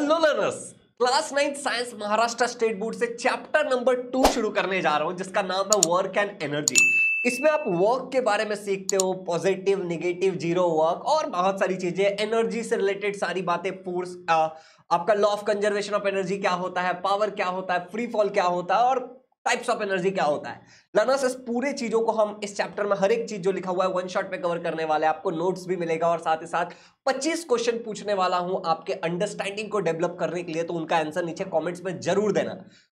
Hello learners class ninth science Maharashtra state board से chapter number two शुरू करने जा रहा हूं जिसका नाम है वर्क एंड एनर्जी इसमें आप वर्क के बारे में सीखते हो पॉजिटिव निगेटिव जीरो वर्क और बहुत सारी चीजें एनर्जी से रिलेटेड सारी बातें फोर्स आपका law of conservation of energy क्या होता है पावर क्या होता है फ्री फॉल क्या होता है और टाइप्स ऑफ एनर्जी क्या होता है लाना सर पूरे चीजों को हम इस चैप्टर में हर एक चीज जो लिखा हुआ है वन शॉट में कवर करने वाले आपको नोट्स भी मिलेगा और साथ ही साथ 25 क्वेश्चन पूछने वाला हूं आपके अंडरस्टैंडिंग को डेवलप करने के लिए तो उनका आंसर नीचे कमेंट्स में जरूर देना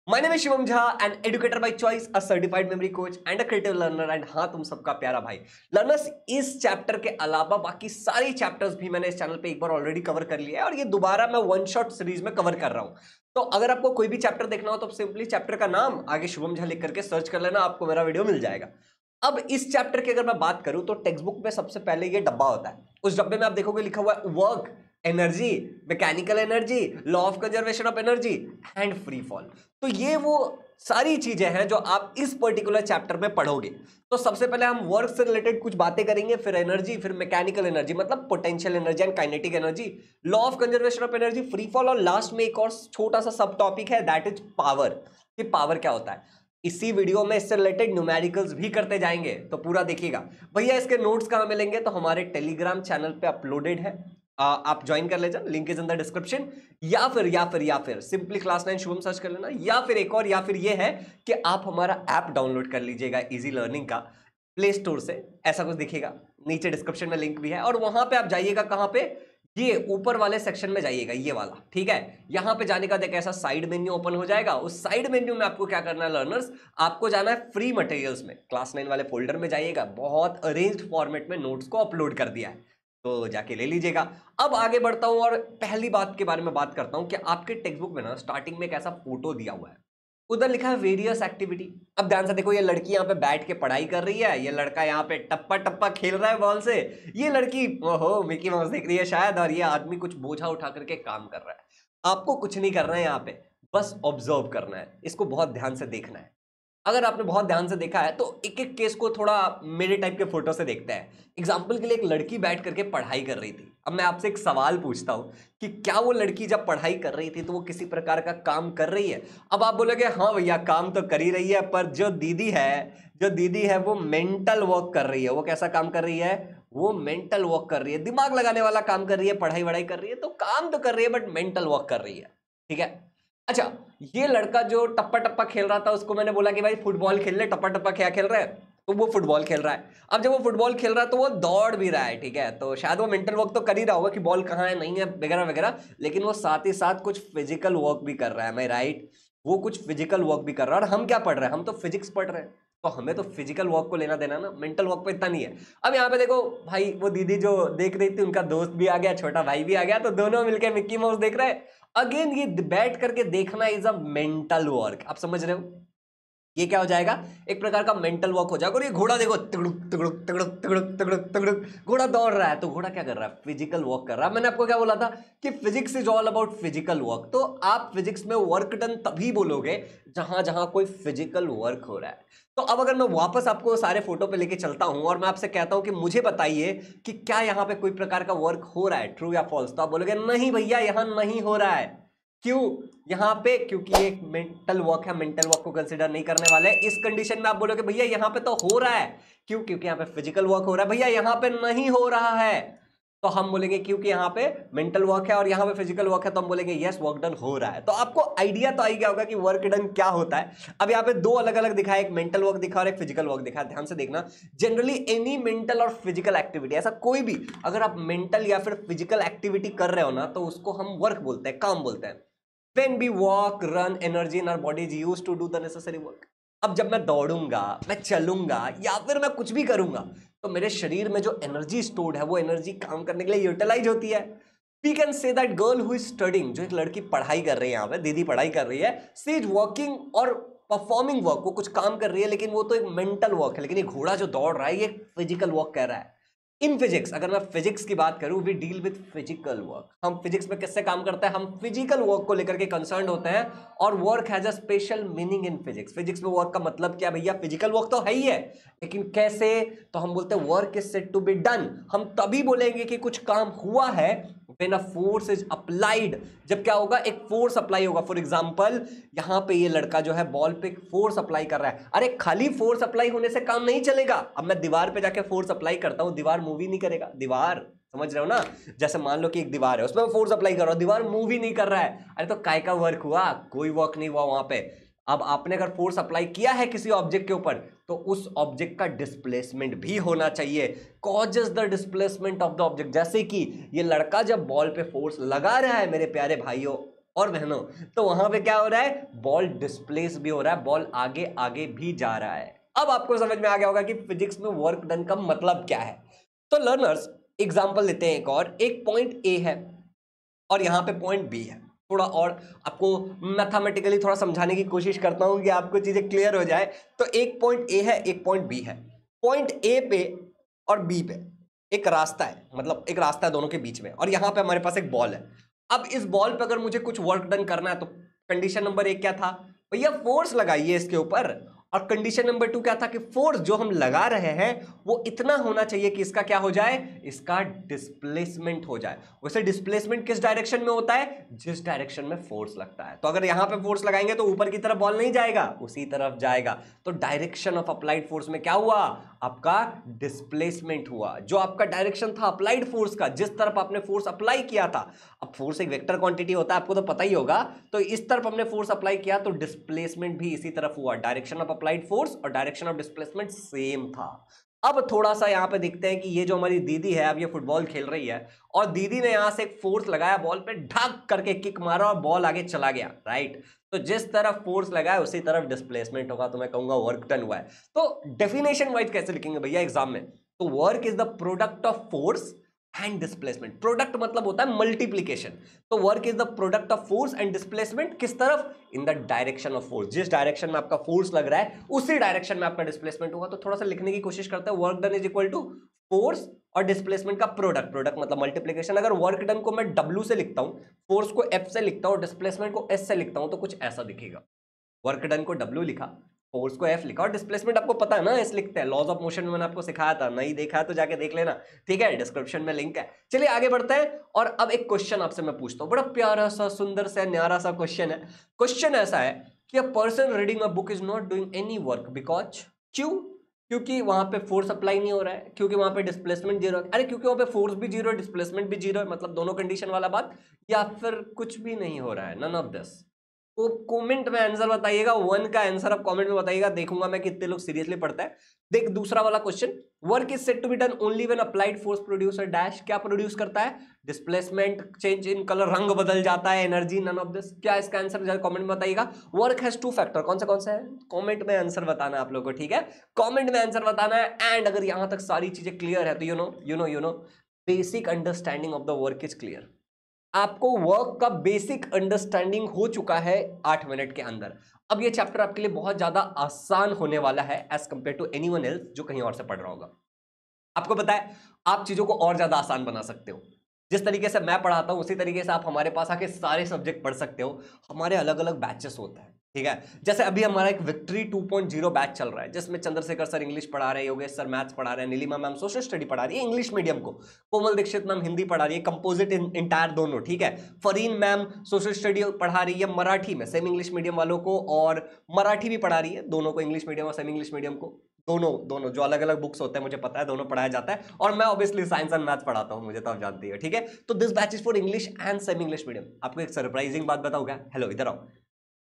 my name Shivam Jha and educator by choice a certified memory coach and a creative learner and हाँ तुम सबका प्यारा भाई लर्नर्स इस चैप्टर के अलावा बाकी सारे चैप्टर्स भी मैंने इस चैनल पे एक बार ऑलरेडी कवर कर लिया है और ये दोबारा मैं वन शॉट सीरीज में कवर कर रहा हूँ तो अगर आपको कोई भी चैप्टर देखना हो तो सिंपली चैप्टर का नाम आगे शुभम झा लिख करके सर्च कर लेना आपको मेरा वीडियो मिल जाएगा अब इस चैप्टर की अगर मैं बात करूं तो टेक्स्ट बुक में सबसे पहले ये डब्बा होता है उस डब्बे में आप देखोगे लिखा हुआ है work energy mechanical energy law of conservation of energy and free fall तो ये वो सारी चीजें हैं जो आप इस पर्टिकुलर चैप्टर में पढ़ोगे तो सबसे पहले हम वर्क से रिलेटेड कुछ बातें करेंगे फिर एनर्जी फिर मैकेनिकल एनर्जी मतलब potential energy and kinetic energy law of conservation of energy free fall और लास्ट में एक और छोटा सा सब टॉपिक है दैट इज पावर कि पावर क्या होता है इसी वीडियो में इससे रिलेटेड न्यूमेरिकल्स भी करते जाएंगे तो पूरा देखिएगा भैया इसके नोट्स कहाँ मिलेंगे तो हमारे टेलीग्राम चैनल पे अपलोडेड है आप ज्वाइन कर ले link is in the description या फिर या फिर या फिर simply class nine Shubham search कर लेना या फिर एक और या फिर ये है कि आप हमारा ऐप डाउनलोड कर लीजिएगा इजी लर्निंग का प्ले स्टोर से ऐसा कुछ दिखेगा नीचे डिस्क्रिप्शन में लिंक भी है और वहां पे आप जाइएगा कहाँ पे ये ऊपर वाले सेक्शन में जाइएगा ये वाला ठीक है यहाँ पे जाने का देख ऐसा साइड मेन्यू ओपन हो जाएगा उस साइड मेन्यू में आपको क्या करना है लर्नर्स आपको जाना है फ्री मटेरियल्स में क्लास नाइन वाले फोल्डर में जाइएगा बहुत अरेंज्ड फॉर्मेट में नोट्स को अपलोड कर दिया है तो जाके ले लीजिएगा अब आगे बढ़ता हूँ और पहली बात के बारे में बात करता हूँ कि आपके टेक्स्ट बुक में ना स्टार्टिंग में एक ऐसा फोटो दिया हुआ है उधर लिखा है वेरियस एक्टिविटी अब ध्यान से देखो ये लड़की यहाँ पे बैठ के पढ़ाई कर रही है ये लड़का यहाँ पे टप्पा टप्पा खेल रहा है बॉल से ये लड़की ओहो मिकी माउस देख रही है शायद और ये आदमी कुछ बोझा उठा करके काम कर रहा है आपको कुछ नहीं करना है यहाँ पे बस ऑब्जर्व करना है इसको बहुत ध्यान से देखना है अगर आपने बहुत ध्यान से देखा है तो एक एक केस को थोड़ा मेरे टाइप के फोटो से देखते हैं एग्जाम्पल के लिए एक लड़की बैठ करके पढ़ाई कर रही थी अब मैं आपसे एक सवाल पूछता हूँ कि क्या वो लड़की जब पढ़ाई कर रही थी तो वो किसी प्रकार का काम कर रही है अब आप बोलोगे हाँ भैया काम तो कर ही रही है पर जो दीदी है जो दीदी है वो मेंटल वर्क कर रही है वो कैसा काम कर रही है वो मेंटल वर्क कर रही है दिमाग लगाने वाला काम कर रही है पढ़ाई वढ़ाई कर रही है तो काम तो कर रही है बट मेंटल वर्क कर रही है ठीक है अच्छा ये लड़का जो टप्पा टप्पा खेल रहा था उसको मैंने बोला कि भाई फुटबॉल खेल ले टप्पा टप्पा क्या खेल रहा है तो वो फुटबॉल खेल रहा है अब जब वो फुटबॉल खेल रहा है तो वो दौड़ भी रहा है ठीक है तो शायद वो मेंटल वर्क तो कर ही रहा होगा कि बॉल कहाँ है नहीं है वगैरह वगैरह लेकिन वो साथ ही साथ कुछ फिजिकल वर्क भी कर रहा है मैं राइट वो कुछ फिजिकल वर्क भी कर रहा है और हम क्या पढ़ रहे हैं हम तो फिजिक्स पढ़ रहे हैं तो हमें तो फिजिकल वॉक को लेना देना ना मेंटल वॉक पे इतना नहीं है अब यहाँ पे देखो भाई वो दीदी जो देख रही थी उनका दोस्त भी आ गया छोटा भाई भी आ गया तो दोनों मिलकर मिक्की माउस देख रहे हैं अगेन ये बैठ करके देखना इज अ मेंटल वर्क आप समझ रहे हो ये क्या हो जाएगा एक प्रकार का मेंटल वॉक हो जाएगा और ये घोड़ा देखो तगड़ुक तगड़ुक तगड़ुक तगड़ुक तगड़ुक तगड़ुक घोड़ा दौड़ रहा है तो घोड़ा क्या कर रहा है फिजिकल वॉक कर रहा है मैंने आपको क्या बोला था कि physics is all about physical work तो आप फिजिक्स में वर्क डन तभी बोलोगे जहां जहां कोई फिजिकल वर्क हो रहा है तो अब अगर मैं वापस आपको सारे फोटो पे लेके चलता हूं और मैं आपसे कहता हूं कि मुझे बताइए कि क्या यहां पे कोई प्रकार का वर्क हो रहा है ट्रू या फॉल्स तो आप बोलोगे नहीं भैया यहां नहीं हो रहा है क्यों यहां पे क्योंकि ये मेंटल वर्क है मेंटल वर्क को कंसिडर नहीं करने वाले इस कंडीशन में आप बोलोगे भैया यहां पे तो हो रहा है क्यों क्योंकि यहां पे फिजिकल वर्क हो रहा है भैया यहां पे नहीं हो रहा है तो हम बोलेंगे क्योंकि यहाँ पे मेंटल वर्क है और यहाँ पे फिजिकल वर्क है तो हम बोलेंगे यस वर्क डन हो रहा है तो आपको आइडिया तो आई गया होगा कि वर्क डन क्या होता है अब यहाँ पे दो अलग अलग दिखा एक मेंटल वर्क दिखा और एक फिजिकल वर्क दिखा ध्यान से देखना जनरली एनी मेंटल और फिजिकल एक्टिविटी ऐसा कोई भी अगर आप मेंटल या फिर फिजिकल एक्टिविटी कर रहे हो ना तो उसको हम वर्क बोलते हैं काम बोलते हैं when we walk run energy in our bodies use to do the necessary work अब जब मैं दौड़ूंगा मैं चलूंगा या फिर मैं कुछ भी करूंगा तो मेरे शरीर में जो एनर्जी स्टोर्ड है वो एनर्जी काम करने के लिए यूटिलाइज होती है we can say that girl who is studying जो एक लड़की पढ़ाई कर रही है यहाँ पे दीदी पढ़ाई कर रही है सी इज वर्किंग और परफॉर्मिंग वर्क वो कुछ काम कर रही है लेकिन वो तो एक मेंटल वर्क है लेकिन ये घोड़ा जो दौड़ रहा है ये फिजिकल वर्क कह रहा है इन फिजिक्स अगर मैं फिजिक्स की बात करूं we deal with physical work हम फिजिक्स में किससे काम करते हैं हम फिजिकल वर्क को लेकर के कंसर्न होते हैं और work has a special meaning in physics physics में वर्क का मतलब क्या भैया फिजिकल वर्क तो है ही है लेकिन कैसे तो हम बोलते हैं work is set to be done हम तभी बोलेंगे कि कुछ काम हुआ है when a force is applied जब क्या होगा एक फोर्स अप्लाई होगा फॉर एग्जाम्पल यहां पे ये लड़का जो है बॉल पे फोर्स अप्लाई कर रहा है अरे खाली फोर्स अप्लाई होने से काम नहीं चलेगा अब मैं दीवार पे जाके फोर्स अप्लाई करता हूँ दीवार मूव ही नहीं करेगा दीवार समझ रहे हो ना जैसे मान लो कि एक दीवार है उसमें फोर्स अप्लाई कर रहा हूँ दीवार मूव ही नहीं कर रहा है अरे तो काय का वर्क हुआ कोई वर्क नहीं हुआ वहां पे अब आपने अगर फोर्स अप्लाई किया है किसी ऑब्जेक्ट के ऊपर तो उस ऑब्जेक्ट का डिस्प्लेसमेंट भी होना चाहिए causes the displacement of the object जैसे कि ये लड़का जब बॉल पे फोर्स लगा रहा है मेरे प्यारे भाइयों और बहनों तो वहां पे क्या हो रहा है बॉल डिस्प्लेस भी हो रहा है बॉल आगे आगे भी जा रहा है अब आपको समझ में आ गया होगा कि फिजिक्स में वर्क डन का मतलब क्या है तो लर्नर्स एग्जाम्पल लेते हैं एक और एक पॉइंट ए है और यहाँ पे पॉइंट बी है थोड़ा और आपको मैथामेटिकली थोड़ा समझाने की कोशिश करता हूँ कि आपको चीज़ें क्लियर हो जाए तो एक पॉइंट ए है एक पॉइंट बी है पॉइंट ए पे और बी पे एक रास्ता है मतलब एक रास्ता है दोनों के बीच में और यहाँ पे हमारे पास एक बॉल है अब इस बॉल पे अगर मुझे कुछ वर्क डन करना है तो कंडीशन नंबर एक क्या था भैया फोर्स लगाइए इसके ऊपर और कंडीशन नंबर टू क्या था कि फोर्स जो हम लगा रहे हैं वो इतना होना चाहिए कि इसका क्या हो जाए इसका डिस्प्लेसमेंट हो जाए वैसे डिस्प्लेसमेंट किस डायरेक्शन में होता है जिस डायरेक्शन में फोर्स लगता है तो अगर यहां पे फोर्स लगाएंगे तो ऊपर की तरफ बॉल नहीं जाएगा उसी तरफ जाएगा तो डायरेक्शन ऑफ अप्लाइड फोर्स में क्या हुआ आपका डिस्प्लेसमेंट हुआ जो आपका डायरेक्शन था अप्लाइड फोर्स का जिस तरफ आपने फोर्स अप्लाई किया था अब फोर्स एक वेक्टर क्वांटिटी होता है आपको तो पता ही होगा तो इस तरफ हमने फोर्स अप्लाई किया तो डिस्प्लेसमेंट भी इसी तरफ हुआ डायरेक्शन ऑफ अप्लाइड फोर्स और डायरेक्शन ऑफ डिस्प्लेसमेंट सेम था अब थोड़ा सा यहाँ पे देखते हैं कि ये जो हमारी दीदी है अब ये फुटबॉल खेल रही है और दीदी ने यहाँ से एक फोर्स लगाया बॉल पे ढक करके किक मारा और बॉल आगे चला गया राइट तो जिस तरफ फोर्स लगाया उसी तरफ डिस्प्लेसमेंट होगा तो मैं कहूंगा वर्क डन हुआ है तो डेफिनेशन वाइज कैसे लिखेंगे भैया एग्जाम में तो work is the product of force and displacement product मतलब होता है मल्टीप्लीकेशन तो work is the product of force and displacement किस तरफ in the direction of force जिस डायरेक्शन में आपका फोर्स लग रहा है उसी डायरेक्शन में आपका डिस्प्लेसमेंट होगा तो थोड़ा सा लिखने की कोशिश करते हैं work done is equal to force और डिस्प्लेसमेंट का प्रोडक्ट प्रोडक्ट मतलब मल्टीप्लीकेशन अगर वर्क डन को मैं डब्ल्यू से लिखता हूँ फोर्स को एफ से लिखता हूँ डिस्प्लेसमेंट को एस से लिखता हूँ तो कुछ ऐसा दिखेगा वर्क डन को डब्ल्यू लिखा फोर्स को एफ लिखा और डिस्प्लेसमेंट आपको पता है ना इस लिखते हैं लॉज ऑफ मोशन में मैंने आपको सिखाया था नहीं देखा है तो जाके देख लेना ठीक है डिस्क्रिप्शन में लिंक है चलिए आगे बढ़ते हैं और अब एक क्वेश्चन आपसे मैं पूछता हूँ बड़ा प्यारा सा सुंदर सा न्यारा सा क्वेश्चन है क्वेश्चन ऐसा है कि a person reading a book is not doing any work because क्यू क्योंकि वहां पे फोर्स अप्लाई नहीं हो रहा है क्योंकि वहां पे डिस्प्लेसमेंट जीरो है अरे क्योंकि वहां पे फोर्स भी जीरो है डिस्प्लेसमेंट भी जीरो है मतलब दोनों कंडीशन वाला बात या फिर कुछ भी नहीं हो रहा है नन ऑफ दिस तो कमेंट में आंसर बताइएगा वन का आंसर आप कमेंट में बताइएगा देखूंगा मैं कितने लोग सीरियसली पढ़ते हैं देख दूसरा वाला question work is set to be done only when applied force producer dash क्या प्रोड्यूस करता है डिस्प्लेसमेंट चेंज इन कलर रंग बदल जाता है एनर्जी नन ऑफ दिस क्या इसका आंसर जरा कमेंट में बताइएगा वर्क हैज टू फैक्टर कौन सा कौन सा है कमेंट में आंसर बताना आप लोगों को ठीक है कमेंट में आंसर बताना है एंड अगर यहां तक सारी चीजें क्लियर है तो you know you know you know basic understanding of the work is clear आपको वर्क का बेसिक अंडरस्टैंडिंग हो चुका है आठ मिनट के अंदर अब ये चैप्टर आपके लिए बहुत ज़्यादा आसान होने वाला है as compared to anyone else जो कहीं और से पढ़ रहा होगा आपको बताए आप चीज़ों को और ज़्यादा आसान बना सकते हो जिस तरीके से मैं पढ़ाता हूँ उसी तरीके से आप हमारे पास आके सारे सब्जेक्ट पढ़ सकते हो हमारे अलग अलग बैचेस होते हैं ठीक है जैसे अभी हमारा एक विक्ट्री 2.0 बैच चल रहा है जिसमें चंद्रशेखर सर इंग्लिश पढ़ा रहे हैं योगेश सर मैथ्स पढ़ा रहे हैं नीलिमा मैम सोशल स्टडी पढ़ा रही है इंग्लिश मीडियम को कोमल दीक्षित मैम हिंदी पढ़ा रही है कंपोजिट इंटायर दोनों ठीक है फरीन मैम सोशल स्टडी पढ़ा रही है मराठी में सेम इंग्लिश मीडियम वालों को और मराठी भी पढ़ा रही है दोनों को इंग्लिश मीडियम और सेम इंग्लिश मीडियम को दोनों दोनों जो अलग अलग बुक्स होते हैं मुझे पता है दोनों पढ़ाया जाता है और मैं ऑब्वियसली साइंस एंड मैथ्स पढ़ाता हूँ मुझे तो आप जानती है ठीक है तो this batch is for English and semi English medium आपको एक सरप्राइजिंग बात बताऊंगा हेलो इधर आओ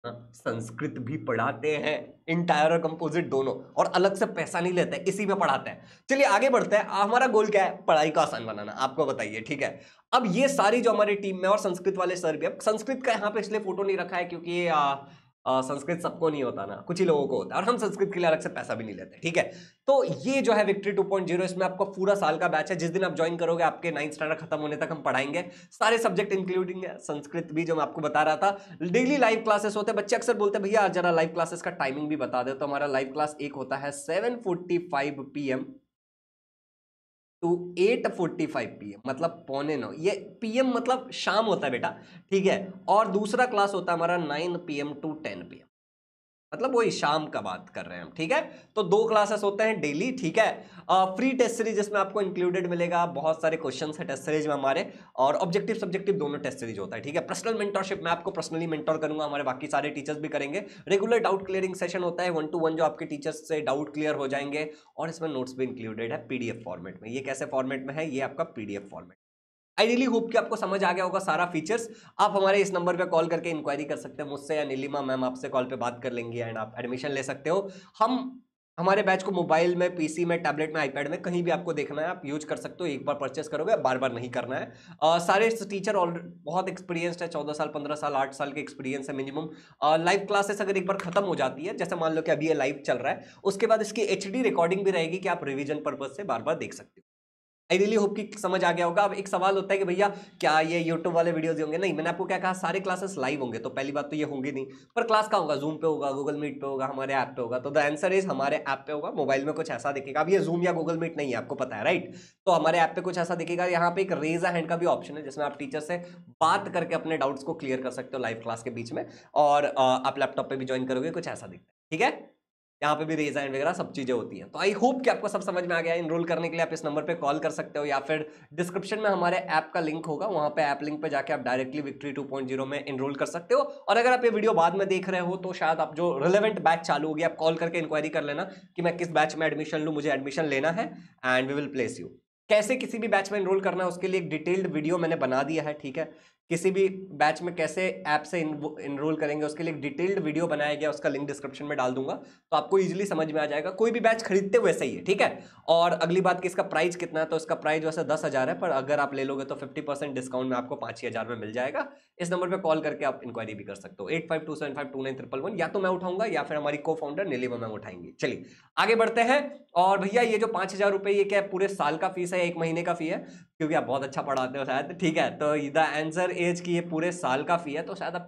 संस्कृत भी पढ़ाते हैं इंटायर और कंपोजिट दोनों और अलग से पैसा नहीं लेते इसी में पढ़ाते हैं चलिए आगे बढ़ते हैं हमारा गोल क्या है पढ़ाई को आसान बनाना आपको बताइए ठीक है अब ये सारी जो हमारी टीम में और संस्कृत वाले सर भी अब संस्कृत का यहाँ पे इसलिए फोटो नहीं रखा है क्योंकि संस्कृत सबको नहीं होता ना कुछ ही लोगों को होता है और हम संस्कृत के लिए अलग से पैसा भी नहीं लेते ठीक है तो ये जो है विक्ट्री 2.0 इसमें आपका पूरा साल का बैच है जिस दिन आप ज्वाइन करोगे आपके नाइन्थ स्टैंडर्ड खत्म होने तक हम पढ़ाएंगे सारे सब्जेक्ट इंक्लूडिंग संस्कृत भी जो मैं आपको बता रहा था डेली लाइव क्लासेस होते हैं बच्चे अक्सर बोलते हैं भैया जरा लाइव क्लासेस का टाइमिंग भी बता दे तो हमारा लाइव क्लास एक होता है seven forty to eight forty five P मतलब पौने नौ ये पी मतलब शाम होता है बेटा ठीक है और दूसरा क्लास होता है हमारा nine M to ten M मतलब वही शाम का बात कर रहे हैं हम ठीक है तो दो क्लासेस होते हैं डेली ठीक है फ्री टेस्ट सीरीज जिसमें आपको इंक्लूडेड मिलेगा बहुत सारे क्वेश्चन है टेस्ट सीरीज में हमारे और ऑब्जेक्टिव सब्जेक्टिव दोनों टेस्ट सीरीज होता है ठीक है पर्सनल मेंटरशिप मैं आपको पर्सनली मेंटर करूंगा हमारे बाकी सारे टीचर्स भी करेंगे रेगुलर डाउट क्लियरिंग सेशन होता है वन टू वन जो आपके टीचर्स से डाउट क्लियर हो जाएंगे और इसमें नोट्स भी इंक्लूडेड है पीडीएफ फॉर्मेट में ये कैसे फॉर्मेट में है ये आपका PDF format I really hope कि आपको समझ आ गया होगा सारा फीचर्स आप हमारे इस नंबर पे कॉल करके इंक्वायरी कर सकते हैं मुझसे या नीलिमा मैम आपसे कॉल पे बात कर लेंगी एंड आप एडमिशन ले सकते हो हम हमारे बैच को मोबाइल में पीसी में टैबलेट में आईपैड में कहीं भी आपको देखना है आप यूज कर सकते हो एक बार परचेस करोगे बार बार नहीं करना है आ, सारे टीचर ऑल बहुत एक्सपीरियंसड है चौदह साल पंद्रह साल आठ साल के एक्सपीरियंस है मिनिमम लाइव क्लासेस अगर एक बार खत्म हो जाती है जैसे मान लो कि अभी ये लाइव चल रहा है उसके बाद इसकी एच रिकॉर्डिंग भी रहेगी कि आप रिविजन पर्पज से बार बार देख सकते हो आई रियली होप कि समझ आ गया होगा अब एक सवाल होता है कि भैया क्या ये यूट्यूब वाले वीडियोज होंगे नहीं मैंने आपको क्या कहा सारे क्लासेस लाइव होंगे तो पहली बात तो ये होंगे नहीं पर क्लास का होगा जूम पे होगा गूगल मीट पे होगा हमारे ऐप पे होगा तो द आंसर इज हमारे ऐप पे होगा मोबाइल में कुछ ऐसा दिखेगा अब ये जूम या गूगल मीट नहीं है आपको पता है राइट तो हमारे ऐप पे कुछ ऐसा दिखेगा यहाँ पे एक रेज हैंड का भी ऑप्शन है जिसमें आप टीचर से बात करके अपने डाउट्स को क्लियर कर सकते हो लाइव क्लास के बीच में और आप लैपटॉप पर भी ज्वाइन करोगे कुछ ऐसा दिखता है ठीक है यहाँ पे भी रेज वगैरह सब चीज़ें होती हैं तो आई होप कि आपको सब समझ में आ गया इनरोल करने के लिए आप इस नंबर पे कॉल कर सकते हो या फिर डिस्क्रिप्शन में हमारे ऐप का लिंक होगा वहाँ पे ऐप लिंक पे जाके आप डायरेक्टली विक्ट्री 2.0 में इनरोल कर सकते हो और अगर आप ये वीडियो बाद में देख रहे हो तो शायद आप जो रिलेवेंट बैच चालू होगी आप कॉल करके इंक्वायरी कर लेना कि मैं किस बैच में एडमिशन लूँ मुझे एडमिशन लेना है and we will place you कैसे किसी भी बैच में इनरोल करना है उसके लिए एक डिटेल्ड वीडियो मैंने बना दिया है ठीक है किसी भी बैच में कैसे ऐप से इनरोल करेंगे उसके लिए डिटेल्ड वीडियो बनाया गया उसका लिंक डिस्क्रिप्शन में डाल दूंगा तो आपको ईजिली समझ में आ जाएगा कोई भी बैच खरीदते हुए सही है ठीक है और अगली बात कि इसका प्राइस कितना है तो इसका प्राइस वैसे दस हज़ार है पर अगर आप ले लोगे तो फिफ्टी परसेंट डिस्काउंट में आपको पाँच ही हज़ार में मिल जाएगा इस नंबर पर कॉल करके आप इंक्वायरी भी कर सकते हो eight five two seven five two nine triple one या तो मैं उठाऊंगा या फिर हमारी को फाउंडर नीली मैम उठाएंगे चलिए आगे बढ़ते हैं और भैया ये जो पाँच हज़ार रुपये ये क्या पूरे साल का फीस है एक महीने का फी है क्योंकि आप बहुत अच्छा पढ़ाते हो शायद ठीक है तो द आंसर एज की ये पूरे साल का फी है तो शायद आप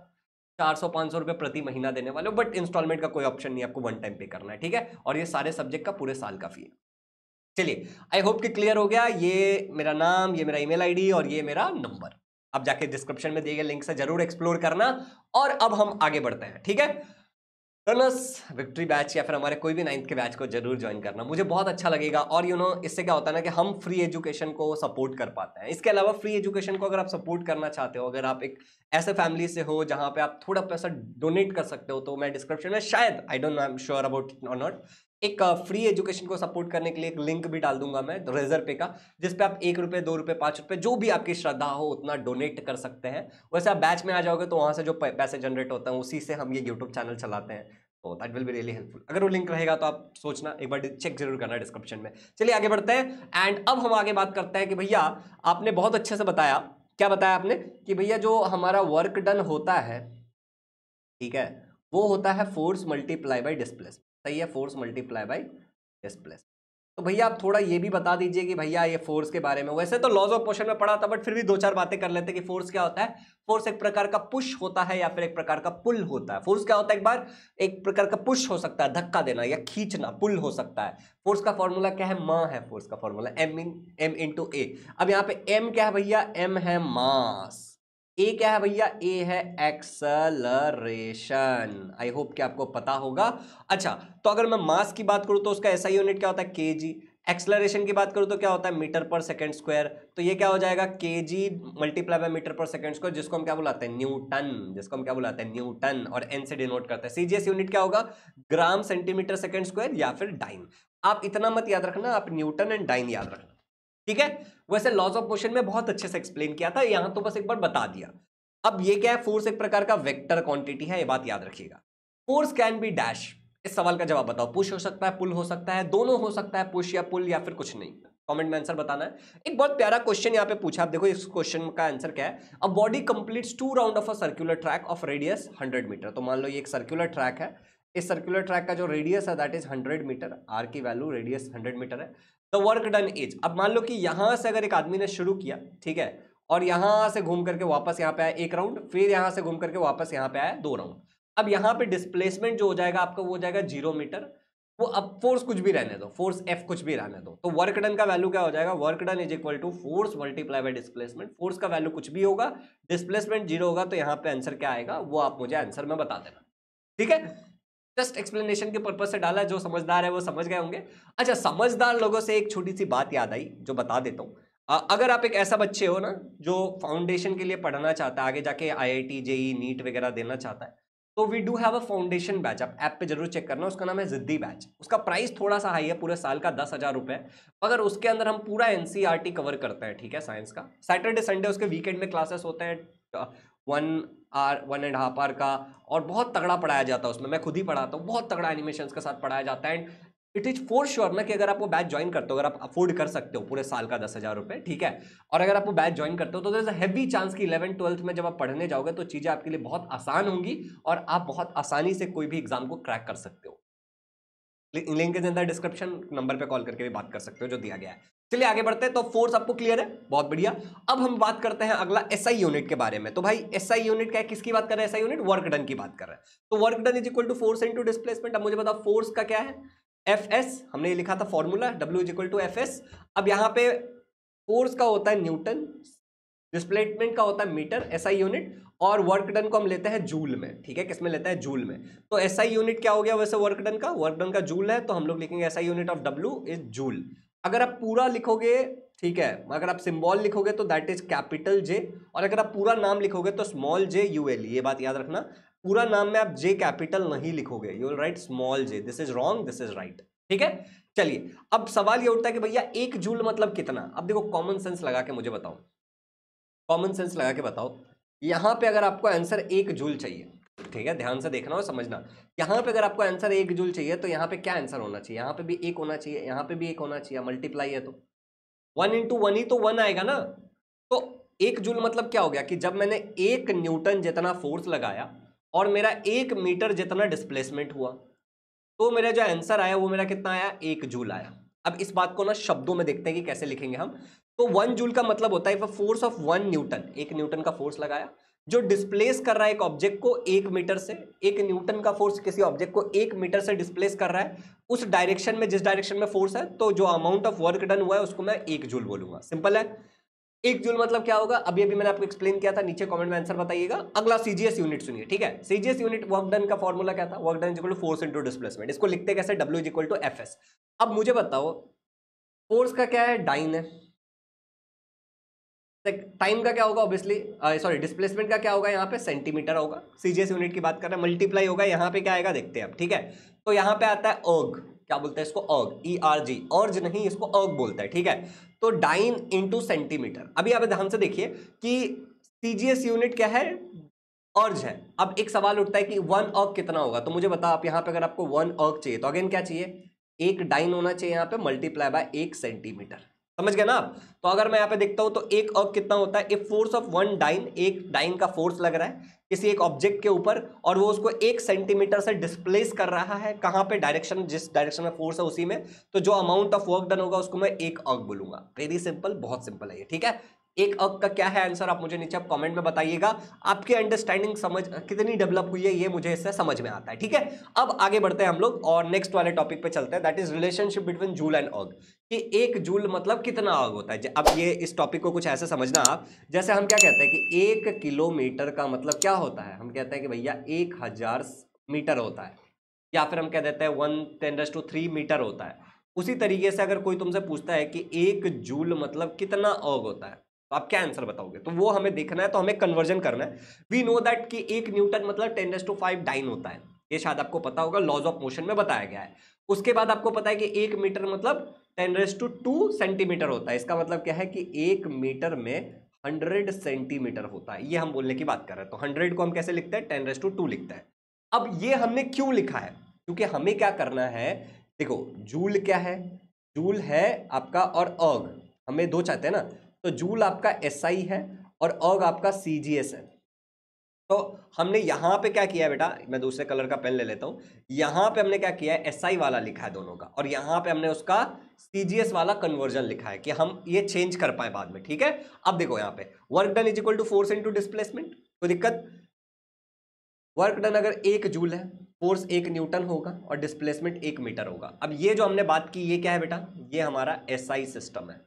चार सौ पाँच सौ रुपये प्रति महीना देने वाले हो बट इंस्टॉलमेंट का कोई ऑप्शन नहीं आपको वन टाइम पे करना है ठीक है और ये सारे सब्जेक्ट का पूरे साल का फी है चलिए आई होप कि क्लियर हो गया ये मेरा नाम ये मेरा ईमेल आईडी और ये मेरा नंबर अब जाके डिस्क्रिप्शन में दिए गए लिंक से जरूर एक्सप्लोर करना और अब हम आगे बढ़ते हैं ठीक है रनर्स विक्ट्री बैच या फिर हमारे कोई भी नाइन्थ के बैच को जरूर ज्वाइन करना मुझे बहुत अच्छा लगेगा और यू you नो know, इससे क्या होता है ना कि हम फ्री एजुकेशन को सपोर्ट कर पाते हैं इसके अलावा फ्री एजुकेशन को अगर आप सपोर्ट करना चाहते हो अगर आप एक ऐसे फैमिली से हो जहाँ पे आप थोड़ा पैसा डोनेट कर सकते हो तो मैं डिस्क्रिप्शन में शायद I don't know I am sure about it not एक फ्री एजुकेशन को सपोर्ट करने के लिए एक लिंक भी डाल दूंगा मैं रेजर पे का जिसपे आप एक रुपए दो रुपए पांच रुपए जो भी आपकी श्रद्धा हो उतना डोनेट कर सकते हैं वैसे आप बैच में आ जाओगे तो वहां से जो पैसे जनरेट होते हैं उसी से हम ये यूट्यूब चैनल चलाते हैं तो that will be really helpful अगर वो लिंक रहेगा तो आप सोचना एक बार चेक जरूर करना डिस्क्रिप्शन में चलिए आगे बढ़ते हैं एंड अब हम आगे बात करते हैं कि भैया आपने बहुत अच्छे से बताया क्या बताया आपने कि भैया जो हमारा वर्क डन होता है ठीक है वो होता है फोर्स मल्टीप्लाई बाई डिस्प्लेस सही है फोर्स मल्टीप्लाई बाई डिस्प्लेस तो भैया आप थोड़ा ये भी बता दीजिए कि भैया ये फोर्स के बारे में वैसे तो लॉज ऑफ मोशन में पढ़ा था बट फिर भी दो चार बातें कर लेते हैं कि फोर्स क्या होता है फोर्स एक प्रकार का पुश होता है या फिर एक प्रकार का पुल होता है फोर्स क्या होता है एक बार एक प्रकार का पुश हो सकता है धक्का देना या खींचना पुल हो सकता है फोर्स का फॉर्मूला क्या है माँ है फोर्स का formula M in M into A अब यहाँ पे एम क्या है भैया एम है मास ए क्या है भैया ए है एक्सलरेशन आई होप कि आपको पता होगा अच्छा तो अगर मैं मास की बात करूं तो उसका ऐसा यूनिट क्या होता है के जी एक्सलरेशन की बात करूं तो क्या होता है मीटर पर सेकेंड स्क्वायर तो ये क्या हो जाएगा K G multiply by meter per second square जिसको हम क्या बुलाते हैं न्यूटन जिसको हम क्या बुलाते हैं न्यूटन और एन से डिनोट करते हैं सीजीएस यूनिट क्या होगा ग्राम सेंटीमीटर सेकेंड स्क्वायर या फिर डाइन आप इतना मत याद रखना आप न्यूटन एंड डाइन याद रखना ठीक है वैसे लॉज ऑफ मोशन में बहुत अच्छे से एक्सप्लेन किया था यहां तो बस एक बार बता दिया अब ये क्या है फोर्स एक प्रकार का वेक्टर क्वांटिटी है ये बात याद रखिएगा फोर्स कैन बी डैश इस सवाल का जवाब बताओ पुश हो सकता है पुल हो सकता है दोनों हो सकता है पुश या पुल या फिर कुछ नहीं कमेंट में आंसर बताना है एक बहुत प्यारा क्वेश्चन यहाँ पे पूछा आप देखो इस क्वेश्चन का आंसर क्या है a body complete to round of a circular track of radius hundred metre तो मान लो ये एक सर्कुलर ट्रैक है इस सर्कुलर ट्रैक का जो रेडियस है that is hundred metre R की वैल्यू रेडियस हंड्रेड मीटर है वर्क डन इज अब मान लो कि यहां से अगर एक आदमी ने शुरू किया ठीक है और यहां से घूम करके वापस यहां पे आया एक राउंड फिर यहां से घूम करके वापस यहां पे आया दो राउंड अब यहां पे डिस्प्लेसमेंट जो हो जाएगा आपका वो हो जाएगा जीरो मीटर वो अब फोर्स कुछ भी रहने दो फोर्स एफ कुछ भी रहने दो तो वर्क डन का वैल्यू क्या हो जाएगा work done is equal to force multiply by displacement force का वैल्यू कुछ भी होगा डिस्प्लेसमेंट जीरो होगा तो यहाँ पे आंसर क्या आएगा वो आप मुझे आंसर में बता देना ठीक है जस्ट एक्सप्लेनेशन के पर्पज से डाला जो समझदार है वो समझ गए होंगे अच्छा समझदार लोगों से एक छोटी सी बात याद आई जो बता देता हूँ अगर आप एक ऐसा बच्चे हो ना जो फाउंडेशन के लिए पढ़ना चाहता है आगे जाके आईआईटी जेई नीट वगैरह देना चाहता है तो we do have a foundation batch आप ऐप पे जरूर चेक करना उसका नाम है जिद्दी बैच उसका प्राइस थोड़ा सा हाई है पूरे साल का दस हज़ार रुपये मगर उसके अंदर हम पूरा एन कवर e करते हैं ठीक है साइंस का सैटरडे संडे उसके वीकेंड में क्लासेस होते हैं one hour one and half hour का और बहुत तगड़ा पढ़ाया जाता है उसमें मैं खुद ही पढ़ाता हूँ बहुत तगड़ा एनिमेशन के साथ पढ़ाया जाता है and it is for sure ना कि अगर आप वो बैच ज्वाइन करते हो अगर आप अफोर्ड कर सकते हो पूरे साल का दस हज़ार रुपये ठीक है और अगर आप वो बैच ज्वाइन करते हो तो दस हैवी चांस कि इलेवन ट्वेल्थ में जब आप पढ़ने जाओगे तो चीज़ें आपके लिए बहुत आसान होंगी और आप बहुत आसानी से कोई भी एग्जाम को क्रैक कर सकते हो लिंक के अंदर डिस्क्रिप्शन नंबर पे कॉल करके भी बात कर सकते हो जो दिया गया है चलिए आगे बढ़ते हैं तो फोर्स आपको क्लियर है बहुत बढ़िया अब हम बात करते हैं अगला एसआई यूनिट के बारे में तो भाई एसआई यूनिट क्या है किसकी बात कर रहे हैं एसआई यूनिट वर्क डन की बात कर रहे हैं तो work done is equal to force into displacement अब मुझे बताओ फोर्स का क्या है एफ एस हमने लिखा था formula W is equal to F S अब यहाँ पे फोर्स का होता है न्यूटन डिस्प्लेसमेंट का होता है मीटर एसआई यूनिट और वर्क डन को हम लेते हैं जूल में ठीक है किसमें लेते हैं जूल में तो एसआई यूनिट क्या हो गया वैसे वर्क डन का वर्क डन का जूल है तो हम लोग लिखेंगे SI unit of W is joule अगर आप पूरा लिखोगे ठीक है अगर आप सिंबल लिखोगे तो दैट इज कैपिटल जे और अगर आप पूरा नाम लिखोगे तो स्मॉल जे यू एल ये बात याद रखना पूरा नाम में आप जे कैपिटल नहीं लिखोगे you will write small J this is wrong this is right ठीक है चलिए अब सवाल ये उठता है कि भैया एक जूल मतलब कितना अब देखो कॉमन सेंस लगा के मुझे बताओ कॉमन सेंस लगा के बताओ यहां पे अगर आपको आंसर एक जूल चाहिए ठीक है ध्यान से देखना और समझना यहाँ पे अगर आपको आंसर एक जूल चाहिए तो यहाँ पे क्या आंसर होना चाहिए यहाँ पे भी एक होना चाहिए यहाँ पे भी एक होना चाहिए मल्टीप्लाई है तो वन इंटू वन ही तो वन आएगा ना तो एक जूल मतलब क्या हो गया कि जब मैंने एक न्यूटन जितना फोर्स लगाया और मेरा एक मीटर जितना डिस्प्लेसमेंट हुआ तो मेरा जो आंसर आया वो मेरा कितना आया एक जूल आया अब इस बात को ना शब्दों में देखते हैं कि कैसे लिखेंगे हम तो वन जूल का मतलब होता है फोर्स ऑफ वन न्यूटन एक न्यूटन का फोर्स लगाया जो डिस्प्लेस कर रहा है एक ऑब्जेक्ट को एक मीटर से एक न्यूटन का फोर्स किसी ऑब्जेक्ट को एक मीटर से डिस्प्लेस कर रहा है उस डायरेक्शन में जिस डायरेक्शन में फोर्स है तो जो अमाउंट ऑफ वर्क डन हुआ है उसको मैं एक जूल बोलूंगा सिंपल है एक जूल मतलब क्या होगा अभी अभी मैंने आपको एक्सप्लेन किया था नीचे कॉमेंट में आंसर बताइएगा अगला सीजीएस यूनिट सुनिए ठीक है सीजीएस यूनिट वर्क डन का फॉर्मूला क्या था work done equal to force into displacement इसको लिखते कैसे W is equal to F S अब मुझे बताओ फोर्स का क्या है डाइन है टाइम का क्या होगा ऑब्वियसली सॉरी डिस्प्लेसमेंट का क्या होगा यहाँ पे सेंटीमीटर होगा सीजीएस यूनिट की बात कर रहे हैं मल्टीप्लाई होगा यहाँ पे क्या आएगा देखते हैं अब ठीक है तो यहाँ पे आता है अर्ग क्या बोलते हैं इसको अर्ग ई आर जी अर्ज नहीं इसको अर्ग बोलता है ठीक है तो डाइन इंटू सेंटीमीटर अभी आप ध्यान से देखिए कि सीजीएस यूनिट क्या है अर्ज है अब एक सवाल उठता है कि वन अर्ग कितना होगा तो मुझे बताओ आप यहाँ पे अगर आपको वन अर्ग चाहिए तो अगेन क्या चाहिए एक डाइन होना चाहिए यहाँ पे मल्टीप्लाई बाय एक सेंटीमीटर समझ गए ना आप तो अगर मैं यहाँ पे देखता हूँ तो एक अक कितना होता है if force of one dyne एक डाइन का फोर्स लग रहा है किसी एक ऑब्जेक्ट के ऊपर और वो उसको एक सेंटीमीटर से डिस्प्लेस कर रहा है कहाँ पे डायरेक्शन जिस डायरेक्शन में फोर्स है उसी में तो जो अमाउंट ऑफ वर्क डन होगा उसको मैं एक अक बोलूंगा वेरी सिंपल बहुत सिंपल है ये ठीक है एक अक का क्या है आंसर आप मुझे नीचे आप कमेंट में बताइएगा आपकी अंडरस्टैंडिंग समझ कितनी डेवलप हुई है ये मुझे इससे समझ में आता है ठीक है अब आगे बढ़ते हैं हम लोग और नेक्स्ट वाले टॉपिक पे चलते हैं that is relationship between joule and erg कि एक जूल मतलब कितना अग होता है अब ये इस टॉपिक को कुछ ऐसे समझना आप जैसे हम क्या कहते हैं कि एक किलोमीटर का मतलब क्या होता है हम कहते हैं कि भैया एक हजार मीटर होता है या फिर हम कह देते हैं one ten to three metre होता है उसी तरीके से अगर कोई तुमसे पूछता है कि एक जूल मतलब कितना अग होता है तो आप क्या आंसर बताओगे तो वो हमें देखना है तो हमें कन्वर्जन करना है वी नो दैट कि एक न्यूटन मतलब ten raise to five dyne होता है ये शायद आपको पता होगा लॉज ऑफ मोशन में बताया गया है उसके बाद आपको पता है कि एक मीटर मतलब ten raise to two centimetre होता है इसका मतलब क्या है कि एक मीटर में हंड्रेड सेंटीमीटर होता है ये हम बोलने की बात कर रहे हैं तो हंड्रेड को हम कैसे लिखते हैं टेन रेस टू टू लिखते हैं अब ये हमने क्यों लिखा है क्योंकि हमें क्या करना है देखो जूल क्या है जूल है आपका और अग हमें दो चाहते हैं ना तो जूल आपका एस SI है और अर्ग आपका सी जी है तो हमने यहाँ पे क्या किया बेटा मैं दूसरे कलर का पेन ले लेता हूँ यहाँ पे हमने क्या किया है एस SI वाला लिखा है दोनों का और यहाँ पे हमने उसका सी वाला कन्वर्जन लिखा है कि हम ये चेंज कर पाए बाद में ठीक है अब देखो यहाँ पे work done is equal to force into displacement कोई दिक्कत वर्क डन अगर एक जूल है फोर्स एक न्यूटन होगा और डिस्प्लेसमेंट एक मीटर होगा अब ये जो हमने बात की ये क्या है बेटा ये हमारा एस SI सिस्टम है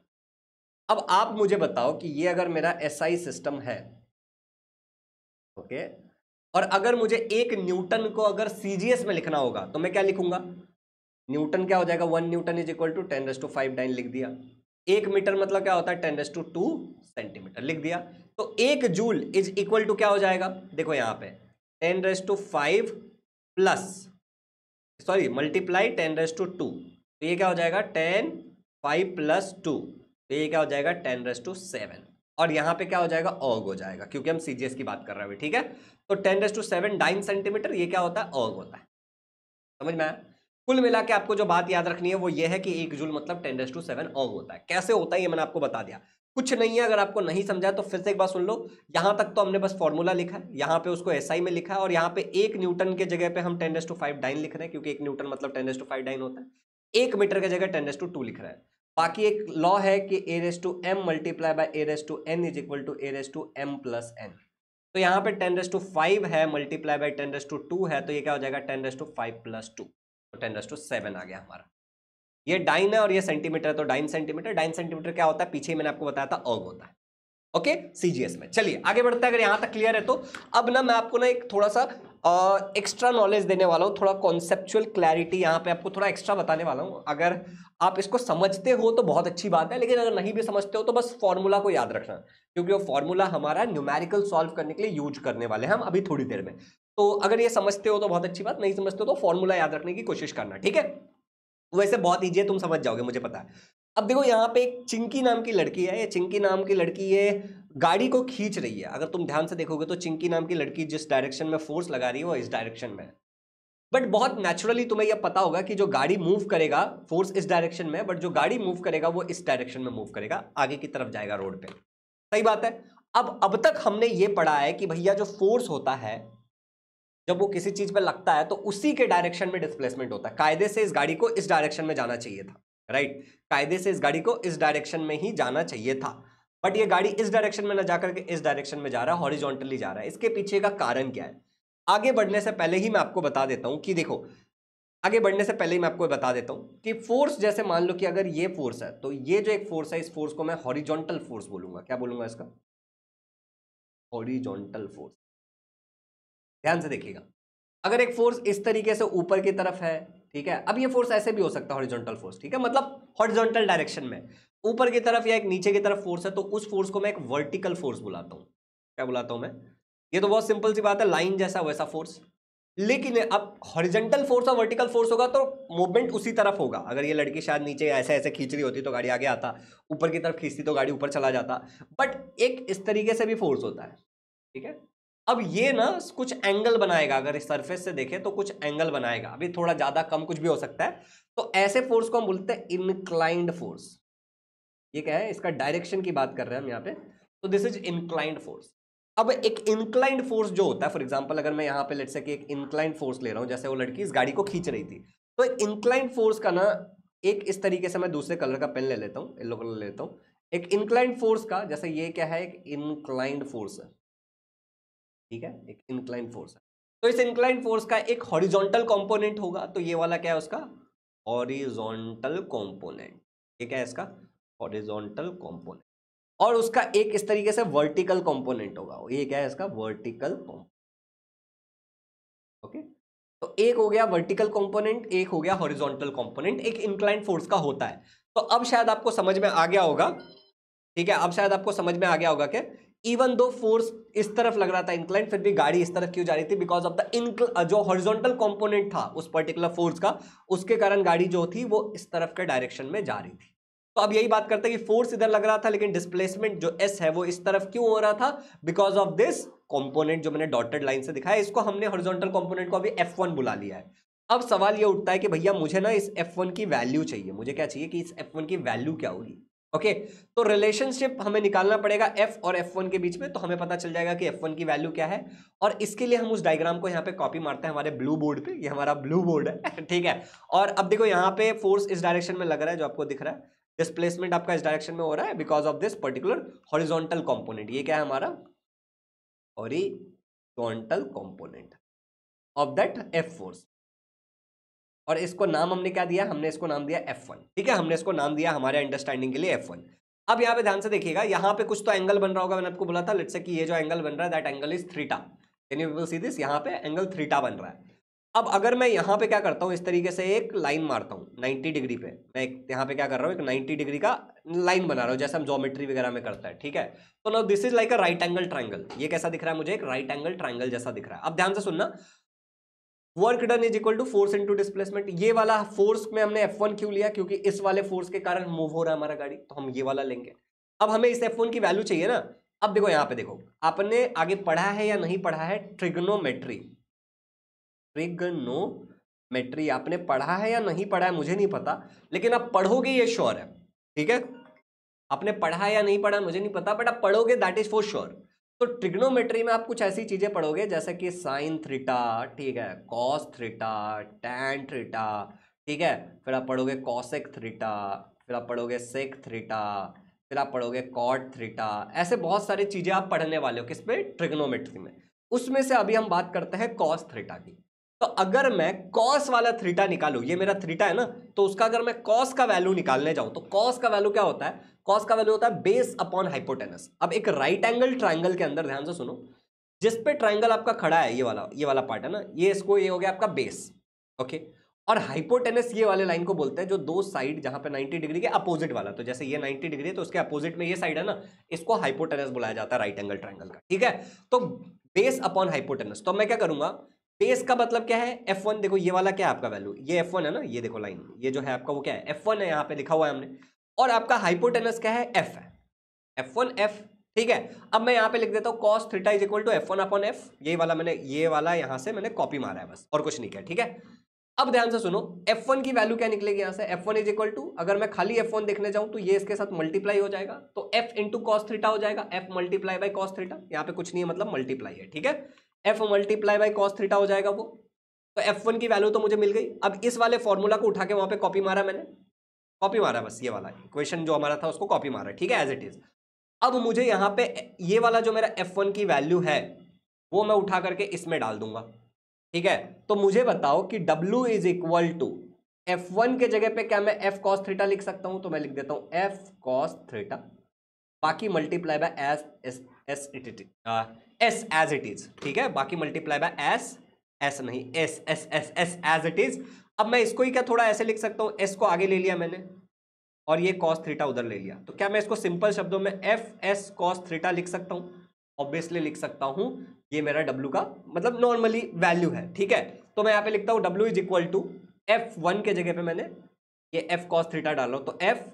अब आप मुझे बताओ कि ये अगर मेरा एसआई सिस्टम है ओके और अगर मुझे एक न्यूटन को अगर सीजीएस में लिखना होगा तो मैं क्या लिखूंगा न्यूटन क्या हो जाएगा one newton is equal to ten raise to five dyne लिख दिया एक मीटर मतलब क्या होता है ten raise to two centimetre लिख दिया तो एक जूल इज इक्वल टू क्या हो जाएगा देखो यहाँ पे ten raise to five plus sorry multiply ten raise to two तो ये क्या हो जाएगा टेन फाइव प्लस टू तो ये क्या हो जाएगा टेन रेस टू सेवन और यहाँ पे क्या हो जाएगा ऑग हो जाएगा क्योंकि हम सीजीएस की बात कर रहे हैं ठीक है तो ten raise to seven dyne centimetre ये क्या होता है ऑग होता है समझ में आया कुल मिला के आपको जो बात याद रखनी है वो ये है कि एक जूल मतलब ten raise to seven erg होता है कैसे होता है ये मैंने आपको बता दिया कुछ नहीं है अगर आपको नहीं समझा तो फिर से एक बार सुन लो यहाँ तक तो हमने बस फॉर्मूला लिखा है यहाँ पे उसको एसआई में लिखा है और यहाँ पे एक न्यूटन के जगह पे हम टेन टू फाइव डाइन लिख रहे हैं क्योंकि एक न्यूटन मतलब टेन टू फाइव डाइन होता है एक मीटर के जगह टेन टू टू लिख रहे हैं बाकी एक लॉ है कि A raise to M multiply by A raise to N is equal to A raise to M plus N तो यहाँ पे टेन रेस टू फाइव है multiply by ten raise to two है तो ये क्या हो जाएगा ten raise to five plus two तो टेन रेस टू सेवन आ गया हमारा ये डाइन है और ये सेंटीमीटर है तो डाइन सेंटीमीटर डाइन सेंटीमीटर क्या होता है पीछे मैंने आपको बताया था ऑग होता है ओके okay? सीजीएस में चलिए आगे बढ़ते हैं अगर यहाँ तक क्लियर है तो अब ना मैं आपको ना एक थोड़ा सा एक्स्ट्रा नॉलेज देने वाला हूँ थोड़ा कॉन्सेप्चुअल क्लैरिटी यहाँ पे आपको थोड़ा एक्स्ट्रा बताने वाला हूँ अगर आप इसको समझते हो तो बहुत अच्छी बात है लेकिन अगर नहीं भी समझते हो तो बस फॉर्मूला को याद रखना क्योंकि वो फॉर्मूला हमारा न्यूमेरिकल सॉल्व करने के लिए यूज करने वाले हैं हम अभी थोड़ी देर में तो अगर ये समझते हो तो बहुत अच्छी बात नहीं समझते हो तो फॉर्मूला याद रखने की कोशिश करना ठीक है वैसे बहुत ईजी है तुम समझ जाओगे मुझे पता है अब देखो यहाँ पे एक चिंकी नाम की लड़की है ये चिंकी नाम की लड़की ये गाड़ी को खींच रही है अगर तुम ध्यान से देखोगे तो चिंकी नाम की लड़की जिस डायरेक्शन में फोर्स लगा रही है वो इस डायरेक्शन में बट बहुत नेचुरली तुम्हें यह पता होगा कि जो गाड़ी मूव करेगा फोर्स इस डायरेक्शन में बट जो गाड़ी मूव करेगा वो इस डायरेक्शन में मूव करेगा आगे की तरफ जाएगा रोड पे सही बात है अब अब तक हमने ये पढ़ा है कि भैया जो फोर्स होता है जब वो किसी चीज पर लगता है तो उसी के डायरेक्शन में डिस्प्लेसमेंट होता है कायदे से इस गाड़ी को इस डायरेक्शन में जाना चाहिए था राइट कायदे से इस गाड़ी को इस डायरेक्शन में ही जाना चाहिए था बट ये गाड़ी इस डायरेक्शन में ना जाकर के इस डायरेक्शन में जा रहा है हॉरिजॉन्टली जा रहा है इसके पीछे का कारण क्या है आगे बढ़ने से पहले ही मैं आपको बता देता हूँ कि देखो आगे बढ़ने से पहले ही मैं आपको बता देता हूँ कि फोर्स जैसे मान लो कि अगर ये फोर्स है तो ये जो एक फोर्स है इस फोर्स को मैं हॉरिजॉन्टल फोर्स बोलूंगा क्या बोलूंगा इसका हॉरिजॉन्टल फोर्स ध्यान से देखिएगा अगर एक फोर्स इस तरीके से ऊपर की तरफ है ठीक है अब ये फोर्स ऐसे भी हो सकता है हॉरिजॉन्टल फोर्स ठीक है मतलब हॉरिजॉन्टल डायरेक्शन में ऊपर की तरफ या एक नीचे की तरफ फोर्स है तो उस फोर्स को मैं एक वर्टिकल फोर्स बुलाता हूँ क्या बुलाता हूँ मैं ये तो बहुत सिंपल सी बात है लाइन जैसा वैसा फोर्स लेकिन अब हॉरिजेंटल फोर्स और वर्टिकल फोर्स होगा तो मूवमेंट उसी तरफ होगा अगर ये लड़की शायद नीचे ऐसे ऐसे खींच रही होती तो गाड़ी आगे आता ऊपर की तरफ खींचती तो गाड़ी ऊपर चला जाता बट एक इस तरीके से भी फोर्स होता है ठीक है अब ये ना कुछ एंगल बनाएगा अगर इस सरफेस से देखें तो कुछ एंगल बनाएगा अभी थोड़ा ज़्यादा कम कुछ भी हो सकता है तो ऐसे फोर्स को हम बोलते हैं इनक्लाइंड फोर्स ये क्या है इसका डायरेक्शन की बात कर रहे हैं हम यहाँ पे तो दिस इज इनक्लाइंड फोर्स अब एक इनक्लाइंड फोर्स जो होता है फॉर एग्जाम्पल अगर मैं यहाँ पे लेट से कि एक इनक्लाइंड फोर्स ले रहा हूँ जैसे वो लड़की इस गाड़ी को खींच रही थी तो इनक्लाइंड इंक्लाइंड फोर्स का ना एक इस तरीके से मैं दूसरे कलर का पेन ले लेता हूँ येलो कलर ले लेता हूँ एक इनक्लाइंड फोर्स का जैसे ये क्या है एक इनक्लाइंड फोर्स है ठीक है एक इंक्लाइन फोर्स है तो इस इंक्लाइन फोर्स का एक हॉरिजॉन्टल कंपोनेंट होगा तो ये वाला क्या है उसका हॉरिजॉन्टल कंपोनेंट ये क्या है इसका हॉरिजॉन्टल कंपोनेंट और उसका एक इस तरीके से वर्टिकल कंपोनेंट होगा ये क्या है इसका वर्टिकल कंपोनेंट ओके तो एक हो गया वर्टिकल कंपोनेंट एक हो गया हॉरिजॉन्टल कंपोनेंट एक इंक्लाइन फोर्स का होता है तो अब शायद आपको समझ में आ गया होगा ठीक है अब शायद आपको समझ में आ गया होगा कि इवन दो फोर्स इस तरफ लग रहा था इंक्लाइन फिर भी गाड़ी इस तरफ क्यों जा रही थी बिकॉज ऑफ द जो हॉरिजॉन्टल कंपोनेंट था उस पर्टिकुलर फोर्स का उसके कारण गाड़ी जो थी वो इस तरफ के डायरेक्शन में जा रही थी तो अब यही बात करते हैं कि फोर्स इधर लग रहा था लेकिन डिस्प्लेसमेंट जो एस है वो इस तरफ क्यों हो रहा था बिकॉज ऑफ दिस कॉम्पोनेंट जो मैंने डॉटेड लाइन से दिखाया इसको हमने हॉरिजॉन्टल कॉम्पोनेंट को अभी वन बुला लिया है अब सवाल ये उठता है कि भैया मुझे ना इस वन की वैल्यू चाहिए मुझे क्या चाहिए कि इस वन की वैल्यू क्या होगी ओके okay, तो रिलेशनशिप हमें निकालना पड़ेगा एफ और एफ वन के बीच में तो हमें पता चल जाएगा कि एफ वन की वैल्यू क्या है और इसके लिए हम उस डायग्राम को यहाँ पे कॉपी मारते हैं हमारे ब्लू बोर्ड पे ये हमारा ब्लू बोर्ड है ठीक है और अब देखो यहाँ पे फोर्स इस डायरेक्शन में लग रहा है जो आपको दिख रहा है डिस्प्लेसमेंट आपका इस डायरेक्शन में हो रहा है because of this particular horizontal component ये क्या है हमारा horizontal component of that F force और इसको नाम हमने क्या दिया हमने इसको नाम दिया एफ वन ठीक है हमने इसको नाम दिया हमारे अंडरस्टैंडिंग के लिए एफ वन अब यहाँ पे ध्यान से देखिएगा यहाँ पे कुछ तो एंगल बन रहा होगा मैंने आपको बोला था लेट्स से कि ये जो एंगल बन रहा है दैट एंगल इज थ्रीटा कैन यू सी दिस यहाँ पे एंगल थ्रीटा बन रहा है अब अगर मैं यहाँ पे क्या करता हूँ इस तरीके से एक लाइन मारता हूँ 90 डिग्री पे मैं एक यहाँ पे क्या कर रहा हूँ एक 90 डिग्री का लाइन बना रहा हूँ जैसे हम जोमेट्री वगैरह में करता है ठीक है तो now this is like a right angle triangle ये कैसा दिख रहा है मुझे एक राइट एंगल ट्राइंगल जैसा दिख रहा है अब ध्यान से सुनना work done is equal to force into displacement ये वाला फोर्स में हमने एफ वन क्यों लिया क्योंकि इस वाले फोर्स के कारण मूव हो रहा है हमारा गाड़ी तो हम ये वाला लेंगे अब हमें इस एफ वन की वैल्यू चाहिए ना अब देखो यहाँ पे देखो आपने आगे पढ़ा है या नहीं पढ़ा है ट्रिग्नोमेट्री ट्रिग्नोमेट्री आपने पढ़ा है या नहीं पढ़ा है मुझे नहीं पता लेकिन आप पढ़ोगे ये श्योर है ठीक है आपने पढ़ा है या नहीं पढ़ा मुझे नहीं पता बट आप पढ़ोगे दैट इज फॉर श्योर तो ट्रिग्नोमेट्री में आप कुछ ऐसी चीज़ें पढ़ोगे जैसे कि साइन थ्रीटा ठीक है कॉस थ्रीटा टैन थ्रीटा ठीक है फिर आप पढ़ोगे कॉसेक थ्रीटा फिर आप पढ़ोगे सेक थ्रीटा फिर आप पढ़ोगे कॉट थ्रीटा ऐसे बहुत सारी चीज़ें आप पढ़ने वाले हो किस पे ट्रिग्नोमेट्री में उसमें से अभी हम बात करते हैं कॉस थ्रीटा की तो अगर हम्म। मैं कॉस वाला थ्रीटा निकालू ये मेरा थ्रीटा है ना तो उसका अगर मैं कॉस का वैल्यू निकालने जाऊं तो कॉस का वैल्यू क्या होता है कॉस का वैल्यू होता है बेस अपॉन हाइपोटेनस अब एक राइट एंगल ट्राइंगल के अंदर ध्यान से सुनो जिस पे ट्राइंगल आपका खड़ा है ये वाला ये वाला पार्ट है ना ये इसको ये हो गया आपका बेस ओके और हाइपोटेनस ये वाले लाइन को बोलते हैं जो दो साइड जहां पे 90 डिग्री के अपोजिट वाला तो जैसे ये 90 डिग्री है तो उसके अपोजिट में ये साइड है ना इसको हाइपोटेनस बुलाया जाता है राइट एंगल ट्राइंगल का ठीक है तो बेस अपॉन हाइपोटेनस तो मैं क्या करूंगा बेस का मतलब क्या है एफ वन देखो ये वाला क्या है आपका वैल्यू ये एफ वन है ना ये देखो लाइन ये जो है आपका वो क्या है एफ वन है यहाँ पे लिखा हुआ है हमने और आपका हाइपोटेनस क्या है एफ है एफ वन एफ ठीक है अब मैं यहाँ पे लिख देता हूँ कॉस थ्रीटा is equal to F one upon F ये वाला मैंने ये वाला यहाँ से मैंने कॉपी मारा है बस और कुछ नहीं किया ठीक है अब ध्यान से सुनो एफ वन की वैल्यू क्या निकलेगी यहाँ से F one is equal to अगर मैं खाली एफ वन देखने जाऊँ तो ये इसके साथ मल्टीप्लाई हो जाएगा तो एफ इंटू कॉस थ्रीटा हो जाएगा एफ मल्टीप्लाई बाई कॉस थ्रीटा यहाँ पे कुछ नहीं है मतलब मल्टीप्लाई है ठीक है F multiply by cos theta हो जाएगा वो तो एफ वन की वैल्यू तो मुझे मिल गई अब इस वाले फॉर्मूला को उठा के वहाँ पे कॉपी मारा मैंने कॉपी मारा बस ये वाला इक्वेशन जो हमारा था उसको कॉपी मारा ठीक है एज इट इज़ अब मुझे यहाँ पे ये वाला जो मेरा एफ वन की वैल्यू है वो मैं उठा करके इसमें डाल दूंगा ठीक है तो मुझे बताओ कि W is equal to F one के जगह पे क्या मैं एफ कॉस थीटा लिख सकता हूँ तो मैं लिख देता हूँ एफ कॉस थीटा बाकी multiply by S S S S as it is ठीक है बाकी मल्टीप्लाई बाय एस एस नहीं S S S S as it is अब मैं इसको ही क्या थोड़ा ऐसे लिख सकता हूँ एस को आगे ले लिया मैंने और ये कॉस थ्रीटा उधर ले लिया तो क्या मैं इसको सिंपल शब्दों में एफ एस कॉस थ्रीटा लिख सकता हूँ ऑब्वियसली लिख सकता हूँ ये मेरा डब्ल्यू का मतलब नॉर्मली वैल्यू है ठीक है तो मैं यहाँ पे लिखता हूँ W is equal to F one के जगह पे मैंने ये एफ कॉस थ्रीटा डालो तो एफ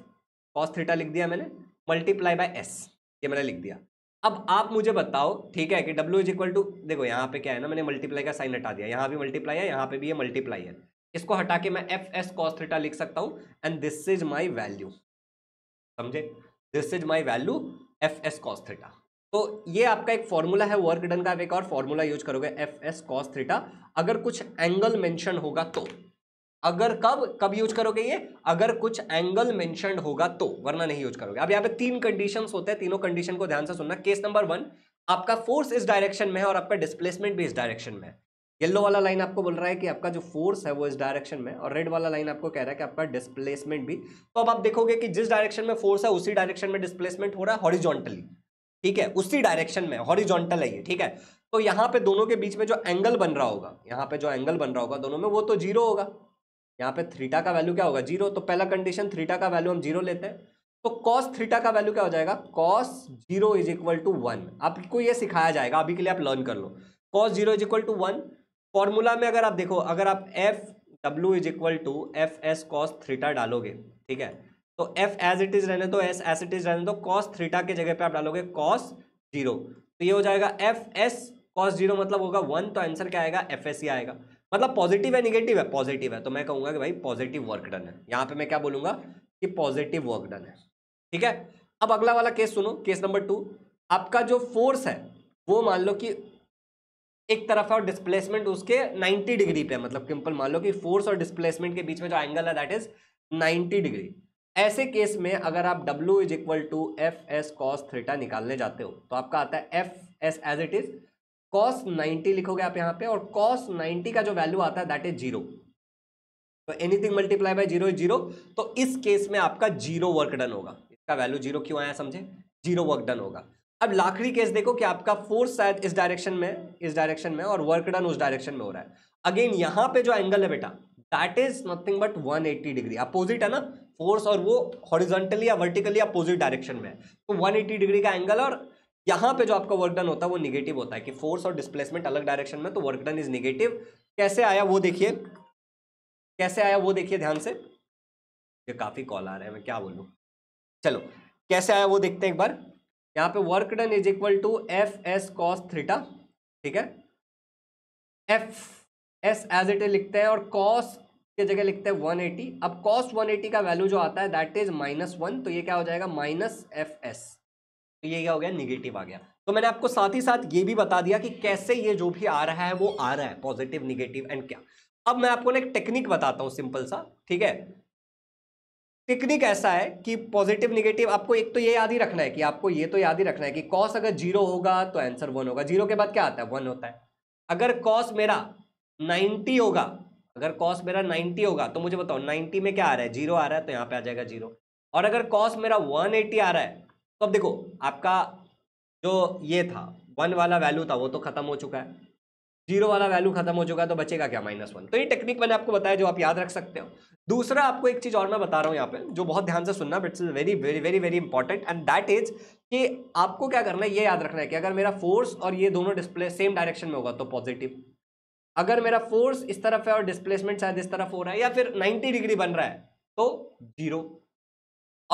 कॉस थ्रीटा लिख दिया मैंने मल्टीप्लाई बाय एस ये मैंने लिख दिया अब आप मुझे बताओ ठीक है कि W इज इक्वल टू देखो यहाँ पे क्या है ना मैंने मल्टीप्लाई का साइन हटा दिया यहाँ भी मल्टीप्लाई है यहाँ पे भी ये मल्टीप्लाई है इसको हटा के मैं एफ एस कॉस थीटा लिख सकता हूँ and this is my value समझे this is my value F S cos theta तो ये आपका एक फॉर्मूला है वर्क डन का एक और फॉर्मूला यूज करोगे एफ एस कॉस थीटा अगर कुछ एंगल मेंशन होगा तो अगर कब कब यूज करोगे ये अगर कुछ एंगल मेंशन होगा तो वरना नहीं यूज करोगे अब यहाँ पे तीन कंडीशंस होते हैं तीनों कंडीशन को ध्यान से सुनना केस नंबर वन आपका फोर्स इस डायरेक्शन में है और आपका डिस्प्लेसमेंट भी इस डायरेक्शन में है येल्लो वाला लाइन आपको बोल रहा है कि आपका जो फोर्स है वो इस डायरेक्शन में और रेड वाला लाइन आपको कह रहा है कि आपका डिस्प्लेसमेंट भी तो अब आप देखोगे कि जिस डायरेक्शन में फोर्स है उसी डायरेक्शन में डिस्प्लेसमेंट हो रहा है हॉरिजॉन्टली ठीक है उसी डायरेक्शन में हॉरिजॉन्टल है ये ठीक है तो यहाँ पे दोनों के बीच में जो एंगल बन रहा होगा यहाँ पे जो एंगल बन रहा होगा दोनों में वो तो जीरो होगा यहाँ पे थ्रीटा का वैल्यू क्या होगा जीरो तो पहला कंडीशन थ्रीटा का वैल्यू हम जीरो लेते हैं तो कॉस थ्रीटा का वैल्यू क्या हो जाएगा cos zero is equal to one आपको ये सिखाया जाएगा अभी के लिए आप लर्न कर लो cos zero is equal to one formula में अगर आप देखो अगर आप F W is equal to F S cos थ्रीटा डालोगे ठीक है तो एफ एज इट इज रहने तो एस एज इट इज रहने तो कॉस थ्रीटा के जगह पर आप डालोगे कॉस जीरो तो ये हो जाएगा एफ एस कॉस जीरो मतलब होगा वन तो आंसर क्या आएगा एफ एस ही आएगा मतलब पॉजिटिव है निगेटिव है पॉजिटिव है तो मैं कहूंगा कि भाई पॉजिटिव वर्क डन है यहाँ पे मैं क्या बोलूंगा कि पॉजिटिव वर्क डन है ठीक है अब अगला वाला केस सुनो केस नंबर टू आपका जो फोर्स है वो मान लो कि एक तरफ है और डिस्प्लेसमेंट उसके 90 डिग्री पे मतलब सिंपल मान लो कि फोर्स और डिस्प्लेसमेंट के बीच में जो एंगल है दैट इज 90 डिग्री ऐसे केस में अगर आप W is equal to F S cos थ्रीटा निकालने जाते हो तो आपका आता है F S as it is cos 90 लिखोगे आप यहां पे और कॉस 90 का जो वैल्यू आता है दैट इज जीरो तो anything multiply by zero is zero तो इस केस में आपका जीरो वर्क डन होगा इसका वैल्यू जीरो क्यों आया समझे जीरो वर्क डन होगा अब लाखड़ी केस देखो कि आपका फोर्स शायद इस डायरेक्शन में इस डायरेक्शन में और वर्क डन उस डायरेक्शन में हो रहा है अगेन यहां पे जो एंगल है बेटा that is nothing but 180 degree opposite है ना फोर्स और वो हॉरिजॉन्टली या वर्टिकली अपोजिट डायरेक्शन में है तो 180 डिग्री का एंगल और यहाँ पे जो आपका वर्क डन होता है वो निगेटिव होता है कि फोर्स और डिस्प्लेसमेंट अलग डायरेक्शन में तो वर्क डन इज निगेटिव कैसे आया वो देखिए कैसे आया वो देखिए ध्यान से ये काफ़ी कॉल आ रहे हैं मैं क्या बोलूँ चलो कैसे आया वो देखते हैं एक बार यहाँ पे work done is equal to F S cos theta ठीक है F S as it is लिखते हैं और कॉस की जगह लिखते हैं 180 अब कॉस 180 का वैल्यू जो आता है दैट इज माइनस वन तो ये क्या हो जाएगा माइनस एफ एस तो ये क्या हो गया निगेटिव आ गया तो मैंने आपको साथ ही साथ ये भी बता दिया कि कैसे ये जो भी आ रहा है वो आ रहा है पॉजिटिव निगेटिव एंड क्या अब मैं आपको ना एक टेक्निक बताता हूँ सिंपल सा ठीक है टेक्निक ऐसा है कि पॉजिटिव निगेटिव आपको एक तो ये याद ही रखना है कि आपको ये तो याद ही रखना है कि कॉस अगर जीरो होगा तो आंसर वन होगा जीरो के बाद क्या आता है वन होता है अगर कॉस मेरा नाइन्टी होगा अगर कॉस मेरा नाइन्टी होगा तो मुझे बताओ नाइन्टी में क्या आ रहा है जीरो आ रहा है तो यहाँ पे आ जाएगा जीरो और अगर कॉस मेरा वन आ रहा है तो अब देखो आपका जो ये था वन वाला वैल्यू था वो तो खत्म हो चुका है जीरो वाला वैल्यू खत्म हो चुका है तो बचेगा क्या माइनस वन तो ये टेक्निक मैंने आपको बताया जो आप याद रख सकते हो दूसरा आपको एक चीज़ और मैं बता रहा हूँ यहाँ पे जो बहुत ध्यान से सुनना but it's very very very very important and that is कि आपको क्या करना है ये याद रखना है कि अगर मेरा फोर्स और ये दोनों डिस्प्ले सेम डायरेक्शन में होगा तो पॉजिटिव अगर मेरा फोर्स इस तरफ है और डिस्प्लेसमेंट शायद इस तरफ हो रहा है या फिर नाइन्टी डिग्री बन रहा है तो जीरो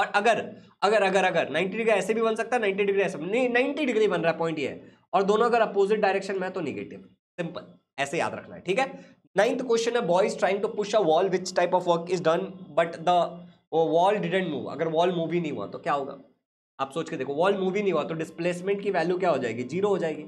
और अगर अगर अगर अगर 90 डिग्री ऐसे भी बन सकता है 90 डिग्री ऐसे नहीं 90 डिग्री बन रहा है पॉइंट ये और दोनों अगर अपोजिट डायरेक्शन में है तो निगेटिव सिंपल ऐसे याद रखना है ठीक है नाइन्थ क्वेश्चन है boys trying to push a wall which type of work is done but the wall didn't move अगर वॉल मूव ही नहीं हुआ तो क्या होगा आप सोच के देखो वॉल मूव ही नहीं हुआ तो डिस्प्लेसमेंट की वैल्यू क्या हो जाएगी जीरो हो जाएगी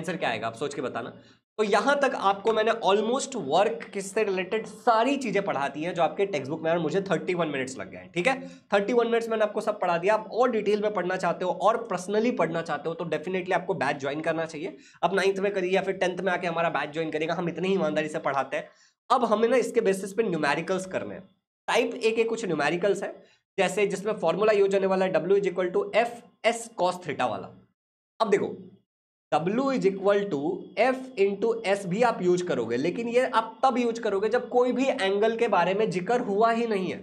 आंसर क्या आएगा आप सोच के बताना तो यहाँ तक आपको मैंने ऑलमोस्ट वर्क किससे रिलेटेड सारी चीज़ें पढ़ा दी हैं जो आपके टेक्स्ट बुक में और मुझे 31 मिनट्स लग गए हैं ठीक है 31 मिनट्स मैंने आपको सब पढ़ा दिया आप और डिटेल में पढ़ना चाहते हो और पर्सनली पढ़ना चाहते हो तो डेफिनेटली आपको बैच ज्वाइन करना चाहिए अब नाइन्थ में करिए या फिर टेंथ में आके हमारा बैच ज्वाइन करेगा हम इतनी ईमानदारी से पढ़ाते हैं अब हमें ना इसके बेसिस पे न्यूमेरिकल्स करने हैं टाइप ए के कुछ न्यूमेरिकल्स हैं जैसे जिसमें फॉर्मूला यूज होने वाला है W is equal to F S cos theta वाला अब देखो W is equal to F into S भी आप यूज करोगे लेकिन ये आप तब यूज करोगे जब कोई भी एंगल के बारे में जिक्र हुआ ही नहीं है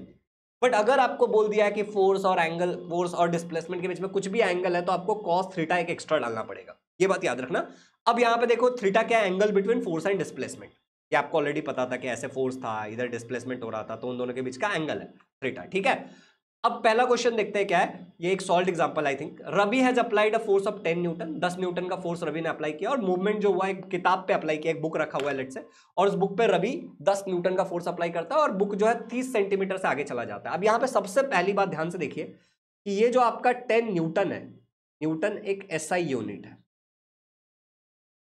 बट अगर आपको बोल दिया है कि फोर्स और एंगल फोर्स और डिस्प्लेसमेंट के बीच में कुछ भी एंगल है तो आपको कॉस थ्रीटा एक एक्स्ट्रा डालना पड़ेगा ये बात याद रखना अब यहाँ पे देखो थ्रीटा क्या angle between force and displacement ये आपको ऑलरेडी पता था कि ऐसे फोर्स था इधर डिस्प्लेसमेंट हो रहा था तो उन दोनों के बीच का एंगल है थ्रीटा ठीक है अब पहला क्वेश्चन देखते हैं क्या है ये एक solved example I think Ravi has applied a force of ten newton दस न्यूटन का फोर्स रवि ने अप्लाई किया और मूवमेंट जो हुआ एक किताब पे अप्लाई किया एक बुक रखा हुआ है लेट से और उस बुक पे रवि दस न्यूटन का फोर्स अप्लाई करता है और बुक जो है तीस सेंटीमीटर से आगे चला जाता है अब यहाँ पे सबसे पहली बात ध्यान से देखिए कि ये जो आपका टेन न्यूटन है न्यूटन एक एस यूनिट है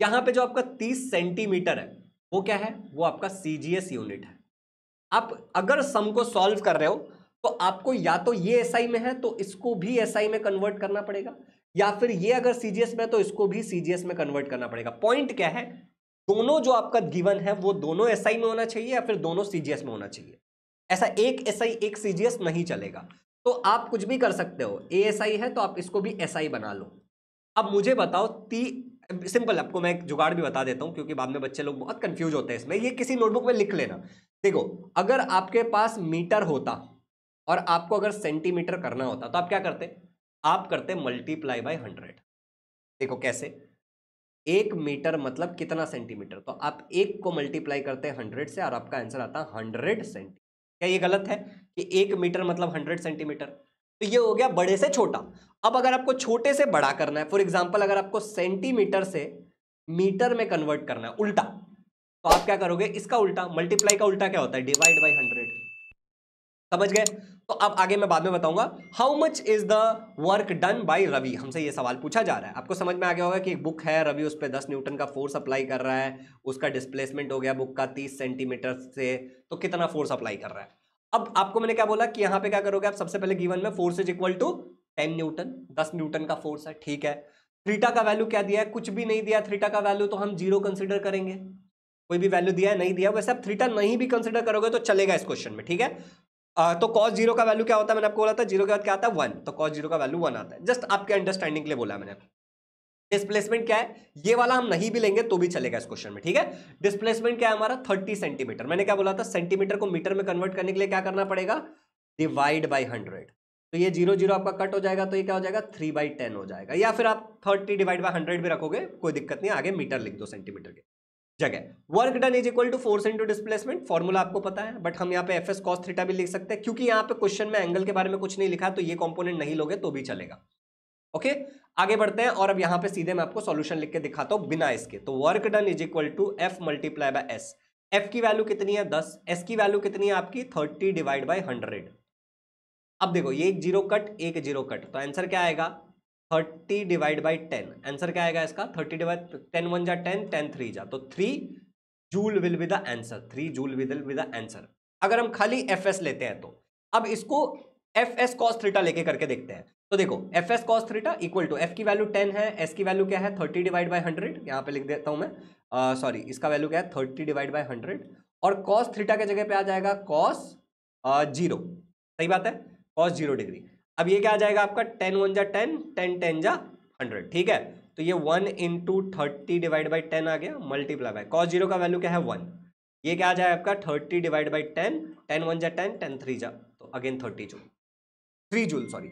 यहाँ पे जो आपका तीस सेंटीमीटर है वो क्या है वो आपका सी यूनिट है आप अगर सम को सॉल्व कर रहे हो तो आपको या तो ये एसआई में है तो इसको भी एसआई में कन्वर्ट करना पड़ेगा या फिर ये अगर सीजीएस में है तो इसको भी सीजीएस में कन्वर्ट करना पड़ेगा पॉइंट क्या है दोनों जो आपका गिवन है वो दोनों एसआई में होना चाहिए या फिर दोनों सीजीएस में होना चाहिए ऐसा एक एसआई एक सीजीएस नहीं चलेगा तो आप कुछ भी कर सकते हो ए एस आई है तो आप इसको भी एस आई बना लो अब मुझे बताओ ती सिंपल आपको मैं एक जुगाड़ भी बता देता हूँ क्योंकि बाद में बच्चे लोग बहुत कंफ्यूज होते हैं इसमें ये किसी नोटबुक में लिख लेना देखो अगर आपके पास मीटर होता और आपको अगर सेंटीमीटर करना होता तो आप क्या करते आप करते मल्टीप्लाई बाय हंड्रेड देखो कैसे एक मीटर मतलब कितना सेंटीमीटर तो आप एक को मल्टीप्लाई करते हैं हंड्रेड से और आपका आंसर आता है हंड्रेड सेंटी क्या ये गलत है कि एक मीटर मतलब हंड्रेड सेंटीमीटर तो ये हो गया बड़े से छोटा अब अगर आपको छोटे से बड़ा करना है फॉर एग्जाम्पल अगर आपको सेंटीमीटर से मीटर में कन्वर्ट करना है उल्टा तो आप क्या करोगे इसका उल्टा मल्टीप्लाई का उल्टा क्या होता है डिवाइड बाई हंड्रेड समझ गए तो अब आगे मैं बाद में बताऊंगा how much is the work done by Ravi हमसे ये सवाल पूछा जा रहा है आपको समझ में आ गया होगा कि एक बुक है रवि उस पर दस न्यूटन का फोर्स अप्लाई कर रहा है उसका डिस्प्लेसमेंट हो गया बुक का तीस सेंटीमीटर से तो कितना फोर्स अप्लाई कर रहा है अब आपको मैंने क्या बोला कि यहाँ पे क्या करोगे आप सबसे पहले गिवन में force is equal to ten newton दस न्यूटन का फोर्स है ठीक है थ्रीटा का वैल्यू क्या दिया है कुछ भी नहीं दिया थ्रीटा का वैल्यू तो हम जीरो कंसिडर करेंगे कोई भी वैल्यू दिया है नहीं दिया वैसे आप थ्रीटा नहीं भी कंसिडर करोगे तो चलेगा इस क्वेश्चन में ठीक है तो कॉस जीरो का वैल्यू क्या होता है मैंने आपको बोला था जीरो के बाद क्या आता है वन तो कॉस जीरो का वैल्यू वन आता है जस्ट आपके अंडरस्टैंडिंग के लिए बोला मैंने डिस्प्लेसमेंट क्या है ये वाला हम नहीं भी लेंगे तो भी चलेगा इस क्वेश्चन में ठीक है डिस्प्लेसमेंट क्या है हमारा थर्टी सेंटीमीटर मैंने क्या बोला था सेंटीमीटर को मीटर में कन्वर्ट करने के लिए क्या करना पड़ेगा डिवाइड बाई हंड्रेड तो ये जीरो जीरो आपका कट हो जाएगा तो ये क्या हो जाएगा थ्री बाई टेन हो जाएगा या फिर आप थर्टी डिवाइड बाई हंड्रेड भी रखोगे कोई दिक्कत नहीं आगे मीटर लिख दो सेंटीमीटर के जगह work done is equal to force into displacement formula आपको पता है बट हम यहाँ पे एफ एस कॉस थीटा भी लिख सकते हैं क्योंकि यहाँ पे क्वेश्चन में एंगल के बारे में कुछ नहीं लिखा तो ये कॉम्पोनेंट नहीं लोगे तो भी चलेगा ओके okay? आगे बढ़ते हैं और अब यहाँ पे सीधे मैं आपको सोल्यूशन लिख के दिखाता हूँ बिना इसके तो work done is equal to F multiply by S F की वैल्यू कितनी है दस एस की वैल्यू कितनी है आपकी थर्टी डिवाइड बाई हंड्रेड अब देखो ये एक जीरो कट एक जीरो कट तो आंसर क्या आएगा thirty divide by ten answer क्या आएगा इसका थर्टी डिवाइड टेन वन जा टेन टेन थ्री जा तो three joule will with answer three joule with with answer अगर हम खाली एफ एस लेते हैं तो अब इसको एफ एस कॉस थ्रीटा लेके करके देखते हैं तो देखो एफ एस कॉस थ्रीटा इक्वल टू एफ की वैल्यू टेन है एस की वैल्यू क्या है थर्टी डिवाइड बाई हंड्रेड यहाँ पे लिख देता हूँ मैं सॉरी uh, इसका वैल्यू क्या है थर्टी डिवाइड बाई हंड्रेड और कॉस थ्रीटा के जगह पे आ जाएगा कॉस जीरो सही बात है कॉस जीरो डिग्री अब ये क्या आ जाएगा आपका टेन वन जा टेन टेन टेन जा हंड्रेड ठीक है तो ये one into thirty divide by ten आ गया मल्टीप्लाई बाय कॉस जीरो का वैल्यू क्या है वन ये क्या आ जाए आपका thirty divide by ten ten one जा टेन टेन थ्री जा तो again thirty joule three joule sorry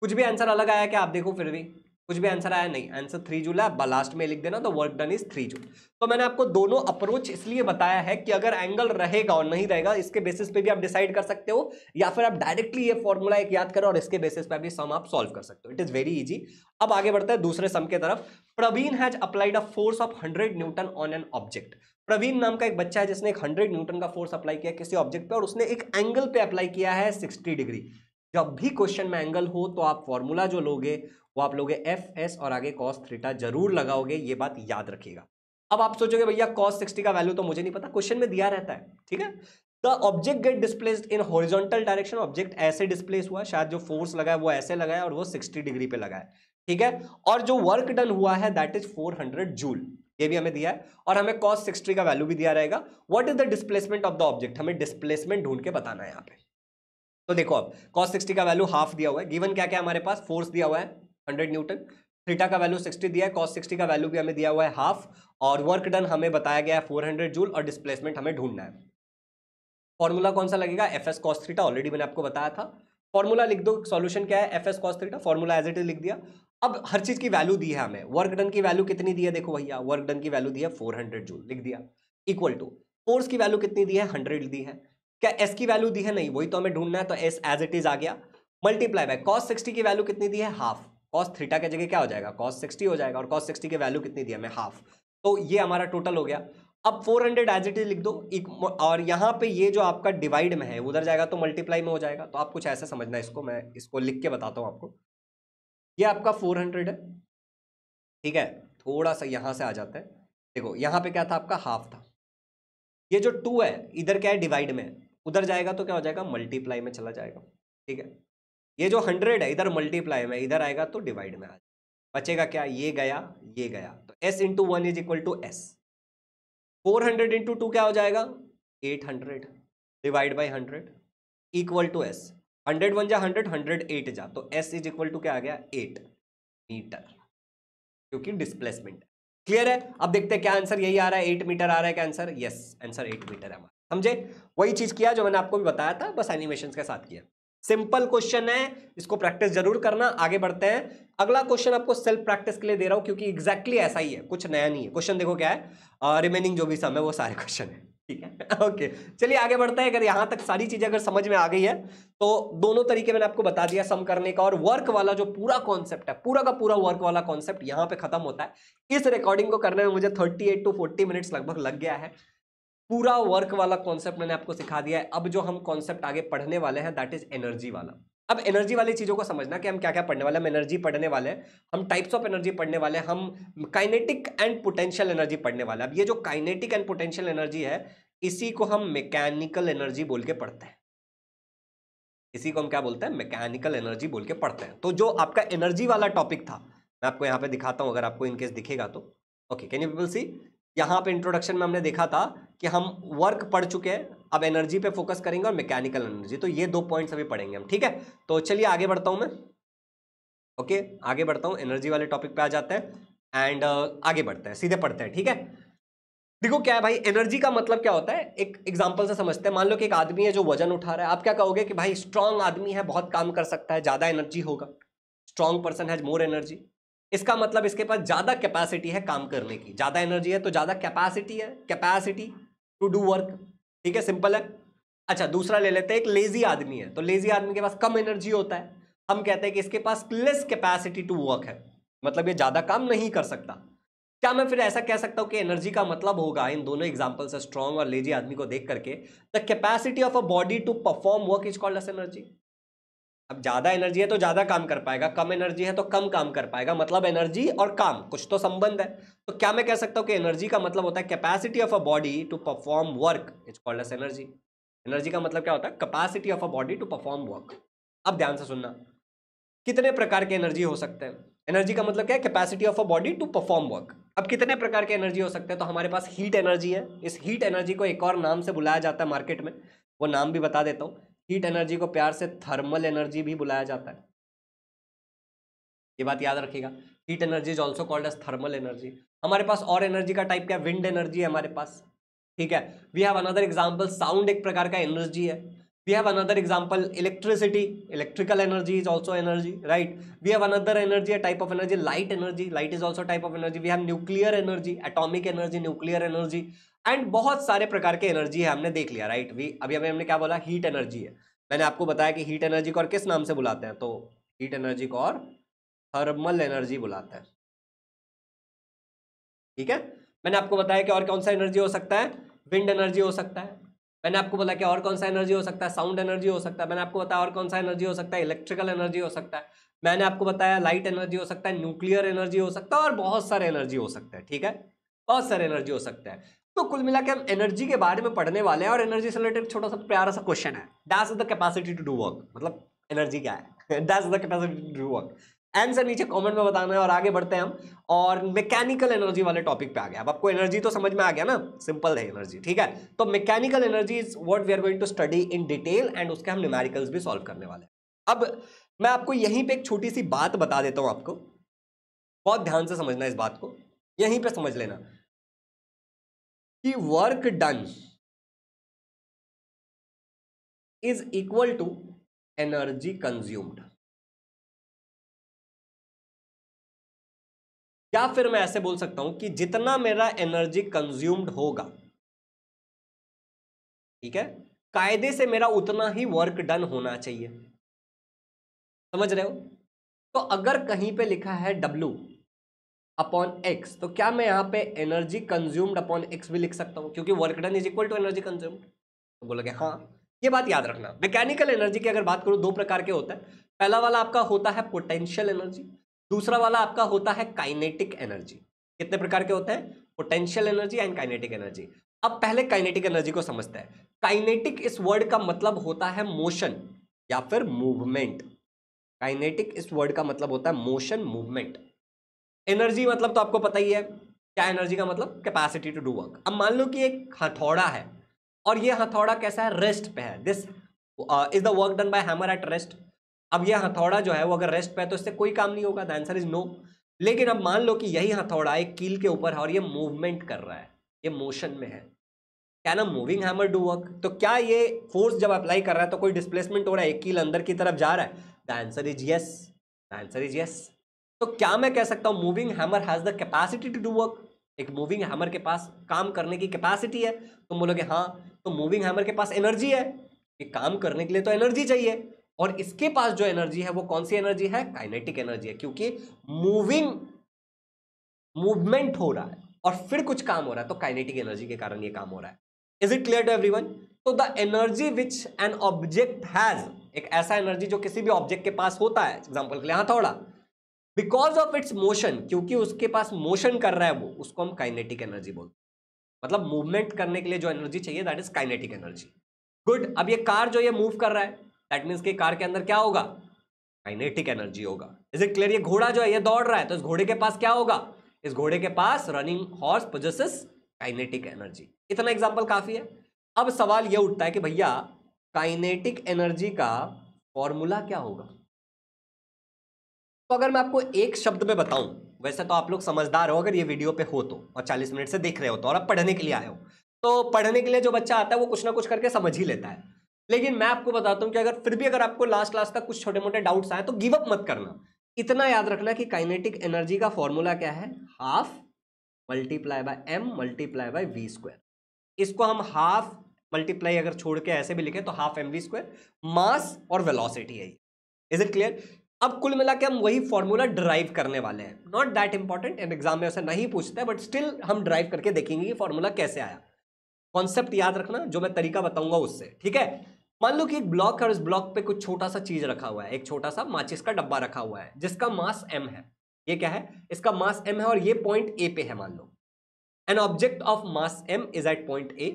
कुछ भी आंसर अलग आया क्या आप देखो फिर भी कुछ भी आंसर आया नहीं आंसर थ्री जूल है लास्ट में लिख देना तो work done is three joule तो मैंने आपको दोनों अप्रोच इसलिए बताया है कि अगर एंगल रहेगा और नहीं रहेगा इसके बेसिस पे भी आप डिसाइड कर सकते हो या फिर आप डायरेक्टली ये फॉर्मूला एक याद करो और इसके बेसिस पे भी सम आप सॉल्व कर सकते हो इट इज वेरी इजी अब आगे बढ़ते हैं दूसरे सम के तरफ Praveen has applied a force of hundred newton on an object Praveen नाम का एक बच्चा है जिसने एक हंड्रेड न्यूटन का फोर्स अप्लाई किया किसी ऑब्जेक्ट पे और उसने एक एंगल पे अप्लाई किया है सिक्सटी डिग्री जब भी क्वेश्चन में एंगल हो तो आप फॉर्मूला जो लोगे वो आप लोगे एफ एस और आगे कॉस थ्रीटा जरूर लगाओगे ये बात याद रखिएगा अब आप सोचोगे भैया कॉस सिक्सटी का वैल्यू तो मुझे नहीं पता क्वेश्चन में दिया रहता है ठीक है the object get displaced in horizontal direction object ऐसे डिस्प्लेस हुआ शायद जो फोर्स लगा है वो ऐसे लगाया और वो सिक्सटी डिग्री पे लगा है ठीक है और जो वर्क डन हुआ है दैट इज 400 जूल ये भी हमें दिया है और हमें कॉस सिक्सटी का वैल्यू भी दिया रहेगा what is the displacement of the object हमें डिस्प्लेसमेंट ढूंढ के बताना है यहाँ पे तो देखो अब कॉस सिक्सटी का वैल्यू हाफ दिया हुआ है गिवन क्या क्या हमारे पास फोर्स दिया हुआ है हंड्रेड न्यूटन थीटा का वैल्यू सिक्सटी दिया है कॉस सिक्सटी का वैल्यू भी हमें दिया हुआ है हाफ और वर्क डन हमें बताया गया है फोर हंड्रेड जूल और डिस्प्लेसमेंट हमें ढूंढना है फॉर्मूला कौन सा लगेगा F S cos theta already मैंने आपको बताया था फॉर्मूला लिख दो सोल्यूशन क्या है F S cos theta formula as it is लिख दिया अब हर चीज़ की वैल्यू दी है हमें वर्क डन की वैल्यू कितनी दी है देखो भैया वर्क डन की वैल्यू दी है फोर हंड्रेड जूल लिख दिया इक्वल टू फोर्स की वैल्यू कितनी दी है हंड्रेड दी है क्या एस की वैल्यू दी है नहीं वही तो हमें ढूंढना है तो एस एज इट इज आ गया मल्टीप्लाई बाय कॉस सिक्सटी की वैल्यू कितनी दी है हाफ कॉस थीटा की जगह क्या हो जाएगा कॉस सिक्सटी हो जाएगा और कॉस सिक्सटी की वैल्यू कितनी दी हमें हाफ तो ये हमारा टोटल हो गया अब 400 हंड्रेड एज इट इज लिख दो एक और यहाँ पे ये जो आपका डिवाइड में है उधर जाएगा तो मल्टीप्लाई में हो जाएगा तो आप कुछ ऐसा समझना इसको मैं इसको लिख के बताता हूँ आपको ये आपका 400 है ठीक है थोड़ा सा यहाँ से आ जाता है देखो यहाँ पे क्या था आपका हाफ था ये जो टू है इधर क्या है डिवाइड में उधर जाएगा तो क्या हो जाएगा मल्टीप्लाई में चला जाएगा ठीक है ये जो हंड्रेड है इधर मल्टीप्लाई में इधर आएगा तो डिवाइड में आ जाएगा बचेगा क्या ये गया ये गया तो S into one is equal to S four hundred into two क्या हो जाएगा eight hundred divide by hundred equal to S hundred one जा हंड्रेड हंड्रेड एट जा तो एस इज इक्वल टू क्या आ गया एट मीटर क्योंकि डिस्प्लेसमेंट क्लियर है अब देखते हैं क्या आंसर यही आ रहा है एट मीटर आ रहा है क्या answer yes answer at metre है हमारा समझे वही चीज़ किया जो मैंने आपको भी बताया था बस एनिमेशन के साथ किया सिंपल क्वेश्चन है इसको प्रैक्टिस जरूर करना आगे बढ़ते हैं अगला क्वेश्चन आपको सेल्फ प्रैक्टिस के लिए दे रहा हूं क्योंकि एग्जैक्टली exactly ऐसा ही है कुछ नया नहीं है क्वेश्चन देखो क्या है रिमेनिंग जो भी सम है वो सारे क्वेश्चन है ठीक है ओके चलिए आगे बढ़ते हैं अगर यहां तक सारी चीज़ें अगर समझ में आ गई है तो दोनों तरीके मैंने आपको बता दिया सम करने का और वर्क वाला जो पूरा कॉन्सेप्ट है पूरा का पूरा वर्क वाला कॉन्सेप्ट यहाँ पे खत्म होता है इस रिकॉर्डिंग को करने में मुझे 38 टू फोर्टी मिनट्स लगभग लग गया है पूरा वर्क वाला कॉन्सेप्ट मैंने आपको सिखा दिया है अब जो हम कॉन्सेप्ट आगे पढ़ने वाले हैं दैट इज एनर्जी वाला अब एनर्जी वाली चीज़ों को समझना कि हम क्या क्या पढ़ने वाले हम एनर्जी पढ़ने वाले हैं हम टाइप्स ऑफ एनर्जी पढ़ने वाले हैं हम काइनेटिक एंड पोटेंशियल एनर्जी पढ़ने वाले हैं अब ये जो काइनेटिक एंड पोटेंशियल एनर्जी है इसी को हम मैकेनिकल एनर्जी बोल के पढ़ते हैं इसी को हम क्या बोलते हैं मैकेनिकल एनर्जी बोल के पढ़ते हैं तो जो आपका एनर्जी वाला टॉपिक था मैं आपको यहाँ पे दिखाता हूँ अगर आपको इनकेस दिखेगा तो okay can you people see यहाँ पे इंट्रोडक्शन में हमने देखा था कि हम वर्क पढ़ चुके हैं अब एनर्जी पे फोकस करेंगे और मैकेनिकल एनर्जी तो ये दो पॉइंट्स अभी पढ़ेंगे हम ठीक है तो चलिए आगे बढ़ता हूँ मैं ओके आगे बढ़ता हूँ एनर्जी वाले टॉपिक पे आ जाते हैं एंड uh, आगे बढ़ते हैं सीधे पढ़ते हैं ठीक है देखो क्या है भाई एनर्जी का मतलब क्या होता है एक एग्जाम्पल से समझते हैं मान लो कि एक आदमी है जो वजन उठा रहा है आप क्या कहोगे कि भाई स्ट्रांग आदमी है बहुत काम कर सकता है ज़्यादा एनर्जी होगा strong person has more energy इसका मतलब इसके पास ज़्यादा कैपेसिटी है काम करने की ज़्यादा एनर्जी है तो ज़्यादा कैपेसिटी है कैपेसिटी टू डू वर्क ठीक है सिंपल है अच्छा दूसरा ले लेते हैं एक लेजी आदमी है तो लेजी आदमी के पास कम एनर्जी होता है हम कहते हैं कि इसके पास लेस कैपेसिटी टू वर्क है मतलब ये ज़्यादा काम नहीं कर सकता क्या मैं फिर ऐसा कह सकता हूँ कि एनर्जी का मतलब होगा इन दोनों एग्जाम्पल से स्ट्रॉन्ग और लेजी आदमी को देख करके the capacity of a body to perform work is called as energy अब ज़्यादा एनर्जी है तो ज़्यादा काम कर पाएगा कम एनर्जी है तो कम काम कर पाएगा मतलब एनर्जी और काम कुछ तो संबंध है तो क्या मैं कह सकता हूँ कि एनर्जी का मतलब होता है capacity of a body to perform work is called as energy energy का मतलब क्या होता है capacity of a body to perform work अब ध्यान से सुनना कितने प्रकार के एनर्जी हो सकते हैं एनर्जी का मतलब क्या है capacity of a body to perform work अब कितने प्रकार के एनर्जी हो सकते हैं तो हमारे पास हीट एनर्जी है इस हीट एनर्जी को एक और नाम से बुलाया जाता है मार्केट में वो नाम भी बता देता हूँ हीट एनर्जी को प्यार से थर्मल एनर्जी भी बुलाया जाता है ये बात याद रखिएगा heat energy is also called as thermal energy हमारे पास और एनर्जी का टाइप क्या विंड एनर्जी है हमारे पास ठीक है we have another example sound एक प्रकार का एनर्जी है we have another example electricity electrical energy is also energy right we have another energy a type of energy light energy light is also type of energy we have nuclear energy atomic energy nuclear energy and बहुत सारे प्रकार के energy है हमने देख लिया right we अभी अभी हमने क्या बोला हीट एनर्जी है मैंने आपको बताया कि हीट एनर्जी को और किस नाम से बुलाते हैं तो हीट एनर्जी को और थर्मल एनर्जी बुलाते हैं ठीक है मैंने आपको बताया कि और कौन सा एनर्जी हो सकता है विंड एनर्जी हो सकता है मैंने आपको बताया कि और कौन सा एनर्जी हो सकता है साउंड एनर्जी हो सकता है मैंने आपको बताया और कौन सा एनर्जी हो सकता है इलेक्ट्रिकल एनर्जी हो सकता है मैंने आपको बताया लाइट एनर्जी हो सकता है न्यूक्लियर एनर्जी हो सकता है और बहुत सारे एनर्जी हो सकता है ठीक है बहुत सारे एनर्जी हो सकते हैं तो कुल मिलाकर हम एनर्जी के बारे में पढ़ने वाले हैं और एनर्जी से रिलेटेड छोटा सा प्यारा सा क्वेश्चन है dash is the capacity to do work मतलब एनर्जी क्या है dash is the capacity to do work answer नीचे कमेंट में बताना है और आगे बढ़ते हैं हम और मैकेनिकल एनर्जी वाले टॉपिक पे आ गया अब आपको एनर्जी तो समझ में आ गया ना सिंपल है एनर्जी ठीक है तो mechanical energy is what we are going to study in detail and उसके हम न्यूमेरिकल्स भी सॉल्व करने वाले अब मैं आपको यहीं पर एक छोटी सी बात बता देता हूँ आपको बहुत ध्यान से समझना इस बात को यहीं पर समझ लेना कि work done is equal to energy consumed या फिर मैं ऐसे बोल सकता हूं कि जितना मेरा एनर्जी कंज्यूम्ड होगा ठीक है कायदे से मेरा उतना ही वर्क डन होना चाहिए समझ रहे हो तो अगर कहीं पे लिखा है डब्ल्यू अपॉन एक्स तो क्या मैं यहाँ पे एनर्जी कंज्यूम्ड अपॉन एक्स भी लिख सकता हूँ क्योंकि work done is equal to energy consumed तो गया हाँ ये बात याद रखना मैकेनिकल एनर्जी की अगर बात करूँ दो प्रकार के होता है पहला वाला आपका होता है पोटेंशियल एनर्जी दूसरा वाला आपका होता है काइनेटिक एनर्जी कितने प्रकार के होते हैं potential energy and kinetic energy अब पहले काइनेटिक एनर्जी को समझते हैं काइनेटिक इस वर्ड का मतलब होता है मोशन या फिर मूवमेंट काइनेटिक इस वर्ड का मतलब होता है मोशन मूवमेंट एनर्जी मतलब तो आपको पता ही है क्या एनर्जी का मतलब कैपेसिटी टू डू वर्क अब मान लो कि एक हथौड़ा है और ये हथौड़ा कैसा है रेस्ट पे है this is the work done by hammer at rest अब यह हथौड़ा जो है वो अगर रेस्ट पे है तो इससे कोई काम नहीं होगा द आंसर इज नो लेकिन अब मान लो कि यही हथौड़ा एक कील के ऊपर है और ये मूवमेंट कर रहा है ये मोशन में है क्या ना मूविंग हैमर डू वर्क तो क्या ये फोर्स जब अप्लाई कर रहा है तो कोई डिस्प्लेसमेंट हो रहा है एक कील अंदर की तरफ जा रहा है the answer is yes the answer is yes तो क्या मैं कह सकता हूँ moving hammer has the capacity to do work एक मूविंग हैमर के पास काम करने की कैपेसिटी है तुम तो बोलोगे हाँ तो मूविंग हैमर के पास एनर्जी है कि काम करने के लिए तो एनर्जी चाहिए और इसके पास जो एनर्जी है वो कौन सी एनर्जी है काइनेटिक एनर्जी है क्योंकि मूविंग मूवमेंट हो रहा है और फिर कुछ काम हो रहा है तो काइनेटिक एनर्जी के कारण ये काम हो रहा है is it clear to one तो the energy which an object has एक ऐसा एनर्जी जो किसी भी ऑब्जेक्ट के पास होता है एग्जाम्पल के लिए हथौड़ा हाँ बिकॉज ऑफ इट्स मोशन क्योंकि उसके पास मोशन कर रहा है वो उसको हम काइनेटिक एनर्जी बोलते हैं मतलब मूवमेंट करने के लिए जो एनर्जी चाहिए that is kinetic energy good अब ये कार जो ये मूव कर रहा है दैट मीन्स कि कार के अंदर क्या होगा काइनेटिक एनर्जी होगा इज इट क्लियर ये घोड़ा जो है ये दौड़ रहा है तो इस घोड़े के पास क्या होगा इस घोड़े के पास running horse possesses kinetic energy इतना एग्जाम्पल काफी है अब सवाल ये उठता है कि भैया काइनेटिक एनर्जी का फॉर्मूला क्या होगा तो अगर मैं आपको एक शब्द में बताऊं वैसे तो आप लोग समझदार हो अगर ये वीडियो पे हो तो और 40 मिनट से देख रहे हो तो और आप पढ़ने के लिए आए हो तो पढ़ने के लिए जो बच्चा आता है वो कुछ ना कुछ करके समझ ही लेता है लेकिन मैं आपको बताता हूँ कि अगर फिर भी अगर आपको लास्ट क्लास तक कुछ छोटे मोटे डाउट्स आए तो गिव अप मत करना इतना याद रखना कि काइनेटिक एनर्जी का फॉर्मूला क्या है half multiply by M multiply by V square इसको हम हाफ मल्टीप्लाई अगर छोड़ के ऐसे भी लिखे तो half M we square mass और वेलोसिटी है इज इट क्लियर अब कुल मिला के हम वही फॉर्मूला ड्राइव करने वाले हैं not that important and exam में उसे नहीं पूछता है बट स्टिल हम ड्राइव करके देखेंगे कि फॉर्मूला कैसे आया कॉन्सेप्ट याद रखना जो मैं तरीका बताऊंगा उससे ठीक है मान लो कि एक ब्लॉक है और ब्लॉक पे कुछ छोटा सा चीज रखा हुआ है एक छोटा सा माचिस का डब्बा रखा हुआ है जिसका मास एम है ये क्या है इसका मास एम है और ये पॉइंट ए पे है मान लो an object of mass M is at point A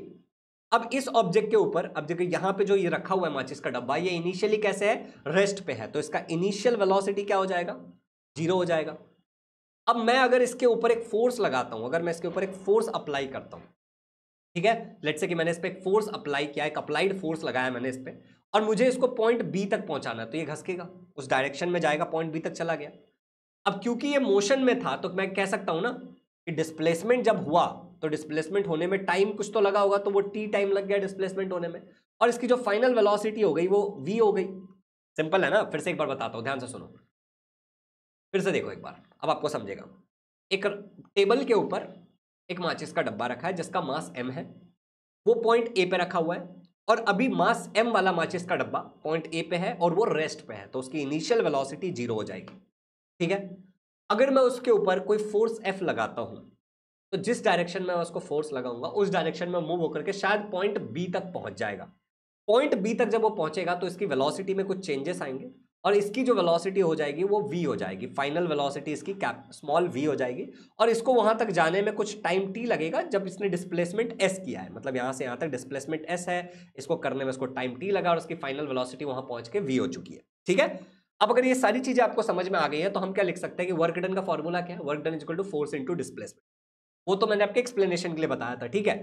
अब इस ऑब्जेक्ट के ऊपर अब देखिए यहां पे जो ये रखा हुआ है माचिस का डब्बा ये इनिशियली कैसे है रेस्ट पे है तो इसका इनिशियल वेलोसिटी क्या हो जाएगा जीरो हो जाएगा अब मैं अगर इसके ऊपर एक फोर्स लगाता हूं अगर मैं इसके ऊपर एक फोर्स अप्लाई करता हूं ठीक है लेट से कि मैंने इस पर एक फोर्स अप्लाई किया एक अप्लाइड फोर्स लगाया मैंने इस पर और मुझे इसको पॉइंट बी तक पहुंचाना तो ये घसकेगा उस डायरेक्शन में जाएगा पॉइंट बी तक चला गया अब क्योंकि ये मोशन में था तो मैं कह सकता हूं ना कि डिस्प्लेसमेंट जब हुआ तो डिस्प्लेसमेंट होने में टाइम कुछ तो लगा होगा तो वो टी टाइम लग गया डिस्प्लेसमेंट होने में और इसकी जो फाइनल वेलोसिटी हो गई वो वी हो गई सिंपल है ना फिर से एक बार बताता हूँ ध्यान से सुनो फिर से देखो एक बार अब आपको समझेगा एक टेबल के ऊपर एक माचिस का डब्बा रखा है जिसका मास एम है वो पॉइंट ए पे रखा हुआ है और अभी मास एम वाला माचिस का डब्बा पॉइंट ए पे है और वो रेस्ट पे है तो उसकी इनिशियल वेलोसिटी जीरो हो जाएगी ठीक है अगर मैं उसके ऊपर कोई फोर्स एफ लगाता हूँ तो जिस डायरेक्शन में उसको फोर्स लगाऊंगा उस डायरेक्शन में मूव होकर के शायद पॉइंट बी तक पहुंच जाएगा पॉइंट बी तक जब वो पहुंचेगा तो इसकी वेलोसिटी में कुछ चेंजेस आएंगे और इसकी जो वेलोसिटी हो जाएगी वो वी हो जाएगी फाइनल वेलोसिटी इसकी कैप स्मॉल वी हो जाएगी और इसको वहां तक जाने में कुछ टाइम टी लगेगा जब इसने डिस्प्लेसमेंट एस किया है मतलब यहाँ से यहाँ तक डिस्प्लेसमेंट एस है इसको करने में इसको टाइम टी लगा और उसकी फाइनल वेलोसिटी वहां पहुंच के वी हो चुकी है ठीक है अब अगर ये सारी चीज़ें आपको समझ में आ गई है तो हम क्या लिख सकते हैं कि वर्क डन का फॉर्मूला क्या है work done to force into displacement वो तो मैंने आपके एक्सप्लेनेशन के लिए बताया था ठीक है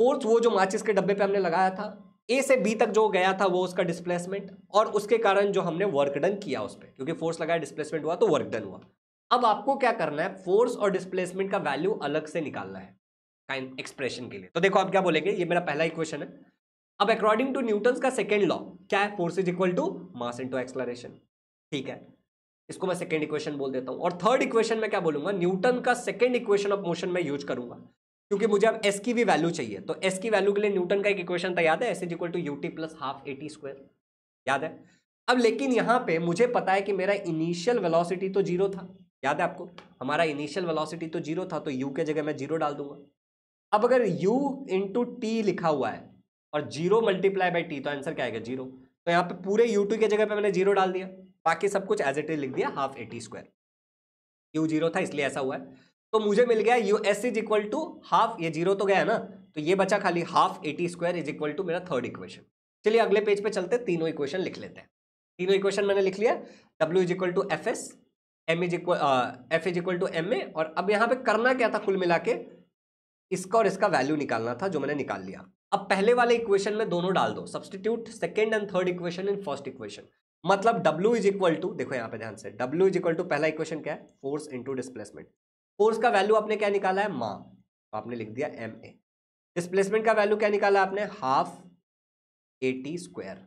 फोर्थ वो जो माचिस के डब्बे पे हमने लगाया था ए से बी तक जो गया था वो उसका डिस्प्लेसमेंट और उसके कारण जो हमने वर्क डन किया उस पर क्योंकि फोर्स लगाया डिस्प्लेसमेंट हुआ तो वर्क डन हुआ अब आपको क्या करना है फोर्स और डिस्प्लेसमेंट का वैल्यू अलग से निकालना है काइंड एक्सप्रेशन के लिए तो देखो आप क्या बोलेंगे ये मेरा पहला इक्वेशन है अब अकॉर्डिंग टू न्यूटन का सेकेंड लॉ क्या है force is equal to mass into acceleration ठीक है इसको मैं सेकेंड इक्वेशन बोल देता हूँ और थर्ड इक्वेशन में क्या बोलूंगा न्यूटन का सेकेंड इक्वेशन ऑफ मोशन में यूज करूंगा क्योंकि मुझे अब एस की भी वैल्यू चाहिए तो एस की वैल्यू के लिए न्यूटन का एक इक्वेशन था याद है S is equal to U T plus half A T square याद है अब लेकिन यहाँ पे मुझे पता है कि मेरा इनिशियल वेलोसिटी तो जीरो था याद है आपको हमारा इनिशियल वेलोसिटी तो जीरो था तो यू के जगह मैं जीरो डाल दूंगा अब अगर इन इंटू टी लिखा हुआ है और जीरो मल्टीप्लाई बाई टी तो आंसर क्या आएगा जीरो तो यहाँ पे पूरे यू टू के जगह पर मैंने जीरो डाल दिया बाकी सब कुछ एज इट इज लिख दिया half A T square U zero था इसलिए ऐसा हुआ है तो मुझे मिल गया U S is equal to half ये जीरो तो गया ना तो ये बचा खाली half A T square is equal to मेरा थर्ड इक्वेशन चलिए अगले पेज पे चलते हैं तीनों इक्वेशन लिख लेते हैं तीनों इक्वेशन मैंने लिख लिया W is equal to F S M is equal F is equal to M A और अब यहाँ पे करना क्या था कुल मिला के इसका और इसका वैल्यू निकालना था जो मैंने निकाल लिया अब पहले वाले इक्वेशन में दोनों डाल दो substitute second and third equation in first equation मतलब W इज इक्वल टू देखो यहाँ पे ध्यान से W इज इक्वल टू पहला इक्वेशन क्या है फोर्स इंटू डिस्प्लेसमेंट फोर्स का वैल्यू आपने क्या निकाला है मा तो आपने लिख दिया एम ए डिस्प्लेसमेंट का वैल्यू क्या निकाला आपने half A T square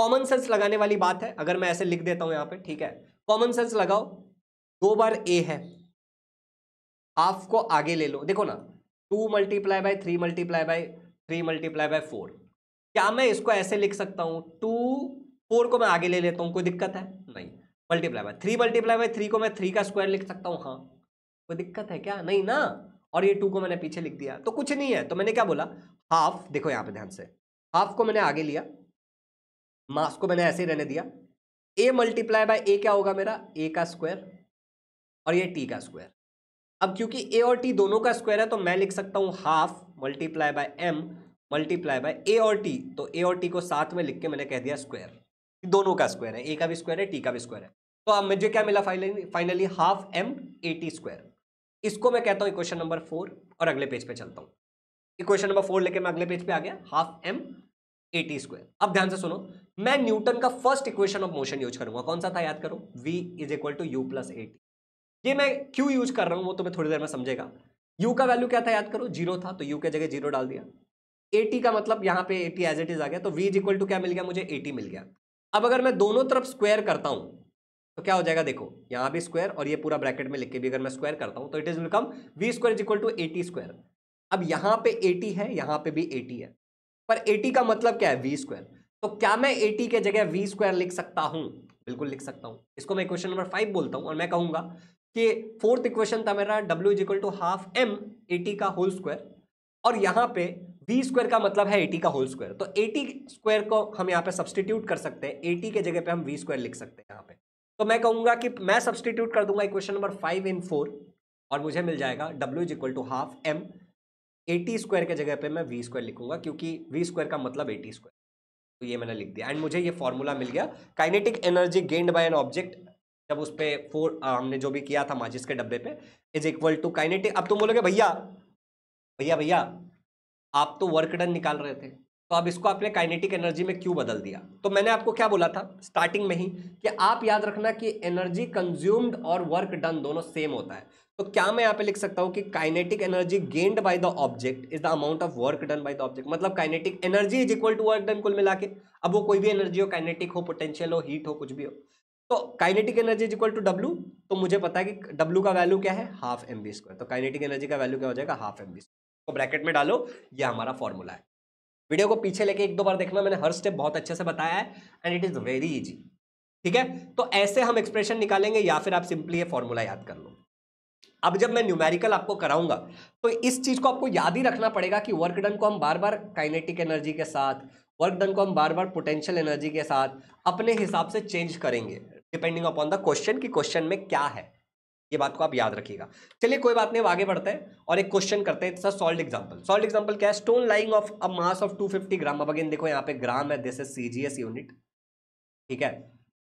common sense लगाने वाली बात है अगर मैं ऐसे लिख देता हूँ यहाँ पे ठीक है कॉमन सेंस लगाओ दो बार ए है हाफ को आगे ले लो देखो ना two multiply by three multiply by three multiply by four क्या मैं इसको ऐसे लिख सकता हूँ टू फोर को मैं आगे ले लेता हूँ कोई दिक्कत है नहीं multiply by three multiply by three को मैं थ्री का स्क्वायर लिख सकता हूँ हाँ कोई दिक्कत है क्या नहीं ना और ये टू को मैंने पीछे लिख दिया तो कुछ नहीं है तो मैंने क्या बोला हाफ देखो यहाँ पे ध्यान से हाफ को मैंने आगे लिया मास को मैंने ऐसे ही रहने दिया ए मल्टीप्लाई बाय ए क्या होगा मेरा ए का स्क्वायर और ये टी का स्क्वायर अब क्योंकि ए और टी दोनों का स्क्वायर है तो मैं लिख सकता हूँ half multiply by M multiply by A और टी तो ए और टी को साथ में लिख के मैंने कह दिया स्क्वायर दोनों का स्क्वायर है ए का भी स्क्वायर है टी का भी स्क्वायर है तो अब मुझे क्या मिला finally finally half M A T square इसको मैं कहता हूँ इक्वेशन नंबर फोर और अगले पेज पे चलता हूँ इक्वेशन नंबर फोर लेके मैं अगले पेज पे आ गया half M A T square अब ध्यान से सुनो मैं न्यूटन का first equation of motion use करूंगा कौन सा था याद करो V is equal to you plus A ये मैं क्यों यूज कर रहा हूँ वो तुम्हें थोड़ी देर में समझेगा यू का वैल्यू क्या था याद करो जीरो था तो यू के जगह जीरो डाल दिया ए टी का मतलब यहाँ पे A T as it is आ गया तो वी इज इक्वल टू क्या मिल गया मुझे ए मिल गया अब अगर मैं दोनों तरफ स्क्वायर करता हूं तो क्या हो जाएगा देखो यहां भी स्क्वायर और ये पूरा ब्रैकेट में लिख के भी अगर मैं स्क्वायर करता हूं तो it is become V square is equal to A T square अब यहां पे एटी है यहां पे भी एटी है पर एटी का मतलब क्या है वी स्क्वायर तो क्या मैं एटी के जगह वी स्क्वायर लिख सकता हूं बिल्कुल लिख सकता हूं इसको मैं क्वेश्चन नंबर फाइव बोलता हूं और मैं कहूंगा कि फोर्थ इक्वेशन था मेरा W is equal to half M A T का होल स्क्वायर और यहाँ पे बी स्क्वायर का मतलब है एटी का होल स्क्वायर तो एटी स्क्वायर को हम यहाँ पे सब्सटीट्यूट कर सकते हैं एटी के जगह पे हम वी स्क्वायर लिख सकते हैं यहाँ पे तो मैं कहूँगा कि मैं सब्सटीट्यूट कर दूंगा equation number five in four और मुझे मिल जाएगा W is equal to half M A T square के जगह पे मैं वी स्क्वायर लिखूंगा क्योंकि वी स्क्वायर का मतलब एटी स्क्वायर तो ये मैंने लिख दिया एंड मुझे ये फॉर्मूला मिल गया kinetic energy gained by an object जब उस पर फोर हमने जो भी किया था माचिस के डब्बे पे इज इक्वल टू काइनेटिक अब तुम बोलोगे भैया भैया भैया आप तो वर्क डन निकाल रहे थे तो अब इसको आपने काइनेटिक एनर्जी में क्यों बदल दिया तो मैंने आपको क्या बोला था स्टार्टिंग में ही कि आप याद रखना कि एनर्जी कंज्यूम्ड और वर्क डन दोनों सेम होता है तो क्या मैं यहाँ पे लिख सकता हूँ कि kinetic energy gained by the object is the amount of work done by the object मतलब kinetic energy is equal to work done कुल मिला के अब वो कोई भी एनर्जी हो काइनेटिक हो पोटेंशियल हो हीट हो कुछ भी हो तो kinetic energy is equal to W तो मुझे पता है कि डब्लू का वैल्यू क्या है हाफ एम बी स्क्वायर तो काइनेटिक एनर्जी का वैल्यू क्या हो जाएगा हाफ एम बी को तो ब्रैकेट में डालो ये हमारा फॉर्मूला है वीडियो को पीछे लेके एक दो बार देखना मैंने हर स्टेप बहुत अच्छे से बताया है and it is very easy ठीक है तो ऐसे हम एक्सप्रेशन निकालेंगे या फिर आप सिंपली ये फॉर्मूला याद कर लो अब जब मैं न्यूमेरिकल आपको कराऊंगा तो इस चीज़ को आपको याद ही रखना पड़ेगा कि वर्क डन को हम बार बार काइनेटिक एनर्जी के साथ वर्क डन को हम बार बार पोटेंशियल एनर्जी के साथ अपने हिसाब से चेंज करेंगे डिपेंडिंग अपॉन द क्वेश्चन कि क्वेश्चन में क्या है ये बात को आप याद रखिएगा चलिए कोई बात नहीं आगे बढ़ते हैं और एक क्वेश्चन करते हैं sir solved example solved example क्या है stone lying of a mass of 250 gram अब अगेन देखो यहाँ पे ग्राम है दिस इज सीजीएस यूनिट ठीक है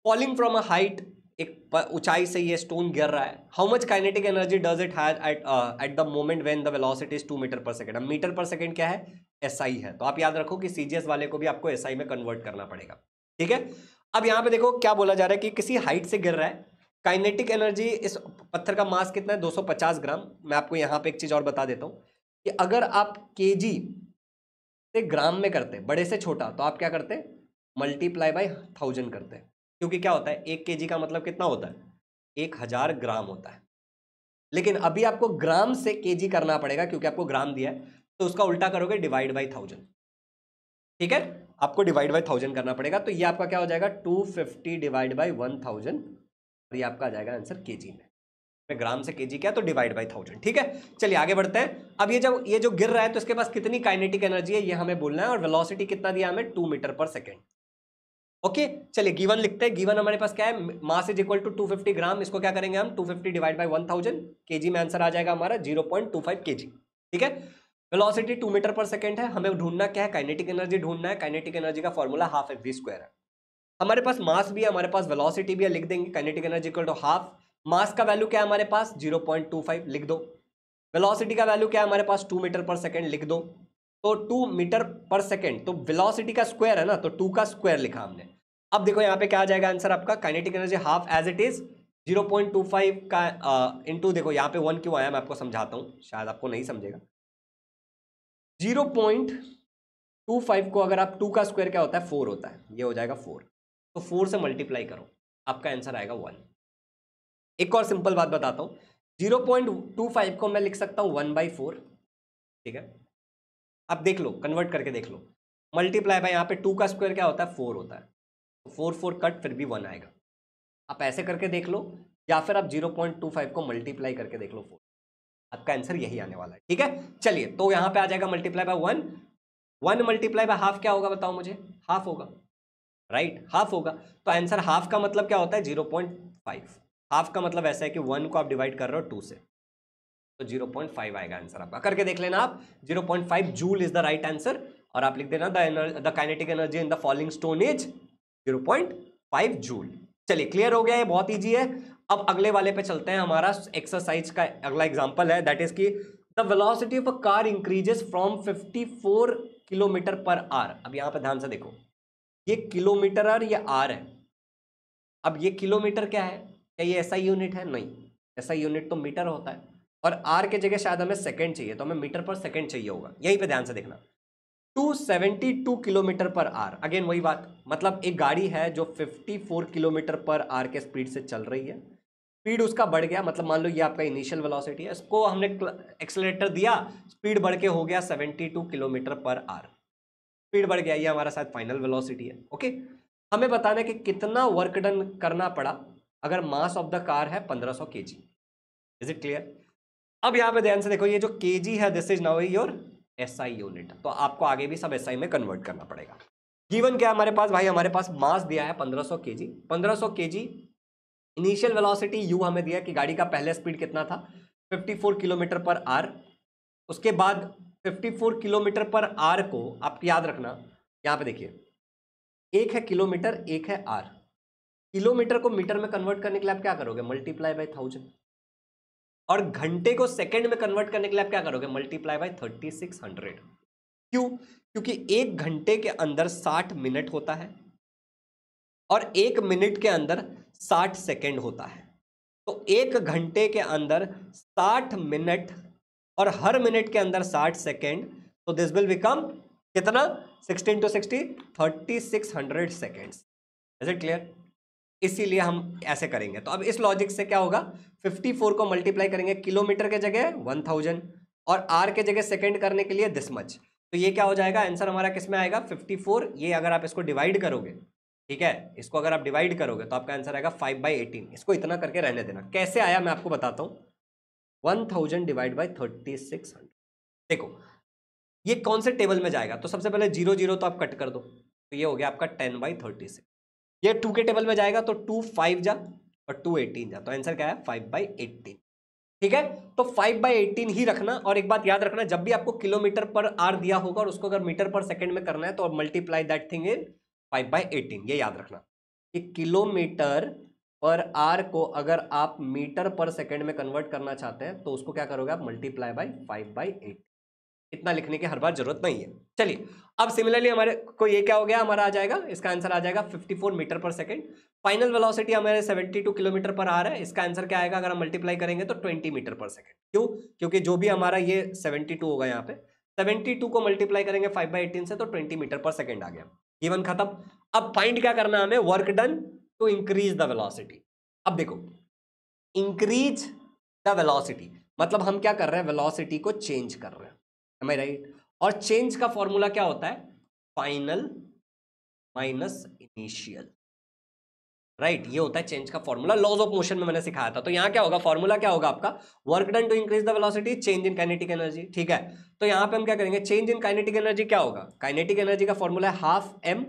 फॉलिंग फ्रॉम अ हाइट एक ऊंचाई से ये स्टोन गिर रहा है how much kinetic energy does it has at at the moment when the velocity is two metre per second अब मीटर पर सेकंड क्या है एसआई SI है तो आप याद रखो कि सीजीएस वाले को भी आपको एसआई SI में कन्वर्ट करना पड़ेगा ठीक है अब यहाँ पे देखो क्या बोला जा रहा है कि किसी हाइट से गिर रहा है काइनेटिक एनर्जी इस पत्थर का मास कितना है 250 ग्राम मैं आपको यहाँ पे एक चीज़ और बता देता हूँ कि अगर आप के से ग्राम में करते बड़े से छोटा तो आप क्या करते मल्टीप्लाई बाई थाउजेंड करते क्योंकि क्या होता है एक के का मतलब कितना होता है एक हज़ार ग्राम होता है लेकिन अभी आपको ग्राम से के करना पड़ेगा क्योंकि आपको ग्राम दिया है तो उसका उल्टा करोगे डिवाइड बाई थाउजेंड ठीक है आपको डिवाइड बाई थाउजेंड करना पड़ेगा तो ये आपका क्या हो जाएगा two fifty divide by one thousand और ये आपका आ जाएगा आंसर के जी में में ग्राम से के जी क्या तो डिवाइड बाई थाउजेंड ठीक है चलिए आगे बढ़ते हैं अब ये जब ये जो गिर रहा है तो इसके पास कितनी काइनेटिक एनर्जी है ये हमें बोलना है और वेलोसिटी कितना दिया हमें two metre per second okay चलिए गीवन लिखते हैं गिवन हमारे पास क्या है mass is equal to two fifty gram इसको क्या करेंगे हम two fifty divide by one thousand K G में आंसर आ जाएगा हमारा zero point two five K G ठीक है velocity two metre per second है हमें ढूंढना क्या है काइनेटिक एनर्जी ढूंढना है काइनेटिक एनर्जी का formula half F V square है हमारे पास मास भी है हमारे पास वेलोसिटी भी है लिख देंगे kinetic energy equal to half mass का वैल्यू क्या है हमारे पास 0.25 लिख दो वेलोसिटी का वैल्यू क्या है हमारे पास 2 मीटर पर सेकंड लिख दो तो 2 मीटर पर सेकंड तो वेलोसिटी का स्क्वायर है ना तो 2 का स्क्वायर लिखा हमने अब देखो यहाँ पे क्या आ जाएगा आंसर आपका kinetic energy half as it is five का टू देखो यहाँ पे वन क्यों आया मैं आपको समझाता हूँ शायद आपको नहीं समझेगा फाइव को अगर आप टू का स्क्वायर क्या होता है फोर होता है ये हो जाएगा फोर तो फोर से मल्टीप्लाई करो आपका आंसर आएगा वन एक और सिंपल बात बताता हूँ जीरो पॉइंट टू फाइव को मैं लिख सकता हूँ वन बाई फोर ठीक है अब देख लो कन्वर्ट करके देख लो मल्टीप्लाई बाय यहाँ पे टू का स्क्वायर क्या होता है फोर होता है तो फोर फोर कट फिर भी वन आएगा आप ऐसे करके देख लो या फिर आप जीरो पॉइंट टू फाइव को मल्टीप्लाई करके देख लो फोर आपका आंसर यही आने वाला है ठीक है चलिए तो यहाँ पे आ जाएगा multiply by one one multiply by half क्या होगा बताओ मुझे हाफ होगा राइट right? हाफ होगा तो आंसर हाफ का मतलब क्या होता है जीरो पॉइंट फाइव हाफ का मतलब ऐसा है कि वन को आप डिवाइड कर रहे हो टू से तो जीरो पॉइंट फाइव आएगा आंसर आपका करके देख लेना आप zero point five joule is the right answer और आप लिख देना the kinetic energy in the falling stone is zero point five joule चलिए क्लियर हो गया ये बहुत ईजी है अब अगले वाले पे चलते हैं हमारा एक्सरसाइज का अगला एग्जाम्पल है दैट इज की the velocity of a car increases from 54 kilometre per hour अब यहाँ पे ध्यान से देखो ये किलोमीटर आर या आर है अब ये किलोमीटर क्या है क्या ये ऐसा यूनिट है नहीं ऐसा यूनिट तो मीटर होता है और आर के जगह शायद हमें सेकंड चाहिए तो हमें मीटर पर सेकंड चाहिए होगा यहीं पे ध्यान से देखना 272 किलोमीटर पर आर अगेन वही बात मतलब एक गाड़ी है जो 54 किलोमीटर पर आर के स्पीड से चल रही है स्पीड उसका बढ़ गया मतलब मान लो ये आपका इनिशियल वेलोसिटी है इसको हमने एक्सलेटर दिया स्पीड बढ़ के हो गया 72 किलोमीटर पर आर स्पीड बढ़ गया ये हमारा शायद फाइनल वेलोसिटी है ओके हमें बताना है कि कितना वर्क डन करना पड़ा अगर मास ऑफ द कार है पंद्रह सौ के जी इज इट क्लियर अब यहाँ पे ध्यान से देखो ये जो के जी है this is now your S I unit तो आपको आगे भी सब एस SI में कन्वर्ट करना पड़ेगा गिवन क्या हमारे पास भाई हमारे पास मास दिया है 1500 केजी 1500 केजी इनिशियल वेलोसिटी यू हमें दिया कि गाड़ी का पहले स्पीड कितना था 54 किलोमीटर पर आर उसके बाद 54 किलोमीटर पर आर को आप याद रखना यहां पे देखिए एक है किलोमीटर एक है आर किलोमीटर को मीटर में कन्वर्ट करने के लिए आप क्या करोगे मल्टीप्लाई बाई थाउजेंड और घंटे को सेकंड में कन्वर्ट करने के लिए आप क्या करोगे multiply by thirty six hundred क्यों क्योंकि एक घंटे के अंदर साठ मिनट होता है और एक मिनट के अंदर साठ सेकेंड होता है तो एक घंटे के अंदर साठ मिनट और हर मिनट के अंदर साठ सेकेंड तो दिस विल बिकम कितना sixteen to sixty thirty six hundred seconds is it clear इसीलिए हम ऐसे करेंगे तो अब इस लॉजिक से क्या होगा 54 को मल्टीप्लाई करेंगे किलोमीटर के जगह 1000 और आर के जगह सेकेंड करने के लिए दिस मच तो ये क्या हो जाएगा आंसर हमारा किस में आएगा 54 ये अगर आप इसको डिवाइड करोगे ठीक है इसको अगर आप डिवाइड करोगे तो आपका आंसर आएगा फाइव बाई एटीन इसको इतना करके रहने देना कैसे आया मैं आपको बताता हूँ one thousand divide by thirty six hundred देखो ये कौन से टेबल में जाएगा तो सबसे पहले जीरो जीरो तो आप कट कर दो तो ये हो गया आपका टेन बाई थर्टी सिक्स ये टू के टेबल में जाएगा तो टू फाइव जा और टू एटीन जा तो आंसर क्या है फाइव बाई एटीन ठीक है तो फाइव बाई एटीन ही रखना और एक बात याद रखना जब भी आपको किलोमीटर पर आर दिया होगा और उसको अगर मीटर पर सेकेंड में करना है तो multiply that thing in five by eighteen ये याद रखना कि किलोमीटर और आर को अगर आप मीटर पर सेकेंड में कन्वर्ट करना चाहते हैं तो उसको क्या करोगे आप multiply by five by eight इतना लिखने की हर बार जरूरत नहीं है चलिए अब सिमिलरली हमारे को ये क्या हो गया हमारा आ जाएगा इसका आंसर आ जाएगा 54 metre per second final velocity हमारे 72 किलोमीटर पर आ रहा है इसका आंसर क्या आएगा अगर हम मल्टीप्लाई करेंगे तो 20 मीटर पर सेकंड क्यों क्योंकि जो भी हमारा ये 72 होगा यहाँ पे 72 को मल्टीप्लाई करेंगे फाइव बाई से तो ट्वेंटी मीटर पर सेकेंड आ गया गिवन खत्म अब फाइंड क्या करना हमें work done to increase the velocity अब देखो इंक्रीज द वेलोसिटी मतलब हम क्या कर रहे हैं वेलोसिटी को चेंज कर रहे हैं राइट right? राइट और चेंज का फॉर्मूला क्या होता है final minus initial right right, ये होता है चेंज का फॉर्मूला लॉज ऑफ मोशन में मैंने सिखाया था तो यहाँ क्या होगा फॉर्मूला क्या होगा आपका work done to increase the velocity change in kinetic energy ठीक है तो यहाँ पे हम क्या करेंगे चेंज इन काइनेटिक एनर्जी क्या होगा काइनेटिक एनर्जी का फॉर्मूला है हाफ एम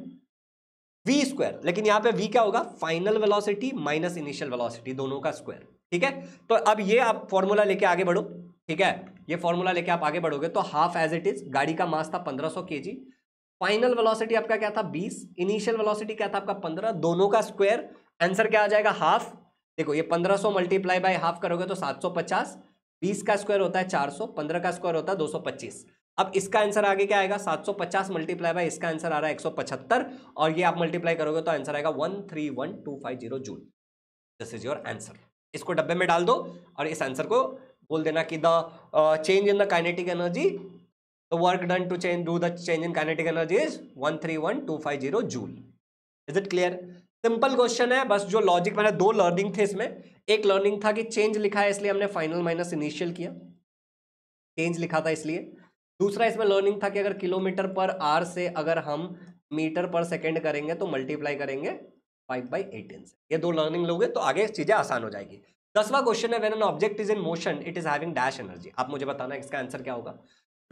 वी स्क्वायर लेकिन यहां पे वी क्या होगा final velocity minus initial velocity दोनों का स्क्वायर ठीक है तो अब ये आप फॉर्मूला लेके आगे बढ़ो ठीक है ये फॉर्मूला लेके आप आगे बढ़ोगे तो हाफ एज इट इज गाड़ी का मास था पंद्रह सौ के जी फाइनल वेलोसिटी आपका क्या था बीस इनिशियल वेलोसिटी क्या था आपका पंद्रह दोनों का स्क्वायर आंसर क्या आ जाएगा हाफ देखो ये पंद्रह सौ मल्टीप्लाई बाय हाफ करोगे तो सात सौ पचास बीस का स्क्वायर होता है चार सौ पंद्रह का स्क्वायर होता है दो सौ पच्चीस अब इसका आंसर आगे क्या आएगा 750 मल्टीप्लाई बाय इसका आंसर आ रहा है 175 और ये आप मल्टीप्लाई करोगे तो आंसर आएगा 131250 joule this is your answer इसको डब्बे में डाल दो और इस आंसर को बोल देना कि the change in the kinetic energy the work done to change do the change in kinetic energy is zero joule is it clear simple question है बस जो लॉजिक मैंने दो लर्निंग थे इसमें एक लर्निंग था कि चेंज लिखा है इसलिए हमने फाइनल माइनस इनिशियल किया चेंज लिखा था इसलिए दूसरा इसमें लर्निंग था कि अगर किलोमीटर पर आर से अगर हम मीटर पर सेकेंड करेंगे तो मल्टीप्लाई करेंगे फाइव बाई एटीन से ये दो लर्निंग लोगे तो आगे चीज़ें आसान हो जाएगी दसवा क्वेश्चन है when an object is in motion it is having dash energy आप मुझे बताना इसका आंसर क्या होगा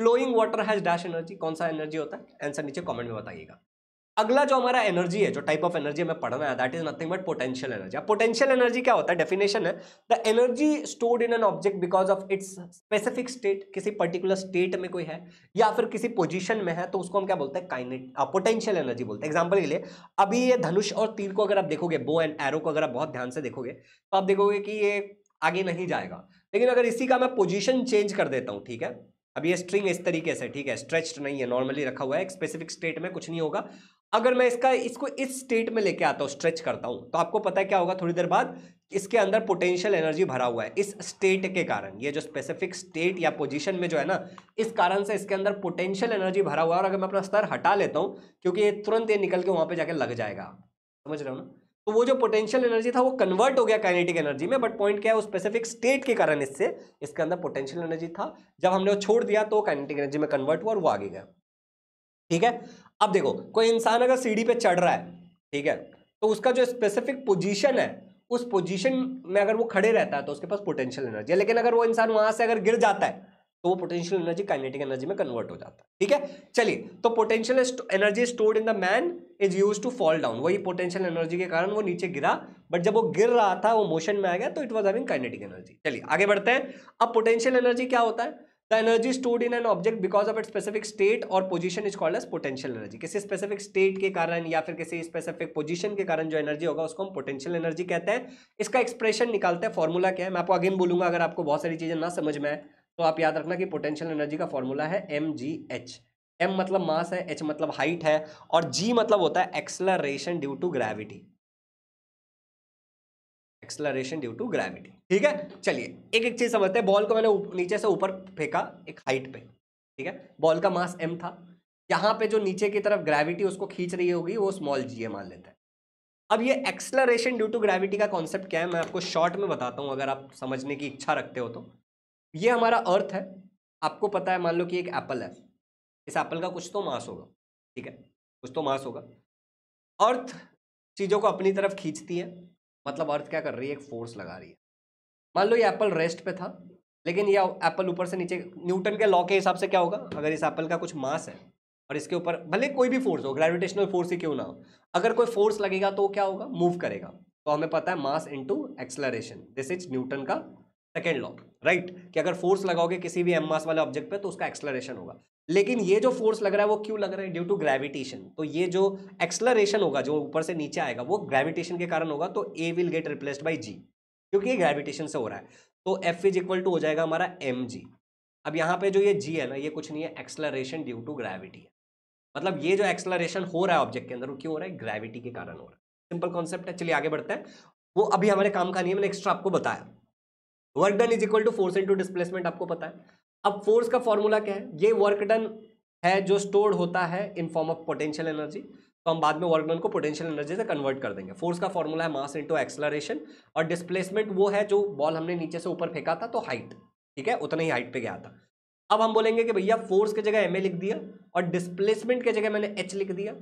flowing water has dash energy कौन सा एनर्जी होता है आंसर नीचे कॉमेंट में बताइएगा अगला जो हमारा एनर्जी है जो टाइप ऑफ एनर्जी हमें पढ़ना है that is nothing but potential energy अब पोटेंशियल एनर्जी क्या होता है डेफिनेशन है the energy stored in an object because of its specific state किसी पर्टिकुलर स्टेट में कोई है या फिर किसी पोजीशन में है तो उसको हम क्या बोलते हैं काइनेट पोटेंशियल एनर्जी बोलते हैं एग्जाम्पल के लिए अभी ये धनुष और तीर को अगर आप देखोगे बो एंड एरो को अगर आप बहुत ध्यान से देखोगे तो आप देखोगे कि ये आगे नहीं जाएगा लेकिन अगर इसी का मैं पोजिशन चेंज कर देता हूँ ठीक है अब ये स्ट्रिंग इस तरीके से ठीक है स्ट्रेच्ड नहीं है नॉर्मली रखा हुआ है एक स्पेसिफिक स्टेट में कुछ नहीं होगा अगर मैं इसका इसको इस स्टेट में लेके आता हूँ स्ट्रेच करता हूँ तो आपको पता है क्या होगा थोड़ी देर बाद इसके अंदर पोटेंशियल एनर्जी भरा हुआ है इस स्टेट के कारण ये जो स्पेसिफिक स्टेट या पोजीशन में जो है ना इस कारण से इसके अंदर पोटेंशियल एनर्जी भरा हुआ है और अगर मैं अपना स्तर हटा लेता हूँ क्योंकि ये तुरंत ये निकल के वहाँ पर जाके लग जाएगा समझ रहे हो ना तो वो जो पोटेंशियल एनर्जी था वो कन्वर्ट हो गया काइनेटिक एनर्जी में बट पॉइंट क्या है उस स्पेसिफिक स्टेट के कारण इससे इसके अंदर पोटेंशियल एनर्जी था जब हमने वो छोड़ दिया तो काइनेटिक एनर्जी में कन्वर्ट हुआ और वो आगे गया ठीक है अब देखो कोई इंसान अगर सीढ़ी पे चढ़ रहा है ठीक है तो उसका जो स्पेसिफिक पोजीशन है उस पोजीशन में अगर वो खड़े रहता है तो उसके पास पोटेंशियल एनर्जी है लेकिन अगर वो इंसान वहां से अगर गिर जाता है तो वो पोटेंशियल एनर्जी काइनेटिक एनर्जी में कन्वर्ट हो जाता है ठीक है चलिए तो potential energy stored in the man is use to fall down वही पोटेंशियल एनर्जी के कारण वो नीचे गिरा बट जब वो गिर रहा था वो मोशन में आ गया तो it was having kinetic energy चलिए आगे बढ़ते हैं अब पोटेंशियल एनर्जी क्या होता है the energy stored in an object because of it specific state और position is called as potential energy किसी स्पेसिफिक स्टेट के कारण या फिर किसी स्पेसिफिक पोजिशन के कारण जो एनर्जी होगा उसको हम पोटेंशियल एनर्जी कहते हैं इसका एक्सप्रेशन निकालते हैं फॉर्मूला क्या है मैं आपको अगेन बोलूंगा अगर आपको बहुत सारी चीज़ें ना समझ में आए तो आप याद रखना कि पोटेंशियल एनर्जी का फॉर्मूला है एम जी एच एम मतलब मास है एच मतलब हाइट है और जी मतलब होता है acceleration due to gravity acceleration due to gravity ठीक है चलिए एक एक चीज़ समझते हैं बॉल को मैंने नीचे से ऊपर फेंका एक हाइट पे ठीक है बॉल का मास एम था यहाँ पे जो नीचे की तरफ ग्रेविटी उसको खींच रही होगी वो स्मॉल जी ए मान लेते हैं अब ये एक्सलरेशन ड्यू टू ग्रेविटी का कॉन्सेप्ट क्या है मैं आपको शॉर्ट में बताता हूँ अगर आप समझने की इच्छा रखते हो तो ये हमारा अर्थ है आपको पता है मान लो कि एक एप्पल है इस एप्पल का कुछ तो मास होगा ठीक है कुछ तो मास होगा अर्थ चीज़ों को अपनी तरफ खींचती है मतलब अर्थ क्या कर रही है एक फोर्स लगा रही है मान लो ये एप्पल रेस्ट पे था लेकिन ये एप्पल ऊपर से नीचे न्यूटन के लॉ के हिसाब से क्या होगा अगर इस एप्पल का कुछ मास है और इसके ऊपर भले कोई भी फोर्स हो ग्रेविटेशनल फोर्स ही क्यों ना हो अगर कोई फोर्स लगेगा तो क्या होगा मूव करेगा तो हमें पता है mass into acceleration this is Newton का सेकेंड लॉ राइट कि अगर फोर्स लगाओगे किसी भी एम मास वाले ऑब्जेक्ट पे तो उसका एक्सलरेशन होगा लेकिन ये जो फोर्स लग रहा है वो क्यों लग रहा है ड्यू टू ग्रेविटेशन तो ये जो एक्सलरेशन होगा जो ऊपर से नीचे आएगा वो ग्रेविटेशन के कारण होगा तो a will get replaced by g क्योंकि ये ग्रेविटेशन से हो रहा है तो एफ इज इक्वल टू हो जाएगा हमारा एम जी अब यहाँ पे जो ये जी है ना ये कुछ नहीं है एक्सलरेशन ड्यू टू ग्रेविटी है मतलब ये जो एक्सलरेशन हो रहा है ऑब्जेक्ट के अंदर वो क्यों हो रहा है ग्रेविटी के कारण हो रहा है सिंपल कॉन्सेप्ट है चलिए आगे बढ़ते हैं वो अभी हमारे काम का नहीं है मैंने एक्स्ट्रा आपको बताया work done is equal to force into displacement आपको पता है अब फोर्स का फॉर्मूला क्या है ये वर्क डन है जो स्टोर्ड होता है in form of potential energy तो हम बाद में वर्क डन को पोटेंशियल एनर्जी से कन्वर्ट कर देंगे फोर्स का फॉर्मूला है मास इंटू एक्सलरेशन और डिस्प्लेसमेंट वो है जो बॉल हमने नीचे से ऊपर फेंका था तो हाइट ठीक है उतने ही हाइट पर गया था अब हम बोलेंगे कि भैया फोर्स की जगह एम लिख दिया और डिस्प्लेसमेंट की जगह मैंने एच लिख दिया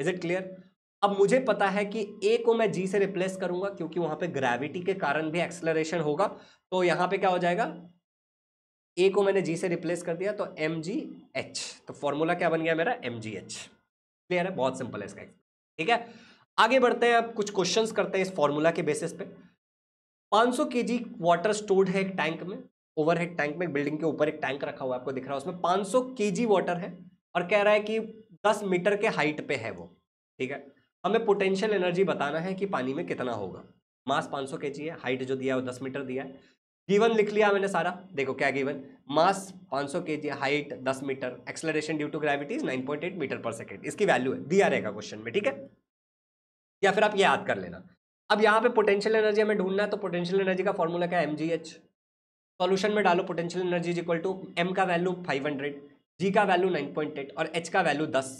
इज इट क्लियर अब मुझे पता है कि ए को मैं जी से रिप्लेस करूंगा क्योंकि वहां पे ग्रेविटी के कारण भी एक्सलरेशन होगा तो यहाँ पे क्या हो जाएगा ए को मैंने जी से रिप्लेस कर दिया तो एम जी एच तो फॉर्मूला क्या बन गया मेरा एम जी एच क्लियर है बहुत सिंपल है इसका ठीक है आगे बढ़ते हैं अब कुछ क्वेश्चंस करते हैं इस फॉर्मूला के बेसिस पे 500 सौ के जी वाटर स्टोर्ड है एक टैंक में ओवर हेड टैंक में बिल्डिंग के ऊपर एक टैंक रखा हुआ है आपको दिख रहा है उसमें पांच सौ के जी वाटर है और कह रहा है कि दस मीटर के हाइट पे है वो ठीक है हमें पोटेंशियल एनर्जी बताना है कि पानी में कितना होगा मास पाँच सौ के जी है हाइट जो दिया है वो दस मीटर दिया है गिवन लिख लिया मैंने सारा देखो क्या गिवन मास 500 जी हाइट दस metre acceleration due to gravity is eight metre per second इसकी वैल्यू है दिया रहेगा क्वेश्चन में ठीक है या फिर आप ये याद कर लेना अब यहाँ पे पोटेंशियल एनर्जी हमें ढूंढना है तो पोटेंशियल एनर्जी का फॉर्मूला क्या है एम जी एच सोल्यूशन में डालो potential energy is equal to m का वैल्यू फाइव हंड्रेड जी का वैल्यू नाइन पॉइंट एट और एच का वैल्यू दस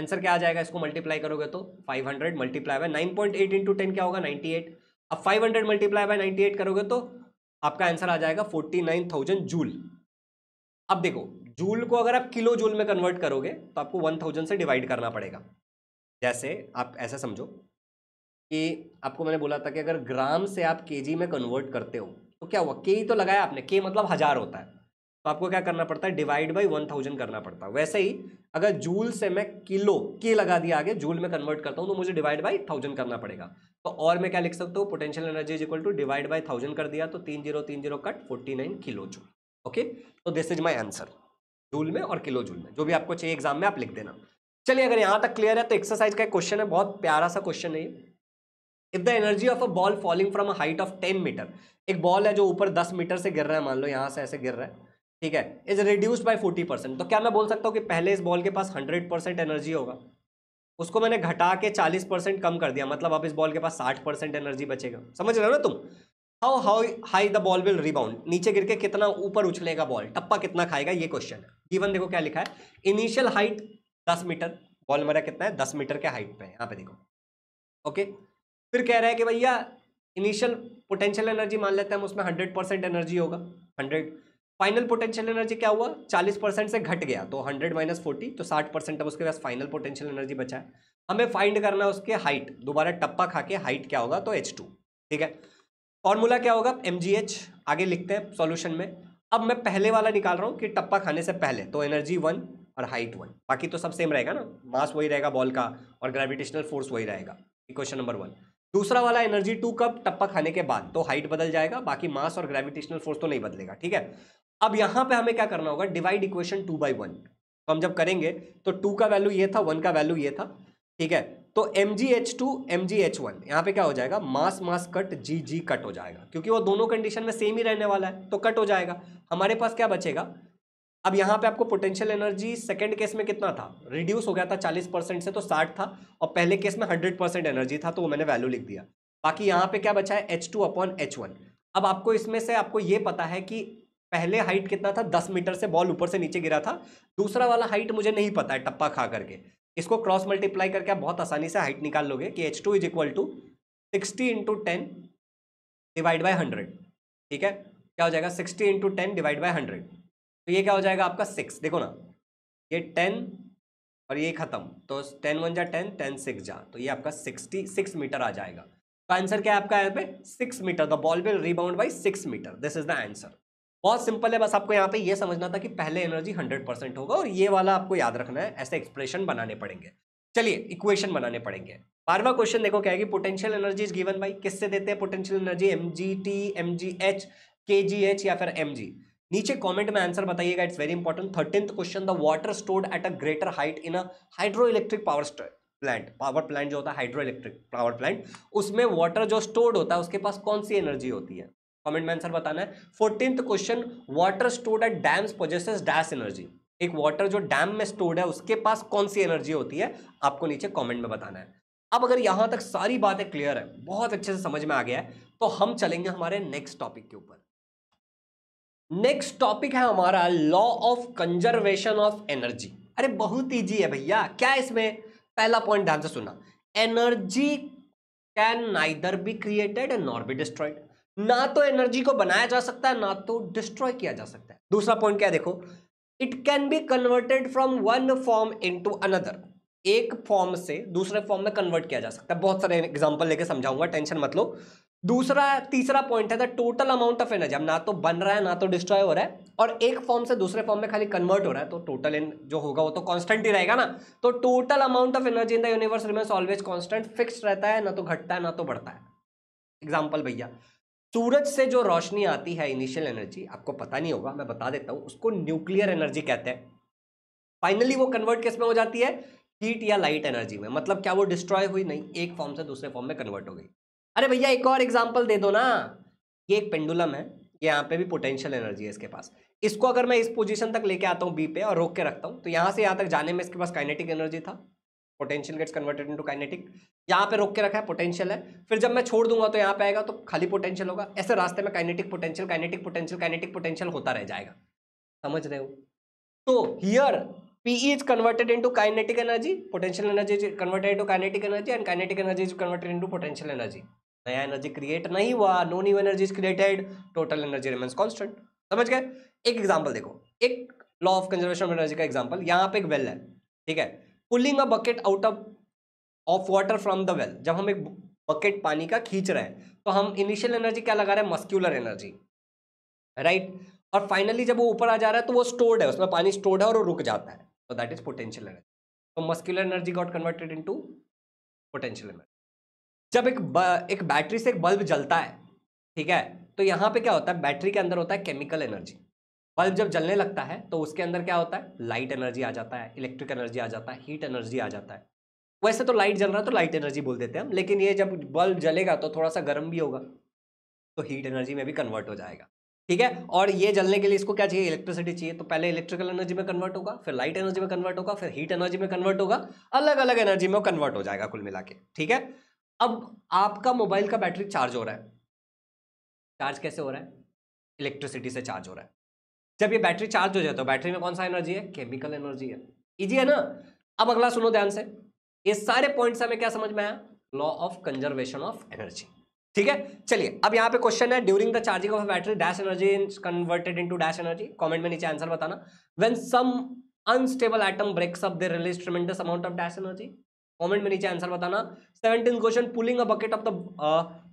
आंसर क्या आ जाएगा इसको मल्टीप्लाई करोगे तो five hundred multiply by nine point eight into ten क्या होगा नाइन्टी एट अब five hundred multiply by ninety eight करोगे तो आपका आंसर आ जाएगा फोर्टी नाइन थाउजेंड जूल अब देखो जूल को अगर आप किलो जूल में कन्वर्ट करोगे तो आपको वन थाउजेंड से डिवाइड करना पड़ेगा जैसे आप ऐसा समझो कि आपको मैंने बोला था कि अगर ग्राम से आप के में कन्वर्ट करते हो तो क्या हुआ के तो लगाया आपने के मतलब हज़ार होता है तो आपको क्या करना पड़ता है डिवाइड बाई वन थाउजेंड करना पड़ता है वैसे ही अगर जूल से मैं किलो के लगा दिया आगे जूल में कन्वर्ट करता हूँ तो मुझे डिवाइड बाई थाउजेंड करना पड़ेगा तो और मैं क्या लिख सकता हूँ potential energy is equal to divide by thousand कर दिया तो तीन जीरो तीन zero cut forty nine kilo joule okay तो this is my answer joule में और किलो जूल में जो भी आपको चाहिए एग्जाम में आप लिख देना चलिए अगर यहाँ तक क्लियर है तो एक्सरसाइज का क्वेश्चन है बहुत प्यारा सा क्वेश्चन है if the energy of a ball falling from a height of ten metre एक बॉल है जो ऊपर दस मीटर से गिर रहा है मान लो यहाँ से ऐसे गिर रहा है ठीक है is reduced by forty percent तो क्या मैं बोल सकता हूँ कि पहले इस बॉल के पास हंड्रेड परसेंट एनर्जी होगा उसको मैंने घटा के चालीस परसेंट कम कर दिया मतलब अब इस बॉल के पास साठ परसेंट एनर्जी बचेगा समझ रहे हो ना तुम how how high the ball will rebound नीचे गिर के कितना ऊपर उछलेगा बॉल टप्पा कितना खाएगा ये क्वेश्चन गिवन देखो क्या लिखा है इनिशियल हाइट दस मीटर बॉल मेरा कितना है दस मीटर के हाइट पर यहाँ पे देखो ओके फिर कह रहे हैं कि भैया इनिशियल पोटेंशियल एनर्जी मान लेते हैं हम उसमें हंड्रेड परसेंट एनर्जी होगा हंड्रेड फाइनल पोटेंशियल एनर्जी क्या हुआ 40 परसेंट से घट गया तो 100 माइनस फोर्टी तो 60 परसेंट अब उसके पास फाइनल पोटेंशियल एनर्जी बचा है हमें फाइंड करना है उसके हाइट दोबारा टप्पा खा के हाइट क्या होगा तो एच टू ठीक है फॉर्मूला क्या होगा एम आगे लिखते हैं सॉल्यूशन में अब मैं पहले वाला निकाल रहा हूँ कि टप्पा खाने से पहले तो एनर्जी वन और हाइट वन बाकी तो सब सेम रहेगा ना मास वही रहेगा बॉल का और ग्रेविटेशनल फोर्स वही रहेगा क्वेश्चन नंबर वन दूसरा वाला एनर्जी टू कब टप्पा खाने के बाद तो हाइट बदल जाएगा बाकी मास और ग्रेविटेशनल फोर्स तो नहीं बदलेगा ठीक है अब यहां पे हमें क्या करना होगा divide equation two by one तो हम जब करेंगे तो टू का वैल्यू ये था वन का वैल्यू ये था ठीक है तो एम जी h two M G h one यहाँ पे क्या हो जाएगा मास मास कट जी जी कट हो जाएगा क्योंकि वो दोनों कंडीशन में सेम ही रहने वाला है तो कट हो जाएगा हमारे पास क्या बचेगा अब यहाँ पे आपको पोटेंशियल एनर्जी सेकंड केस में कितना था रिड्यूस हो गया था 40 परसेंट से तो 60 था और पहले केस में 100 परसेंट एनर्जी था तो वो मैंने वैल्यू लिख दिया बाकी यहाँ पे क्या बचा है h two upon h one अब आपको इसमें से आपको ये पता है कि पहले हाइट कितना था दस मीटर से बॉल ऊपर से नीचे गिरा था दूसरा वाला हाइट मुझे नहीं पता है टप्पा खा करके इसको क्रॉस मल्टीप्लाई करके आप बहुत आसानी से हाइट निकाल लोगे कि h two is equal to sixty into ten divide by hundred ठीक है क्या हो जाएगा sixty into ten divide by hundred तो ये क्या हो जाएगा आपका सिक्स देखो ना ये टेन और ये खत्म तो टेन वन जा टेन टेन सिक्स जा तो ये आपका सिक्सटी सिक्स मीटर आ जाएगा तो आंसर क्या है आपका यहाँ पे six metre the ball will rebound by six metre this is the answer बहुत सिंपल है बस आपको यहाँ पे ये समझना था कि पहले एनर्जी 100 परसेंट होगा और ये वाला आपको याद रखना है ऐसे एक्सप्रेशन बनाने पड़ेंगे चलिए इक्वेशन बनाने पड़ेंगे बारहवा क्वेश्चन देखो क्या है कि potential energy is given by किससे देते हैं potential energy m g t m जी एच के जी एच या फिर एम जी नीचे कमेंट में आंसर बताइएगा it's very important thirteen question the water stored at a greater height in a hydroelectric power plant power plant जो होता है hydroelectric power plant उसमें वाटर जो स्टोर्ड होता है उसके पास कौन सी एनर्जी होती है कमेंट में आंसर बताना है fourteen question water stored at dams possesses dash energy एक वाटर जो डैम में स्टोर्ड है उसके पास कौन सी एनर्जी होती है आपको नीचे कमेंट में बताना है अब अगर यहां तक सारी बातें क्लियर है बहुत अच्छे से समझ में आ गया है तो हम चलेंगे हमारे नेक्स्ट टॉपिक के ऊपर नेक्स्ट टॉपिक है हमारा law of conservation of energy अरे बहुत ईजी है भैया क्या है इसमें पहला पॉइंट ध्यान से सुना energy can neither be created nor be destroyed ना तो एनर्जी को बनाया जा सकता है ना तो डिस्ट्रॉय किया जा सकता है दूसरा पॉइंट क्या देखो it can be converted from one form into another एक फॉर्म से दूसरे फॉर्म में कन्वर्ट किया जा सकता है बहुत सारे एग्जाम्पल लेके समझाऊंगा टेंशन मत लो दूसरा तीसरा पॉइंट है the total amount of energy अब ना तो बन रहा है ना तो डिस्ट्रॉय हो रहा है और एक फॉर्म से दूसरे फॉर्म में खाली कन्वर्ट हो रहा है तो टोटल इन जो होगा वो तो कांस्टेंट ही रहेगा ना तो total amount of energy in the universe remains always constant fix रहता है ना तो घटता है ना तो बढ़ता है एग्जाम्पल भैया सूरज से जो रोशनी आती है इनिशियल एनर्जी आपको पता नहीं होगा मैं बता देता हूँ उसको न्यूक्लियर एनर्जी कहते हैं फाइनली वो कन्वर्ट किस में हो जाती है हीट या लाइट एनर्जी में मतलब क्या वो डिस्ट्रॉय हुई नहीं एक फॉर्म से दूसरे फॉर्म में कन्वर्ट हो गई अरे भैया एक और एग्जाम्पल दे दो ना ये एक पेंडुलम है ये यहाँ पे भी पोटेंशियल एनर्जी है इसके पास इसको अगर मैं इस पोजीशन तक लेके आता हूँ बी पे और रोक के रखता हूँ तो यहाँ से यहाँ तक जाने में इसके पास काइनेटिक एनर्जी था potential gets converted into kinetic यहाँ पे रोक के रखा है पोटेंशियल है फिर जब मैं छोड़ दूंगा तो यहाँ पे आएगा तो खाली पोटेंशियल होगा ऐसे रास्ते में kinetic potential kinetic potential kinetic potential होता रह जाएगा समझ रहे हो तो here p is converted into kinetic energy potential energy is converted into kinetic energy, and kinetic energy is converted into potential energy. नया एनर्जी क्रिएट नहीं हुआ no new energy is created total energy remains constant समझ गए एक example देखो एक law of conservation of energy का example यहाँ पे एक वेल है ठीक है pulling a bucket out of of water from the well जब हम एक बकेट पानी का खींच रहे हैं तो हम इनिशियल एनर्जी क्या लगा रहे हैं मस्क्यूलर एनर्जी राइट और फाइनली जब वो ऊपर आ जा रहा है तो वो स्टोर्ड है उसमें पानी स्टोर्ड है और वो रुक जाता है तो दैट इज पोटेंशियल एनर्जी तो muscular energy got converted to potential energy जब एक ब, एक बैटरी से एक बल्ब जलता है ठीक है तो यहाँ पे क्या होता है बैटरी के अंदर होता है केमिकल एनर्जी बल्ब जब जलने लगता है तो उसके अंदर क्या होता है लाइट एनर्जी आ जाता है इलेक्ट्रिक एनर्जी आ जाता है हीट एनर्जी आ जाता है वैसे तो लाइट जल रहा है तो लाइट एनर्जी बोल देते हैं हम लेकिन ये जब बल्ब जलेगा तो थोड़ा सा गर्म भी होगा तो हीट एनर्जी में भी कन्वर्ट हो जाएगा ठीक है और ये जलने के लिए इसको क्या चाहिए इलेक्ट्रिसिटी चाहिए तो पहले इलेक्ट्रिकल एनर्जी में कन्वर्ट होगा फिर लाइट एनर्जी में कन्वर्ट होगा फिर हीट एनर्जी में कन्वर्ट होगा अलग अलग एनर्जी में कन्वर्ट हो जाएगा कुल मिला के ठीक है अब आपका मोबाइल का बैटरी चार्ज हो रहा है चार्ज कैसे हो रहा है इलेक्ट्रिसिटी से चार्ज हो रहा है जब ये बैटरी चार्ज हो जाए तो बैटरी में कौन सा एनर्जी है केमिकल एनर्जी है इजी है ना अब अगला सुनो ध्यान से ये सारे पॉइंट हमें क्या समझ में आया law of conservation of energy ठीक है चलिए अब यहाँ पे क्वेश्चन है during the charging of battery dash energy converted into dash energy comment में नीचे आंसर बताना when some unstable item breaks up they release tremendous amount of dash energy comment में नीचे आंसर बताना seventeen question pulling a bucket of the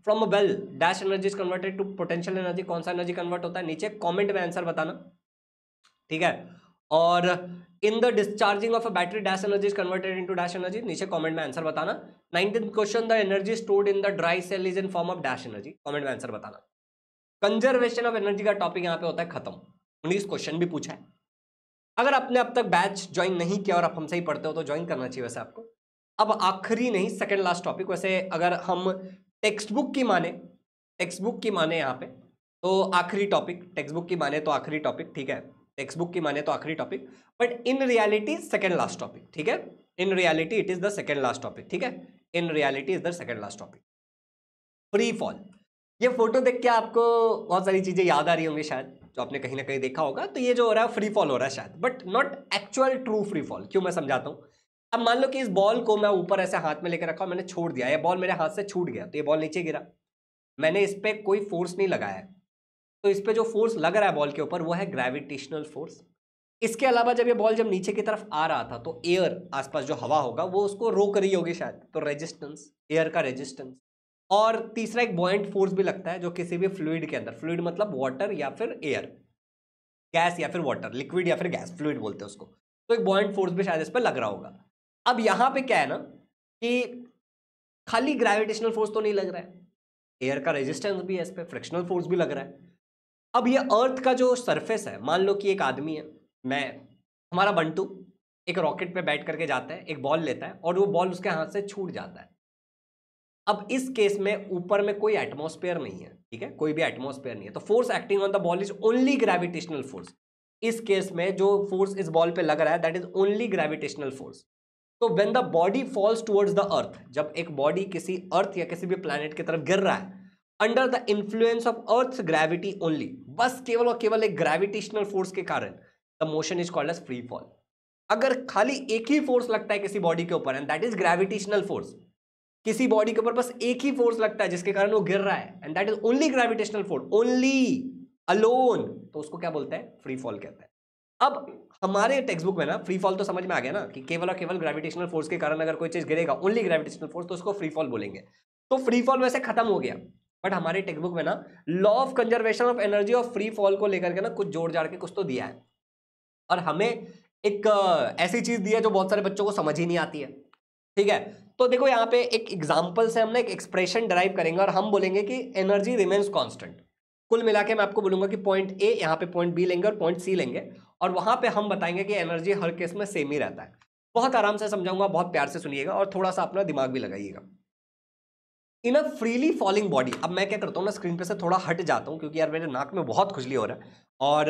from a well dash energy converted to potential energy कौन सा energy convert होता है नीचे comment में answer बताना ठीक है और in the discharging of a battery dash energy is converted into dash energy नीचे कमेंट में आंसर बताना nineteen question the energy stored in the dry cell is in form of dash energy comment में answer बताना conservation of energy का topic यहाँ पे होता है खत्म उन्नीस क्वेश्चन भी पूछा है अगर आपने अब तक बैच ज्वाइन नहीं किया और आप हमसे ही पढ़ते हो तो ज्वाइन करना चाहिए वैसे आपको अब आखिरी नहीं सेकेंड लास्ट टॉपिक वैसे अगर हम टेक्स्ट बुक की माने टेक्स्ट बुक की माने यहाँ पे तो आखिरी टॉपिक टेक्स्ट बुक की माने तो आखिरी टॉपिक ठीक है टेक्स्ट बुक की माने तो आखिरी topic but in reality second last topic ठीक है in reality it is the second last topic ठीक है in reality is the second last topic free fall ये फोटो देख के आपको बहुत सारी चीज़ें याद आ रही होंगी शायद जो आपने कहीं ना कहीं देखा होगा तो ये जो हो रहा है फ्री फॉल हो रहा है शायद but not actual true free fall क्यों मैं समझाता हूँ अब मान लो कि इस बॉल को मैं ऊपर ऐसे हाथ में लेकर रखा मैंने छोड़ दिया ये बॉल मेरे हाथ से छूट गया तो ये बॉल नीचे गिरा मैंने इस पर कोई फोर्स नहीं लगाया तो इस पर जो फोर्स लग रहा है बॉल के ऊपर वो है ग्रेविटेशनल फोर्स इसके अलावा जब ये बॉल जब नीचे की तरफ आ रहा था तो एयर आसपास जो हवा होगा वो उसको रोक रही होगी शायद तो रेजिस्टेंस एयर का रेजिस्टेंस और तीसरा एक बॉइंट फोर्स भी लगता है जो किसी भी फ्लूड के अंदर फ्लूड मतलब वाटर या फिर एयर गैस या फिर वाटर लिक्विड या फिर गैस फ्लूड बोलते हैं उसको तो एक बॉइंट फोर्स भी शायद इस पर लग रहा होगा अब यहां पे क्या है ना कि खाली ग्रेविटेशनल फोर्स तो नहीं लग रहा है एयर का रेजिस्टेंस भी है इस पर फ्रिक्शनल फोर्स भी लग रहा है अब ये अर्थ का जो सरफेस है मान लो कि एक आदमी है मैं हमारा बंटू एक रॉकेट पे बैठ करके जाता है एक बॉल लेता है और वो बॉल उसके हाथ से छूट जाता है अब इस केस में ऊपर में कोई एटमोस्फेयर नहीं है ठीक है कोई भी एटमोस्फेयर नहीं है तो force acting on the ball is only gravitational force इस केस में जो फोर्स इस बॉल पे लग रहा है that is only gravitational force तो when the body falls towards the earth जब एक बॉडी किसी अर्थ या किसी भी प्लानट की तरफ गिर रहा है under the influence of earth gravity only बस केवल और केवल एक ग्रेविटेशनल फोर्स के कारण the motion is called as free fall अगर खाली एक ही फोर्स लगता है किसी बॉडी के ऊपर and that is gravitational force किसी बॉडी के ऊपर बस एक ही फोर्स लगता है जिसके कारण वो गिर रहा है and that is only gravitational force only alone तो उसको क्या बोलते हैं फ्री फॉल कहते हैं अब हमारे टेक्स बुक में ना फ्री फॉल तो समझ में आ गया ना कि केवल और केवल ग्रेविटेशनल फोर्स के कारण अगर कोई चीज गिरेगा ओनली ग्रेविटेशनल फोर्स तो उसको फ्री फॉल बोलेंगे तो फ्री फॉल वैसे खत्म हो गया बट हमारे टेक्स बुक में ना law of conservation of energy और फ्री फॉल को लेकर के ना कुछ जोड़ जाड़ के कुछ तो दिया है और हमें एक ऐसी चीज दी है जो बहुत सारे बच्चों को समझ ही नहीं आती है ठीक है तो देखो यहाँ पे एक एग्जाम्पल से हम ना एक एक्सप्रेशन डराइव करेंगे और हम बोलेंगे कि एनर्जी रिमेन्स कॉन्स्टेंट कुल मिला के मैं आपको बोलूंगा कि पॉइंट ए यहाँ पे पॉइंट बी लेंगे और पॉइंट सी लेंगे और वहाँ पे हम बताएंगे कि एनर्जी हर केस में सेम ही रहता है बहुत आराम से समझाऊंगा बहुत प्यार से सुनिएगा और थोड़ा सा अपना दिमाग भी लगाइएगा in a freely falling body अब मैं क्या करता हूँ ना स्क्रीन पे से थोड़ा हट जाता हूँ क्योंकि यार मेरे नाक में बहुत खुजली हो रहा है और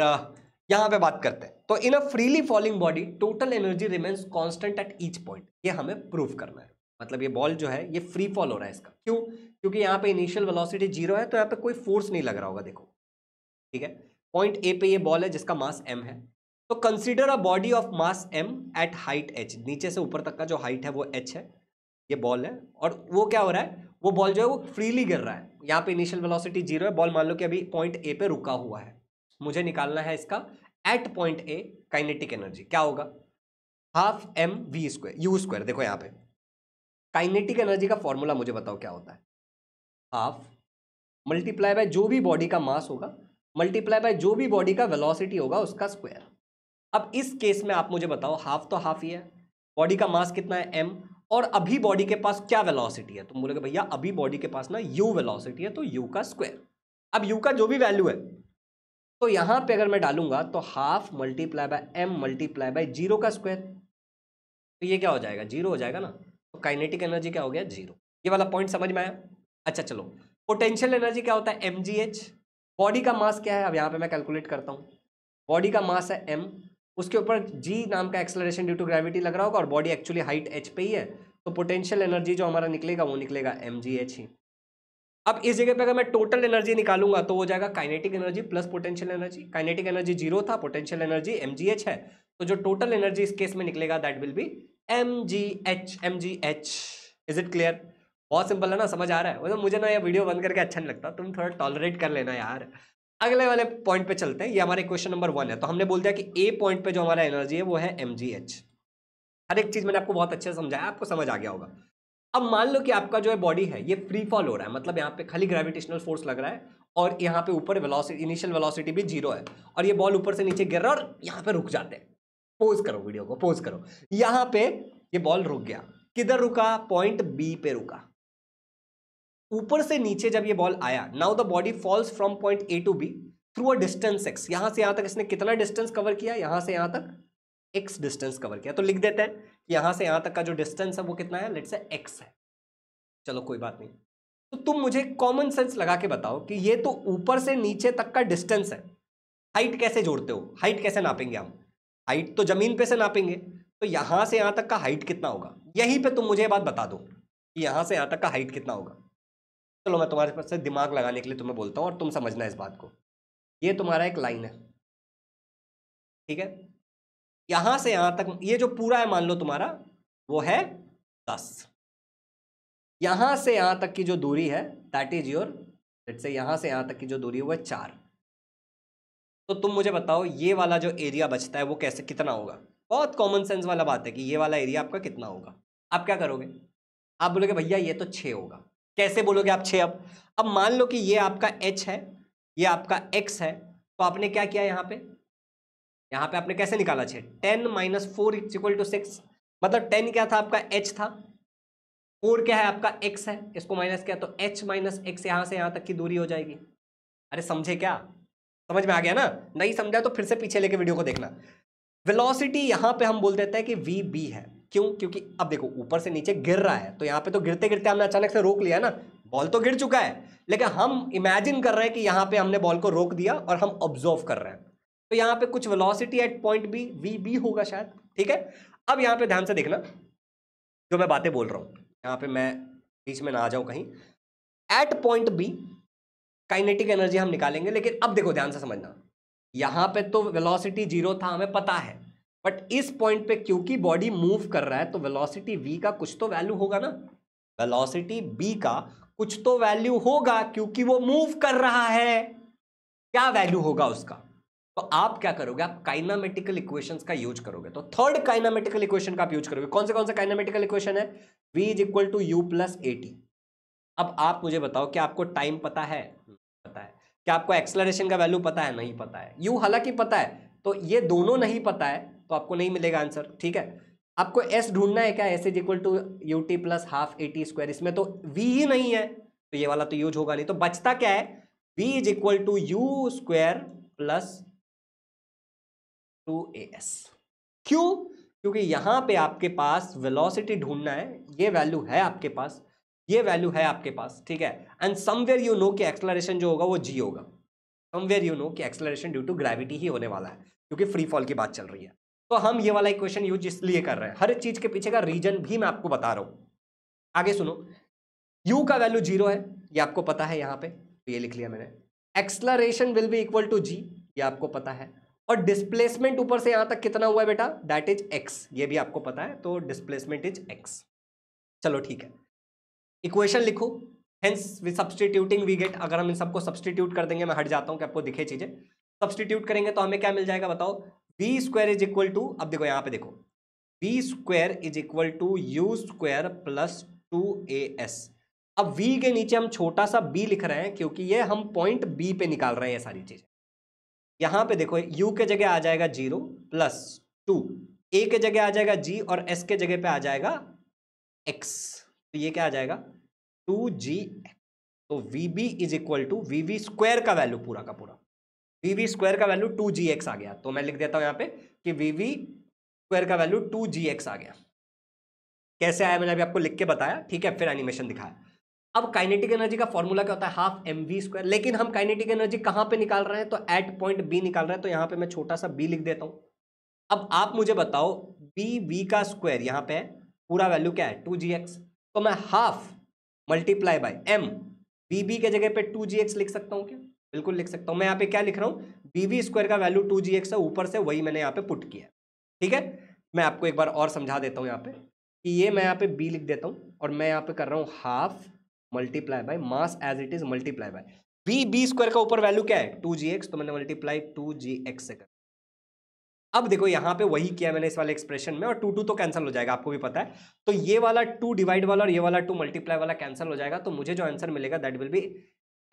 यहाँ पे बात करते हैं तो in a freely falling body total energy remains constant at each point ये हमें प्रूव करना है मतलब ये बॉल जो है ये फ्री फॉल हो रहा है इसका क्यों क्योंकि यहाँ पे इनिशियल वेलोसिटी जीरो है तो यहाँ पे कोई फोर्स नहीं लग रहा होगा देखो ठीक है पॉइंट ए पे ये बॉल है जिसका मास एम है तो consider a body of mass m at height h नीचे से ऊपर तक का जो हाइट है वो एच है ये बॉल है और वो क्या हो रहा है वो बॉल जो है वो फ्रीली गिर रहा है यहाँ पे इनिशियल वेलोसिटी जीरो है बॉल मान लो कि अभी पॉइंट ए पे रुका हुआ है मुझे निकालना है इसका at point A kinetic energy क्या होगा half M we square u square देखो यहाँ पे काइनेटिक एनर्जी का फॉर्मूला मुझे बताओ क्या होता है हाफ मल्टीप्लाई बाय जो भी बॉडी का मास होगा मल्टीप्लाई बाय जो भी बॉडी का वेलोसिटी होगा उसका स्क्वायर अब इस केस में आप मुझे बताओ हाफ तो हाफ ही है बॉडी का मास कितना है एम और अभी बॉडी के पास क्या वेलोसिटी है तुम तो बोलोगे भैया अभी बॉडी के पास ना यू वेलोसिटी है तो यू का स्क्वायर अब यू का जो भी वैल्यू है तो यहाँ पे अगर मैं डालूंगा तो half multiply by M multiply by zero का स्क्वायर तो ये क्या हो जाएगा जीरो हो जाएगा ना तो काइनेटिक एनर्जी क्या हो गया जीरो ये वाला पॉइंट समझ में आया अच्छा चलो पोटेंशियल एनर्जी क्या होता है एम बॉडी का मास क्या है अब यहाँ पे मैं कैलकुलेट करता हूँ बॉडी का मास है एम उसके ऊपर जी नाम का एक्सलरेशन ड्यू टू ग्रेविटी लग रहा होगा और बॉडी एक्चुअली हाइट एच पे ही है तो पोटेंशियल एनर्जी जो हमारा निकलेगा वो निकलेगा एम जी एच ही अब इस जगह पे अगर मैं टोटल एनर्जी निकालूंगा तो हो जाएगा kinetic energy plus potential energy kinetic energy zero था पोटेंशियल एनर्जी एम जी एच है तो जो टोटल एनर्जी इस केस में निकलेगा that will be m ji h m ji h is it clear बहुत सिंपल है ना समझ आ रहा है मतलब मुझे ना ये वीडियो बंद करके अच्छा नहीं लगता तुम थोड़ा टॉलरेट कर लेना यार अगले वाले पॉइंट पे चलते हैं ये हमारे क्वेश्चन नंबर वन है तो हमने बोल दिया कि ए पॉइंट पे जो हमारा एनर्जी है वो है एम हर एक चीज़ मैंने आपको बहुत अच्छे से समझाया आपको समझ आ गया होगा अब मान लो कि आपका जो है बॉडी है ये फ्री फॉल हो रहा है मतलब यहाँ पे खाली ग्रेविटेशनल फोर्स लग रहा है और यहाँ पे ऊपर वेलोसिटी इनिशियल वेलोसिटी भी जीरो है और ये बॉल ऊपर से नीचे गिर रहा है और यहाँ पे रुक जाते हैं पोज करो वीडियो को पोज करो यहाँ पे ये बॉल रुक गया किधर रुका पॉइंट बी पे रुका ऊपर से नीचे जब ये बॉल आया now the body falls from point A to B through a distance x यहाँ से यहाँ तक इसने कितना डिस्टेंस कवर किया यहाँ से यहाँ तक एक्स डिस्टेंस कवर किया तो लिख देते हैं कि यहाँ से यहाँ तक का जो डिस्टेंस है वो कितना है लेट से एक्स है चलो कोई बात नहीं तो तुम मुझे कॉमन सेंस लगा के बताओ कि ये तो ऊपर से नीचे तक का डिस्टेंस है हाइट कैसे जोड़ते हो हाइट कैसे नापेंगे हम हाइट तो जमीन पे से नापेंगे तो यहाँ से यहाँ तक का हाइट कितना होगा यहीं पे तुम मुझे बात बता दो कि यहाँ से यहाँ तक का हाइट कितना होगा चलो मैं तुम्हारे पास से दिमाग लगाने के लिए तुम्हें बोलता हूँ और तुम समझना इस बात को ये तुम्हारा एक लाइन है ठीक है यहां से यहां तक ये जो पूरा है मान लो तुम्हारा वो है दस यहां से यहां तक की जो दूरी है दैट इज योर इट से यहां से यहां तक की जो दूरी है वो है चार तो तुम मुझे बताओ ये वाला जो एरिया बचता है वो कैसे कितना होगा बहुत कॉमन सेंस वाला बात है कि ये वाला एरिया आपका कितना होगा आप क्या करोगे आप बोलोगे भैया ये तो छः होगा कैसे बोलोगे आप छः अब अब मान लो कि ये आपका एच है ये आपका एक्स है तो आपने क्या किया यहाँ पे यहाँ पे आपने कैसे निकाला छः ten minus four is equal to six मतलब टेन क्या था आपका एच था फोर क्या है आपका एक्स है इसको माइनस किया तो एच माइनस एक्स यहाँ से यहाँ तक की दूरी हो जाएगी अरे समझे क्या समझ में आ गया ना नहीं समझा तो फिर से पीछे लेके वीडियो को देखना वेलोसिटी यहाँ पे हम बोल देते हैं कि वी बी है क्यों क्योंकि अब देखो ऊपर से नीचे गिर रहा है तो यहाँ पे तो गिरते गिरते हमने अचानक से रोक लिया ना बॉल तो गिर चुका है लेकिन हम इमेजिन कर रहे हैं कि यहाँ पे हमने बॉल को रोक दिया और हम ऑब्जर्व कर रहे हैं तो यहाँ पे कुछ velocity at point B v B होगा शायद ठीक है अब यहाँ पे ध्यान से देखना जो मैं बातें बोल रहा हूँ यहाँ पे मैं बीच में ना आ जाऊँ कहीं at point B kinetic energy हम निकालेंगे लेकिन अब देखो ध्यान से समझना यहाँ पे तो वेलोसिटी जीरो था हमें पता है बट इस पॉइंट पे क्योंकि बॉडी मूव कर रहा है तो वेलोसिटी वी का कुछ तो वैल्यू होगा ना वेलोसिटी बी का कुछ तो वैल्यू होगा क्योंकि वो मूव कर रहा है क्या वैल्यू होगा उसका तो आप क्या करोगे आप काइनामेटिकल इक्वेशंस का यूज करोगे तो थर्ड काइनामेटिकल इक्वेशन का आप यूज करोगे कौन से कौन सा काइनामेटिकल इक्वेशन है v is equal to you plus a अब आप मुझे बताओ कि आपको टाइम पता है पता है क्या आपको एक्सलरेशन का वैल्यू पता है नहीं पता है यू हालांकि पता है तो ये दोनों नहीं पता है तो आपको नहीं मिलेगा आंसर ठीक है आपको एस ढूंढना है क्या S is equal to U T plus half A T square इसमें तो वी ही नहीं है तो ये वाला तो यूज होगा नहीं तो बचता क्या है v is equal to u square plus two a s क्यों क्योंकि यहां पे आपके पास वेलोसिटी ढूंढना है ये वैल्यू है आपके पास ये वैल्यू है आपके पास ठीक है एंड समवेयर यू नो कि एक्सलरेशन जो होगा वो जी होगा समवेयर यू नो कि एक्सलरेशन ड्यू टू ग्रेविटी ही होने वाला है क्योंकि फ्री फॉल की बात चल रही है तो हम ये वाला इक्वेशन यूज इसलिए कर रहे हैं हर चीज के पीछे का रीजन भी मैं आपको बता रहा हूं आगे सुनो u का वैल्यू जीरो है ये आपको पता है यहाँ पे तो ये लिख लिया मैंने acceleration will be equal to g ये आपको पता है और डिस्प्लेसमेंट ऊपर से यहां तक कितना हुआ है बेटा दैट इज x ये भी आपको पता है तो डिस्प्लेसमेंट इज x चलो ठीक है इक्वेशन लिखो hence we substituting we get अगर हम इन सबको सब्सटीट्यूट कर देंगे मैं हट जाता हूँ कि आपको दिखे चीज़ें सब्सटीट्यूट करेंगे तो हमें क्या मिल जाएगा बताओ b square is equal to अब देखो यहाँ पे देखो b square is equal to u square plus two a s अब v के नीचे हम छोटा सा b लिख रहे हैं क्योंकि ये हम पॉइंट b पे निकाल रहे हैं ये सारी चीज़ें यहाँ पे देखो u के जगह आ जाएगा जीरो प्लस टू ए के जगह आ जाएगा g और s के जगह पे आ जाएगा x तो ये क्या आ जाएगा टू जी तो v b is equal to v v square का वैल्यू पूरा का पूरा वीवी वी स्क्वायर का वैल्यू टू जी एक्स आ गया तो मैं लिख देता हूँ यहाँ पे कि वी वी स्क्वायर का वैल्यू टू जी एक्स आ गया कैसे आया मैंने अभी आपको लिख के बताया ठीक है फिर एनिमेशन दिखाया अब काइनेटिक एनर्जी का फॉर्मूला क्या होता है हाफ एम वी स्क्वायर लेकिन हम काइनेटिक एनर्जी कहाँ पे निकाल रहे हैं तो एट पॉइंट बी निकाल रहे हैं तो यहाँ पे मैं छोटा सा बी लिख देता हूँ अब आप मुझे बताओ बी वी का स्क्वायर यहाँ पे पूरा वैल्यू क्या है टू जी एक्स तो मैं half multiply by m b b के जगह पे टू जी एक्स लिख सकता हूँ क्या बिल्कुल लिख सकता हूँ मैं यहाँ पे क्या लिख रहा हूँ बीवी स्क्वायर का वैल्यू टू जी एक्स है ऊपर से वही मैंने यहाँ पे पुट किया ठीक है मैं आपको एक बार और समझा देता हूँ यहाँ पे कि ये मैं यहाँ पे बी लिख देता हूँ और मैं यहाँ पे कर रहा हूँ half multiply by mass as it is multiply by b b square का ऊपर वैल्यू क्या है टू जी एक्स तो मैंने मल्टीप्लाई टू जी एक्स से कर अब देखो यहाँ पे वही किया मैंने इस वाले एक्सप्रेशन में और टू टू तो कैंसिल हो जाएगा आपको भी पता है तो ये वाला टू डिवाइड वाला और ये वाला टू मल्टीप्लाई वाला कैंसिल हो जाएगा तो मुझे जो आंसर मिलेगा that will be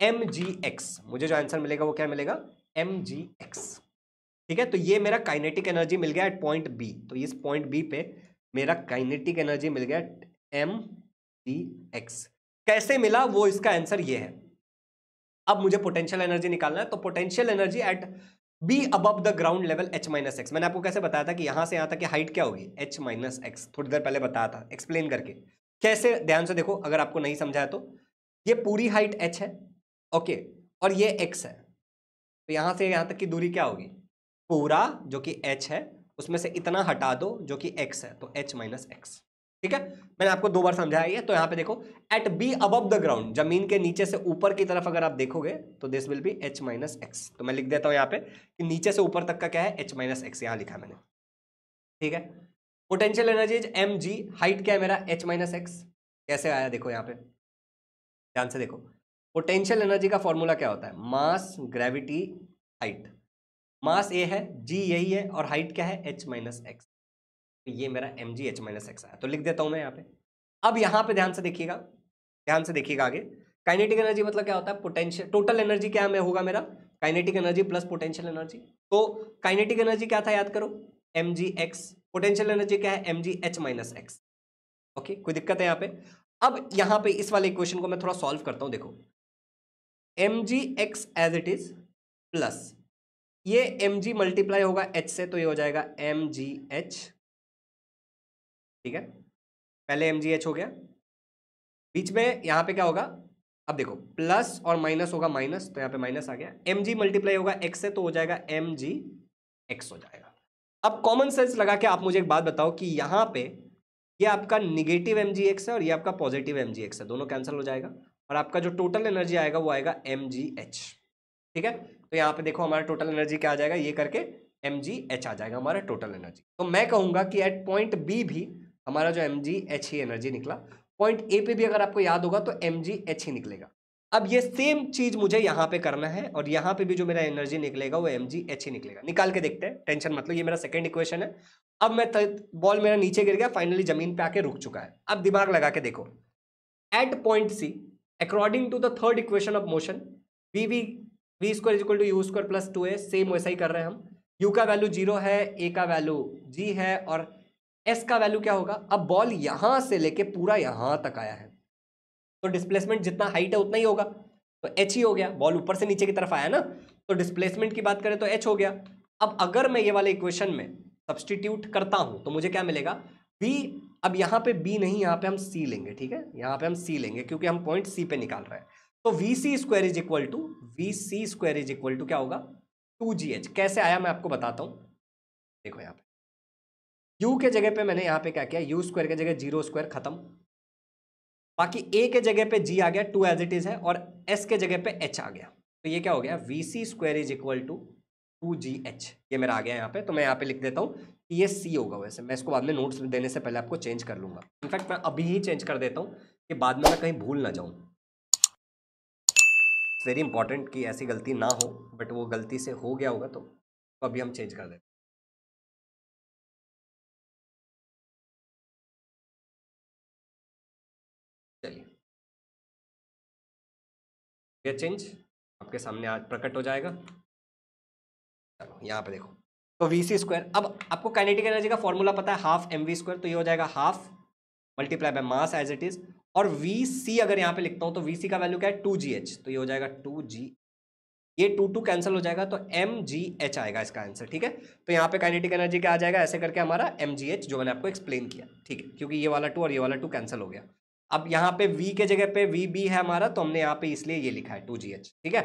m g x मुझे जो आंसर मिलेगा वो क्या मिलेगा एम जी एक्स ठीक है तो ये मेरा काइनेटिक एनर्जी मिल गया एट पॉइंट बी तो इस पॉइंट बी पे मेरा काइनेटिक एनर्जी मिल गया एम जी एक्स कैसे मिला वो इसका आंसर ये है अब मुझे पोटेंशियल एनर्जी निकालना है तो पोटेंशियल एनर्जी एट बी अब the ground level h minus x मैंने आपको कैसे बताया था कि यहां से यहां तक की हाइट क्या होगी एच माइनस एक्स थोड़ी देर पहले बताया था एक्सप्लेन करके कैसे ध्यान से देखो अगर आपको नहीं समझाया तो ये पूरी हाइट एच है ओके और ये एक्स है तो यहाँ से यहाँ तक की दूरी क्या होगी पूरा जो कि एच है उसमें से इतना हटा दो जो कि एक्स है तो एच माइनस एक्स ठीक है मैंने आपको दो बार समझाया है तो यहाँ पे देखो at b above the ground जमीन के नीचे से ऊपर की तरफ अगर आप देखोगे तो this will be h minus x तो मैं लिख देता हूँ यहाँ पे कि नीचे से ऊपर तक का क्या है एच माइनस एक्स यहाँ लिखा मैंने ठीक है potential energies m g height क्या है मेरा एच माइनस एक्स कैसे आया देखो यहाँ पे ध्यान से देखो पोटेंशियल एनर्जी का फॉर्मूला क्या होता है मास ग्रेविटी हाइट मास ए है जी यही है और हाइट क्या है एच माइनस एक्स ये मेरा एम जी एच माइनस एक्स आया तो लिख देता हूं मैं यहाँ पे अब यहाँ पे ध्यान से देखिएगा ध्यान से देखिएगा आगे काइनेटिक एनर्जी मतलब क्या होता है पोटेंशियल टोटल एनर्जी क्या में होगा मेरा kinetic energy plus potential energy तो काइनेटिक एनर्जी क्या था याद करो m g x potential energy क्या है एम जी एच माइनस एक्स ओके कोई दिक्कत है यहाँ पे अब यहाँ पे इस वाले इक्वेशन को मैं थोड़ा सॉल्व करता हूँ देखो m g x as it is plus ये एम जी मल्टीप्लाई होगा एच से तो ये हो जाएगा एम जी एच ठीक है पहले एम जी एच हो गया बीच में यहां पे क्या होगा अब देखो प्लस और माइनस होगा माइनस तो यहाँ पे माइनस आ गया एम जी मल्टीप्लाई होगा एक्स से तो हो जाएगा एम जी एक्स हो जाएगा अब कॉमन सेंस लगा के आप मुझे एक बात बताओ कि यहां पे ये आपका निगेटिव एम जी एक्स है और ये आपका पॉजिटिव एम जी एक्स है दोनों कैंसिल हो जाएगा और आपका जो टोटल एनर्जी आएगा वो आएगा एम ठीक है तो यहाँ पे देखो हमारा टोटल एनर्जी क्या आ जाएगा ये करके एम आ जाएगा हमारा टोटल एनर्जी तो मैं कहूँगा कि एट पॉइंट बी भी हमारा जो एम ही एनर्जी निकला पॉइंट ए पे भी अगर आपको याद होगा तो एम ही निकलेगा अब ये सेम चीज मुझे यहाँ पे करना है और यहाँ पे भी जो मेरा एनर्जी निकलेगा वो एम जी एच ही निकलेगा निकाल के देखते हैं टेंशन मतलब ये मेरा सेकेंड इक्वेशन है अब मैं बॉल मेरा नीचे गिर गया फाइनली जमीन पे आके रुक चुका है अब दिमाग लगा के देखो at point c according to the third equation of motion v v v square is equal to u square plus two a same वैसा ही कर रहे हैं हम यू का वैल्यू जीरो है ए का वैल्यू जी है और एस का वैल्यू क्या होगा अब बॉल यहाँ से लेके पूरा यहाँ तक आया है तो डिस्प्लेसमेंट जितना हाइट है उतना ही होगा तो एच ही हो गया बॉल ऊपर से नीचे की तरफ आया ना तो डिस्प्लेसमेंट की बात करें तो एच हो गया अब अगर मैं ये वाले इक्वेशन में सब्सटीट्यूट करता हूँ तो मुझे क्या मिलेगा वी अब यहाँ पे बी नहीं यहाँ पे हम सी लेंगे ठीक है यहाँ पे हम सी लेंगे क्योंकि हम पॉइंट सी पे निकाल रहे हैं तो v c square is equal to v c square is equal to क्या होगा टू जी एच कैसे आया मैं आपको बताता हूँ देखो यहाँ पे यू के जगह पे मैंने यहाँ पे क्या किया यू स्क्वायर के जगह जीरो स्क्वायर खत्म बाकी ए के जगह पे जी आ गया टू एज इट इज है और एस के जगह पे एच आ गया तो ये क्या हो गया v c square is equal to two g H ये मेरा आ गया यहाँ पे तो मैं यहाँ पे लिख देता हूँ ये सी होगा वैसे मैं इसको बाद में नोट्स देने से पहले आपको चेंज कर लूंगा इनफैक्ट मैं अभी ही चेंज कर देता हूँ कि बाद में मैं कहीं भूल ना जाऊँ वेरी इंपॉर्टेंट कि ऐसी गलती ना हो बट वो गलती से हो गया होगा तो, तो अभी हम चेंज कर देते चलिए चेंज आपके सामने आज प्रकट हो जाएगा चलो यहाँ पे देखो तो वी सी स्क्वायर अब आपको काइनेटिक एनर्जी का फॉर्मूला पता है हाफ एम वी स्क्वायर तो ये हो जाएगा half multiply by mass as it is और वी सी अगर यहाँ पे लिखता हूँ तो वी सी का वैल्यू क्या है टू जी एच तो ये हो जाएगा टू जी ये टू टू कैंसिल हो जाएगा तो एम जी एच आएगा इसका आंसर ठीक है तो यहाँ पे काइनेटिक एनर्जी क्या आ जाएगा ऐसे करके हमारा एम जी एच जो मैंने आपको एक्सप्लेन किया ठीक है क्योंकि ये वाला टू और ये वाला टू कैंसिल हो गया अब यहाँ पे वी के जगह पे वी बी है हमारा तो हमने यहाँ पे इसलिए ये लिखा है टू जी एच ठीक है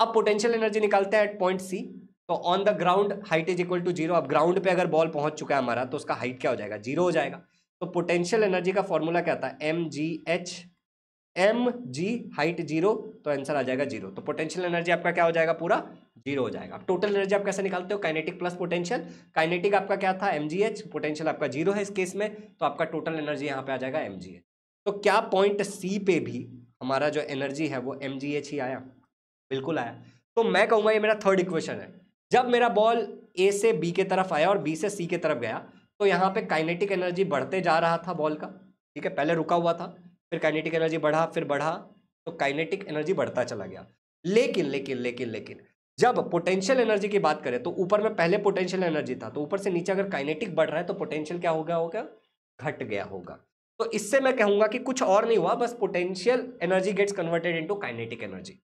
अब पोटेंशियल एनर्जी निकालते हैं एट पॉइंट सी तो on the ground height is equal to zero अब ग्राउंड पे अगर बॉल पहुंच चुका है हमारा तो उसका हाइट क्या हो जाएगा जीरो हो जाएगा तो पोटेंशियल एनर्जी का फॉर्मूला क्या था एम जी h m g height zero तो आंसर आ जाएगा जीरो तो पोटेंशियल एनर्जी आपका क्या हो जाएगा पूरा जीरो हो जाएगा टोटल एनर्जी आप कैसे निकालते हो काइनेटिक प्लस पोटेंशियल काइनेटिक आपका क्या था एम जी एच पोटेंशियल आपका जीरो है इस केस में तो आपका टोटल एनर्जी यहाँ पे आ जाएगा एम जी एच तो क्या पॉइंट सी पे भी हमारा जो एनर्जी है वो एम जी एच ही आया बिल्कुल आया तो मैं कहूँगा ये मेरा थर्ड इक्वेशन है जब मेरा बॉल ए से बी के तरफ आया और बी से सी के तरफ गया तो यहाँ पे काइनेटिक एनर्जी बढ़ते जा रहा था बॉल का ठीक है पहले रुका हुआ था फिर काइनेटिक एनर्जी बढ़ा फिर बढ़ा तो काइनेटिक एनर्जी बढ़ता चला गया लेकिन लेकिन लेकिन लेकिन जब पोटेंशियल एनर्जी की बात करें तो ऊपर में पहले पोटेंशियल एनर्जी था तो ऊपर से नीचे अगर काइनेटिक बढ़ रहा है तो पोटेंशियल क्या होगा होगा घट गया होगा तो इससे मैं कहूंगा कि कुछ और नहीं हुआ बस potential energy gets converted into kinetic energy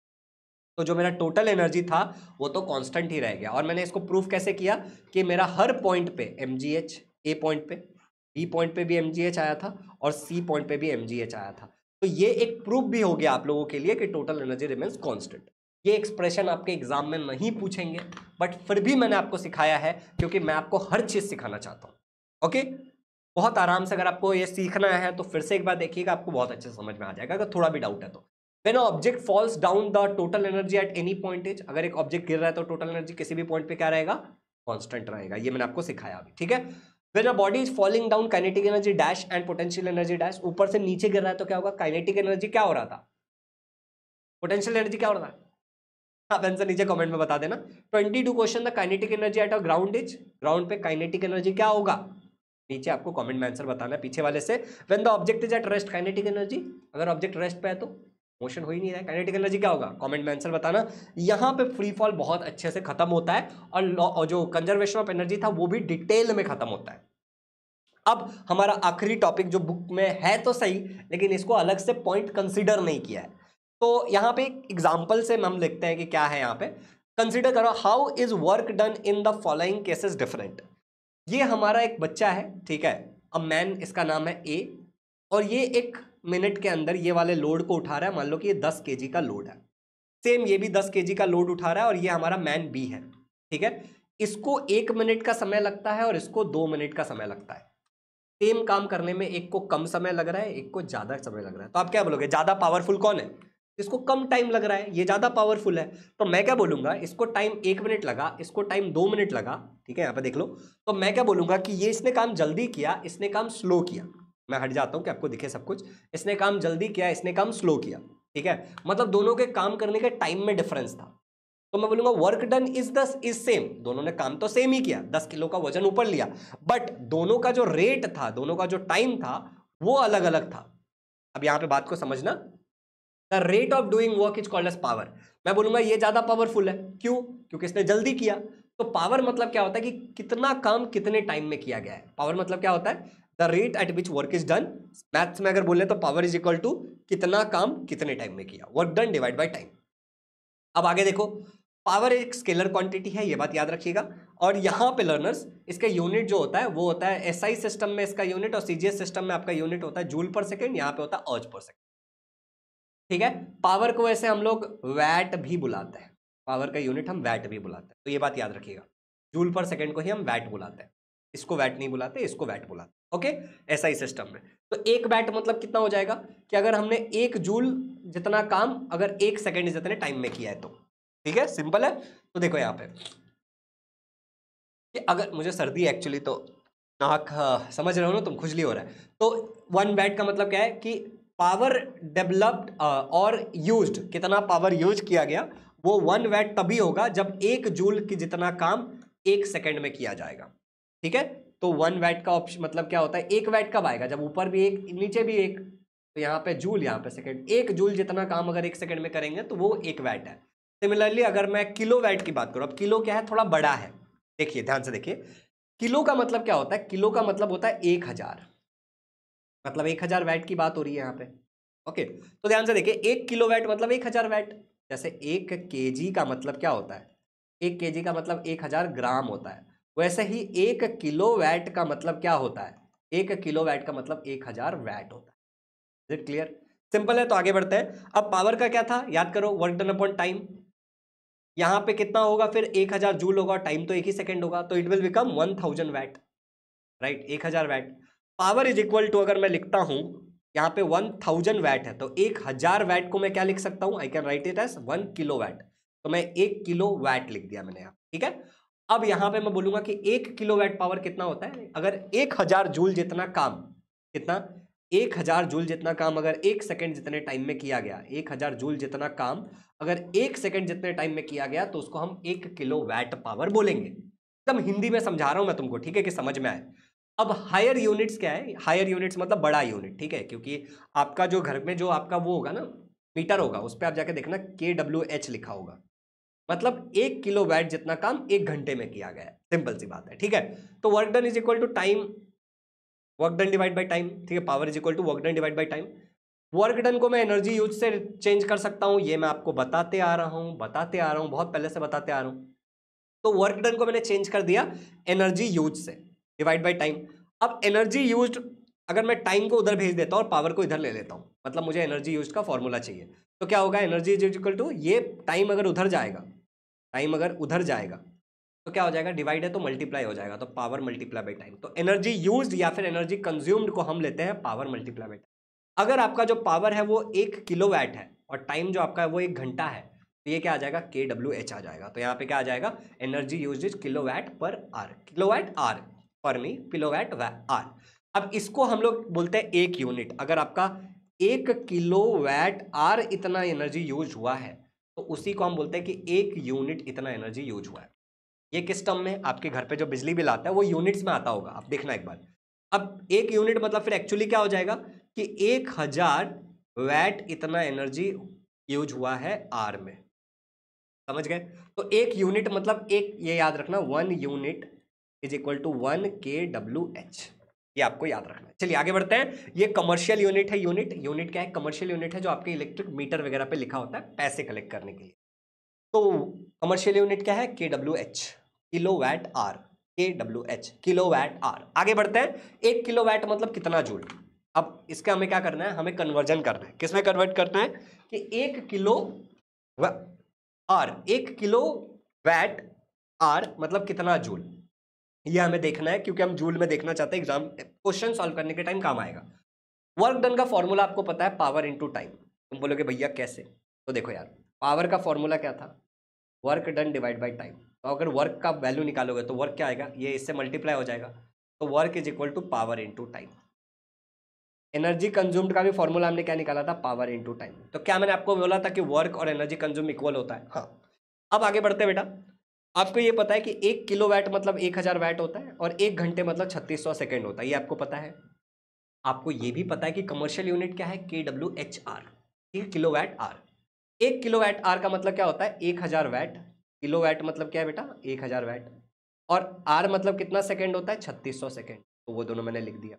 तो जो मेरा टोटल एनर्जी था वो तो कांस्टेंट ही रह गया और मैंने इसको प्रूफ कैसे किया कि मेरा हर पॉइंट पे एम ए पॉइंट पे बी पॉइंट पे भी एम आया था और सी पॉइंट पे भी एम आया था तो ये एक प्रूफ भी हो गया आप लोगों के लिए कि टोटल एनर्जी रिमेन्स कॉन्स्टेंट ये एक्सप्रेशन आपके एग्जाम में नहीं पूछेंगे बट फिर भी मैंने आपको सिखाया है क्योंकि मैं आपको हर चीज़ सिखाना चाहता हूँ ओके बहुत आराम से अगर आपको ये सीखना है तो फिर से एक बार देखिएगा आपको बहुत अच्छे समझ में आ जाएगा अगर थोड़ा भी डाउट है तो when object falls down the total energy at any point पॉइंटेज अगर एक ऑब्जेक्ट गिर रहा है तो टोटल एनर्जी किसी भी पॉइंट पे क्या रहेगा कॉन्स्टेंट रहेगा ये मैंने आपको सिखाया अभी ठीक है when a body is falling down kinetic energy dash and potential energy dash ऊपर से नीचे गिर रहा है तो क्या होगा काइनेटिक एनर्जी क्या हो रहा था पोटेंशियल एनर्जी क्या हो रहा था आप आंसर नीचे कॉमेंट में बता देना twenty two question the kinetic energy at a ground is ground पे काइनेटिक एनर्जी क्या होगा नीचे आपको कमेंट में आंसर बताना है पीछे वाले से when the object is at rest kinetic energy अगर ऑब्जेक्ट रेस्ट पे है तो मोशन हो ही नहीं रहा है काइनेटिक एनर्जी क्या होगा कमेंट में आंसर बताना यहाँ पे फ्री फॉल बहुत अच्छे से खत्म होता है और, और जो कंजर्वेशन ऑफ एनर्जी था वो भी डिटेल में खत्म होता है अब हमारा आखिरी टॉपिक जो बुक में है तो सही लेकिन इसको अलग से पॉइंट कंसिडर नहीं किया है तो यहाँ पे एक एग्जाम्पल से हम लिखते हैं कि क्या है यहाँ पे कंसिडर करो how is work done in the following cases different ये हमारा एक बच्चा है ठीक है अ मैन इसका नाम है ए और ये एक मिनट के अंदर ये वाले लोड को उठा रहा है मान लो कि ये दस के का लोड है सेम ये भी दस के का लोड उठा रहा है और ये हमारा मैन बी है ठीक है इसको एक मिनट का समय लगता है और इसको दो मिनट का समय लगता है सेम काम करने में एक को कम समय लग रहा है एक को ज़्यादा समय लग रहा है तो आप क्या बोलोगे ज़्यादा पावरफुल कौन है इसको कम टाइम लग रहा है ये ज़्यादा पावरफुल है तो मैं क्या बोलूँगा इसको टाइम एक मिनट लगा इसको टाइम दो मिनट लगा ठीक है यहाँ पे देख लो तो मैं क्या बोलूँगा कि ये इसने काम जल्दी किया इसने काम स्लो किया मैं हट जाता हूँ कि आपको दिखे सब कुछ इसने काम जल्दी किया इसने काम स्लो किया ठीक है मतलब दोनों के काम करने के टाइम में डिफरेंस था तो मैं बोलूंगा work done is this is same दोनों ने काम तो सेम ही किया दस किलो का वजन ऊपर लिया बट दोनों का जो रेट था दोनों का जो टाइम था वो अलग अलग था अब यहाँ पे बात को समझना the rate of doing work is called as power मैं बोलूंगा ये ज़्यादा पावरफुल है क्यों क्योंकि इसने जल्दी किया तो पावर मतलब क्या होता है कि कितना काम कितने टाइम में किया गया है पावर मतलब क्या होता है the rate at which work is done maths में अगर बोले तो पावर इज इक्वल टू कितना काम कितने टाइम में किया work done divide by time अब आगे देखो पावर एक स्केलर क्वांटिटी है ये बात याद रखिएगा और यहाँ पे लर्नर्स इसका यूनिट जो होता है वो होता है एसआई SI सिस्टम में इसका यूनिट और सीजीएस सिस्टम में आपका यूनिट होता है जूल पर सेकेंड यहाँ पे होता है अर्ज पर सेकेंड ठीक है पावर को वैसे हम लोग वैट भी बुलाते हैं पावर का यूनिट हम वैट भी बुलाते हैं तो ये बात याद रखिएगा जूल पर सेकेंड को ही हम वैट बुलाते हैं इसको वैट नहीं बुलाते इसको वैट बुलाते ओके ऐसा ही सिस्टम है तो एक वैट मतलब कितना हो जाएगा कि अगर हमने एक जूल जितना काम अगर एक सेकेंड जितने टाइम में किया है तो ठीक है सिंपल है तो देखो यहाँ पे कि अगर मुझे सर्दी एक्चुअली तो नाक हाँ, समझ रहे हो ना तुम खुजली हो रहा है तो वन वैट का मतलब क्या है कि पावर डेवलप्ड और यूज्ड कितना पावर यूज किया गया वो वन वैट तभी होगा जब एक जूल की जितना काम एक सेकेंड में किया जाएगा ठीक है तो वन वैट का ऑप्शन मतलब क्या होता है एक वैट कब आएगा जब ऊपर भी एक नीचे भी एक तो यहाँ पे जूल यहाँ पे सेकंड एक जूल जितना काम अगर एक सेकंड में करेंगे तो वो एक वैट है सिमिलरली अगर मैं किलो वैट की बात करूँ अब किलो क्या है थोड़ा बड़ा है देखिए ध्यान से देखिए किलो का मतलब क्या होता है किलो का मतलब होता है एक हज़ार मतलब एक हज़ार वैट की बात हो रही है यहाँ पे ओके तो ध्यान से देखिए एक किलो वैट मतलब एक हज़ार वैट जैसे एक के का मतलब क्या होता है एक के का मतलब एक हज़ार ग्राम होता है वैसे तो ही एक किलो वैट का मतलब क्या होता है एक किलो वैट का मतलब एक हजार वैट होता है इज इट क्लियर सिंपल है तो आगे बढ़ते हैं अब पावर का क्या था याद करो वर्क डन अपॉन टाइम यहां पे कितना होगा फिर एक हजार जूल होगा टाइम तो एक ही सेकंड होगा तो it will become one thousand watt right एक हजार watt power is equal to अगर मैं लिखता हूं यहाँ पे वन थाउजेंड वैट है तो एक हजार वैट को मैं क्या लिख सकता हूं I can write it as one kilo watt तो मैं एक किलो वैट लिख दिया मैंने यहां ठीक है अब यहाँ पे मैं बोलूंगा कि एक किलोवाट पावर कितना होता है अगर एक हज़ार जूल जितना काम कितना एक हज़ार जूल जितना काम अगर एक सेकंड जितने टाइम में किया गया एक हज़ार जूल जितना काम अगर एक सेकंड जितने टाइम में किया गया तो उसको हम एक किलो वैट पावर बोलेंगे एकदम हिंदी में समझा रहा हूँ मैं तुमको ठीक है कि समझ में आए अब हायर यूनिट्स क्या है हायर यूनिट्स मतलब बड़ा यूनिट ठीक है क्योंकि आपका जो घर में जो आपका वो होगा ना मीटर होगा उस पर आप जाके देखना के डब्ल्यू एच लिखा होगा मतलब एक किलो वैट जितना काम एक घंटे में किया गया है सिंपल सी बात है ठीक है तो work done is equal to time work done divide by time ठीक है power is equal to work done divide by time work done को मैं एनर्जी यूज से चेंज कर सकता हूँ ये मैं आपको बताते आ रहा हूँ बताते आ रहा हूँ बहुत पहले से बताते आ रहा हूँ तो वर्क डन को मैंने चेंज कर दिया एनर्जी यूज से डिवाइड बाई टाइम अब एनर्जी यूज अगर मैं टाइम को उधर भेज देता हूँ और पावर को इधर ले लेता हूँ मतलब मुझे एनर्जी यूज का फॉर्मूला चाहिए तो क्या होगा एनर्जी इज इक्वल टू ये टाइम अगर उधर जाएगा टाइम अगर उधर जाएगा तो क्या हो जाएगा डिवाइड है तो मल्टीप्लाई हो जाएगा तो पावर मल्टीप्लाई बाई टाइम तो एनर्जी यूज या फिर एनर्जी कंज्यूम्ड को हम लेते हैं पावर मल्टीप्लाई बाई टाइम अगर आपका जो पावर है वो एक किलो वैट है और टाइम जो आपका है वो एक घंटा है तो ये क्या आ जाएगा के डब्ल्यू एच आ जाएगा तो यहाँ पे क्या आ जाएगा energy usage kilo watt per hour kilo watt hour per मी किलो वैट आर अब इसको हम लोग बोलते हैं एक यूनिट अगर आपका एक किलो वैट आर इतना एनर्जी यूज हुआ है तो उसी को हम बोलते हैं कि एक यूनिट इतना एनर्जी यूज हुआ है ये किस टर्म में आपके घर पे जो बिजली बिल आता है वो यूनिट्स में आता होगा आप देखना एक बार अब एक यूनिट मतलब फिर एक्चुअली क्या हो जाएगा कि एक हजार वैट इतना एनर्जी यूज हुआ है आर में समझ गए तो एक यूनिट मतलब एक ये याद रखना one unit is equal to one K W H ये आपको याद रखना है चलिए आगे बढ़ते हैं ये कमर्शियल यूनिट है यूनिट यूनिट क्या है कमर्शियल यूनिट है जो आपके इलेक्ट्रिक मीटर वगैरह पे लिखा होता है पैसे कलेक्ट करने के लिए तो कमर्शियल यूनिट क्या है K W H kilo watt hour K W H kilo watt hour आगे बढ़ते हैं एक किलो वैट मतलब कितना जूल अब इसका हमें क्या करना है हमें कन्वर्जन करना है किसमें कन्वर्ट करना है कि एक किलो आर एक किलो वैट आर मतलब कितना जूल ये हमें देखना है क्योंकि हम जूल में देखना चाहते हैं एग्जाम क्वेश्चन सॉल्व करने के टाइम काम आएगा वर्क डन का फॉर्मूला आपको पता है पावर इंटू टाइम तुम बोलोगे भैया कैसे तो देखो यार पावर का फॉर्मूला क्या था work done divide by time तो अगर वर्क का वैल्यू निकालोगे तो वर्क क्या आएगा ये इससे मल्टीप्लाई हो जाएगा तो work is equal to power into time energy consumed का भी फॉर्मूला हमने क्या निकाला था पावर इंटू टाइम तो क्या मैंने आपको बोला था कि वर्क और एनर्जी कंज्यूम इक्वल होता है हाँ अब आगे बढ़ते बेटा आपको ये पता है कि एक किलो वैट मतलब एक हज़ार वैट होता है और एक घंटे मतलब छत्तीस सौ सेकेंड होता है ये आपको पता है आपको ये भी पता है कि कमर्शियल यूनिट क्या है के डब्ल्यू एच आर ठीक किलो वैट आर एक किलो वैट आर का मतलब क्या होता है एक हज़ार वैट किलो वैट मतलब क्या है बेटा एक हज़ार वैट और आर मतलब कितना सेकेंड होता है छत्तीस सौ सेकेंड तो वो दोनों मैंने लिख दिया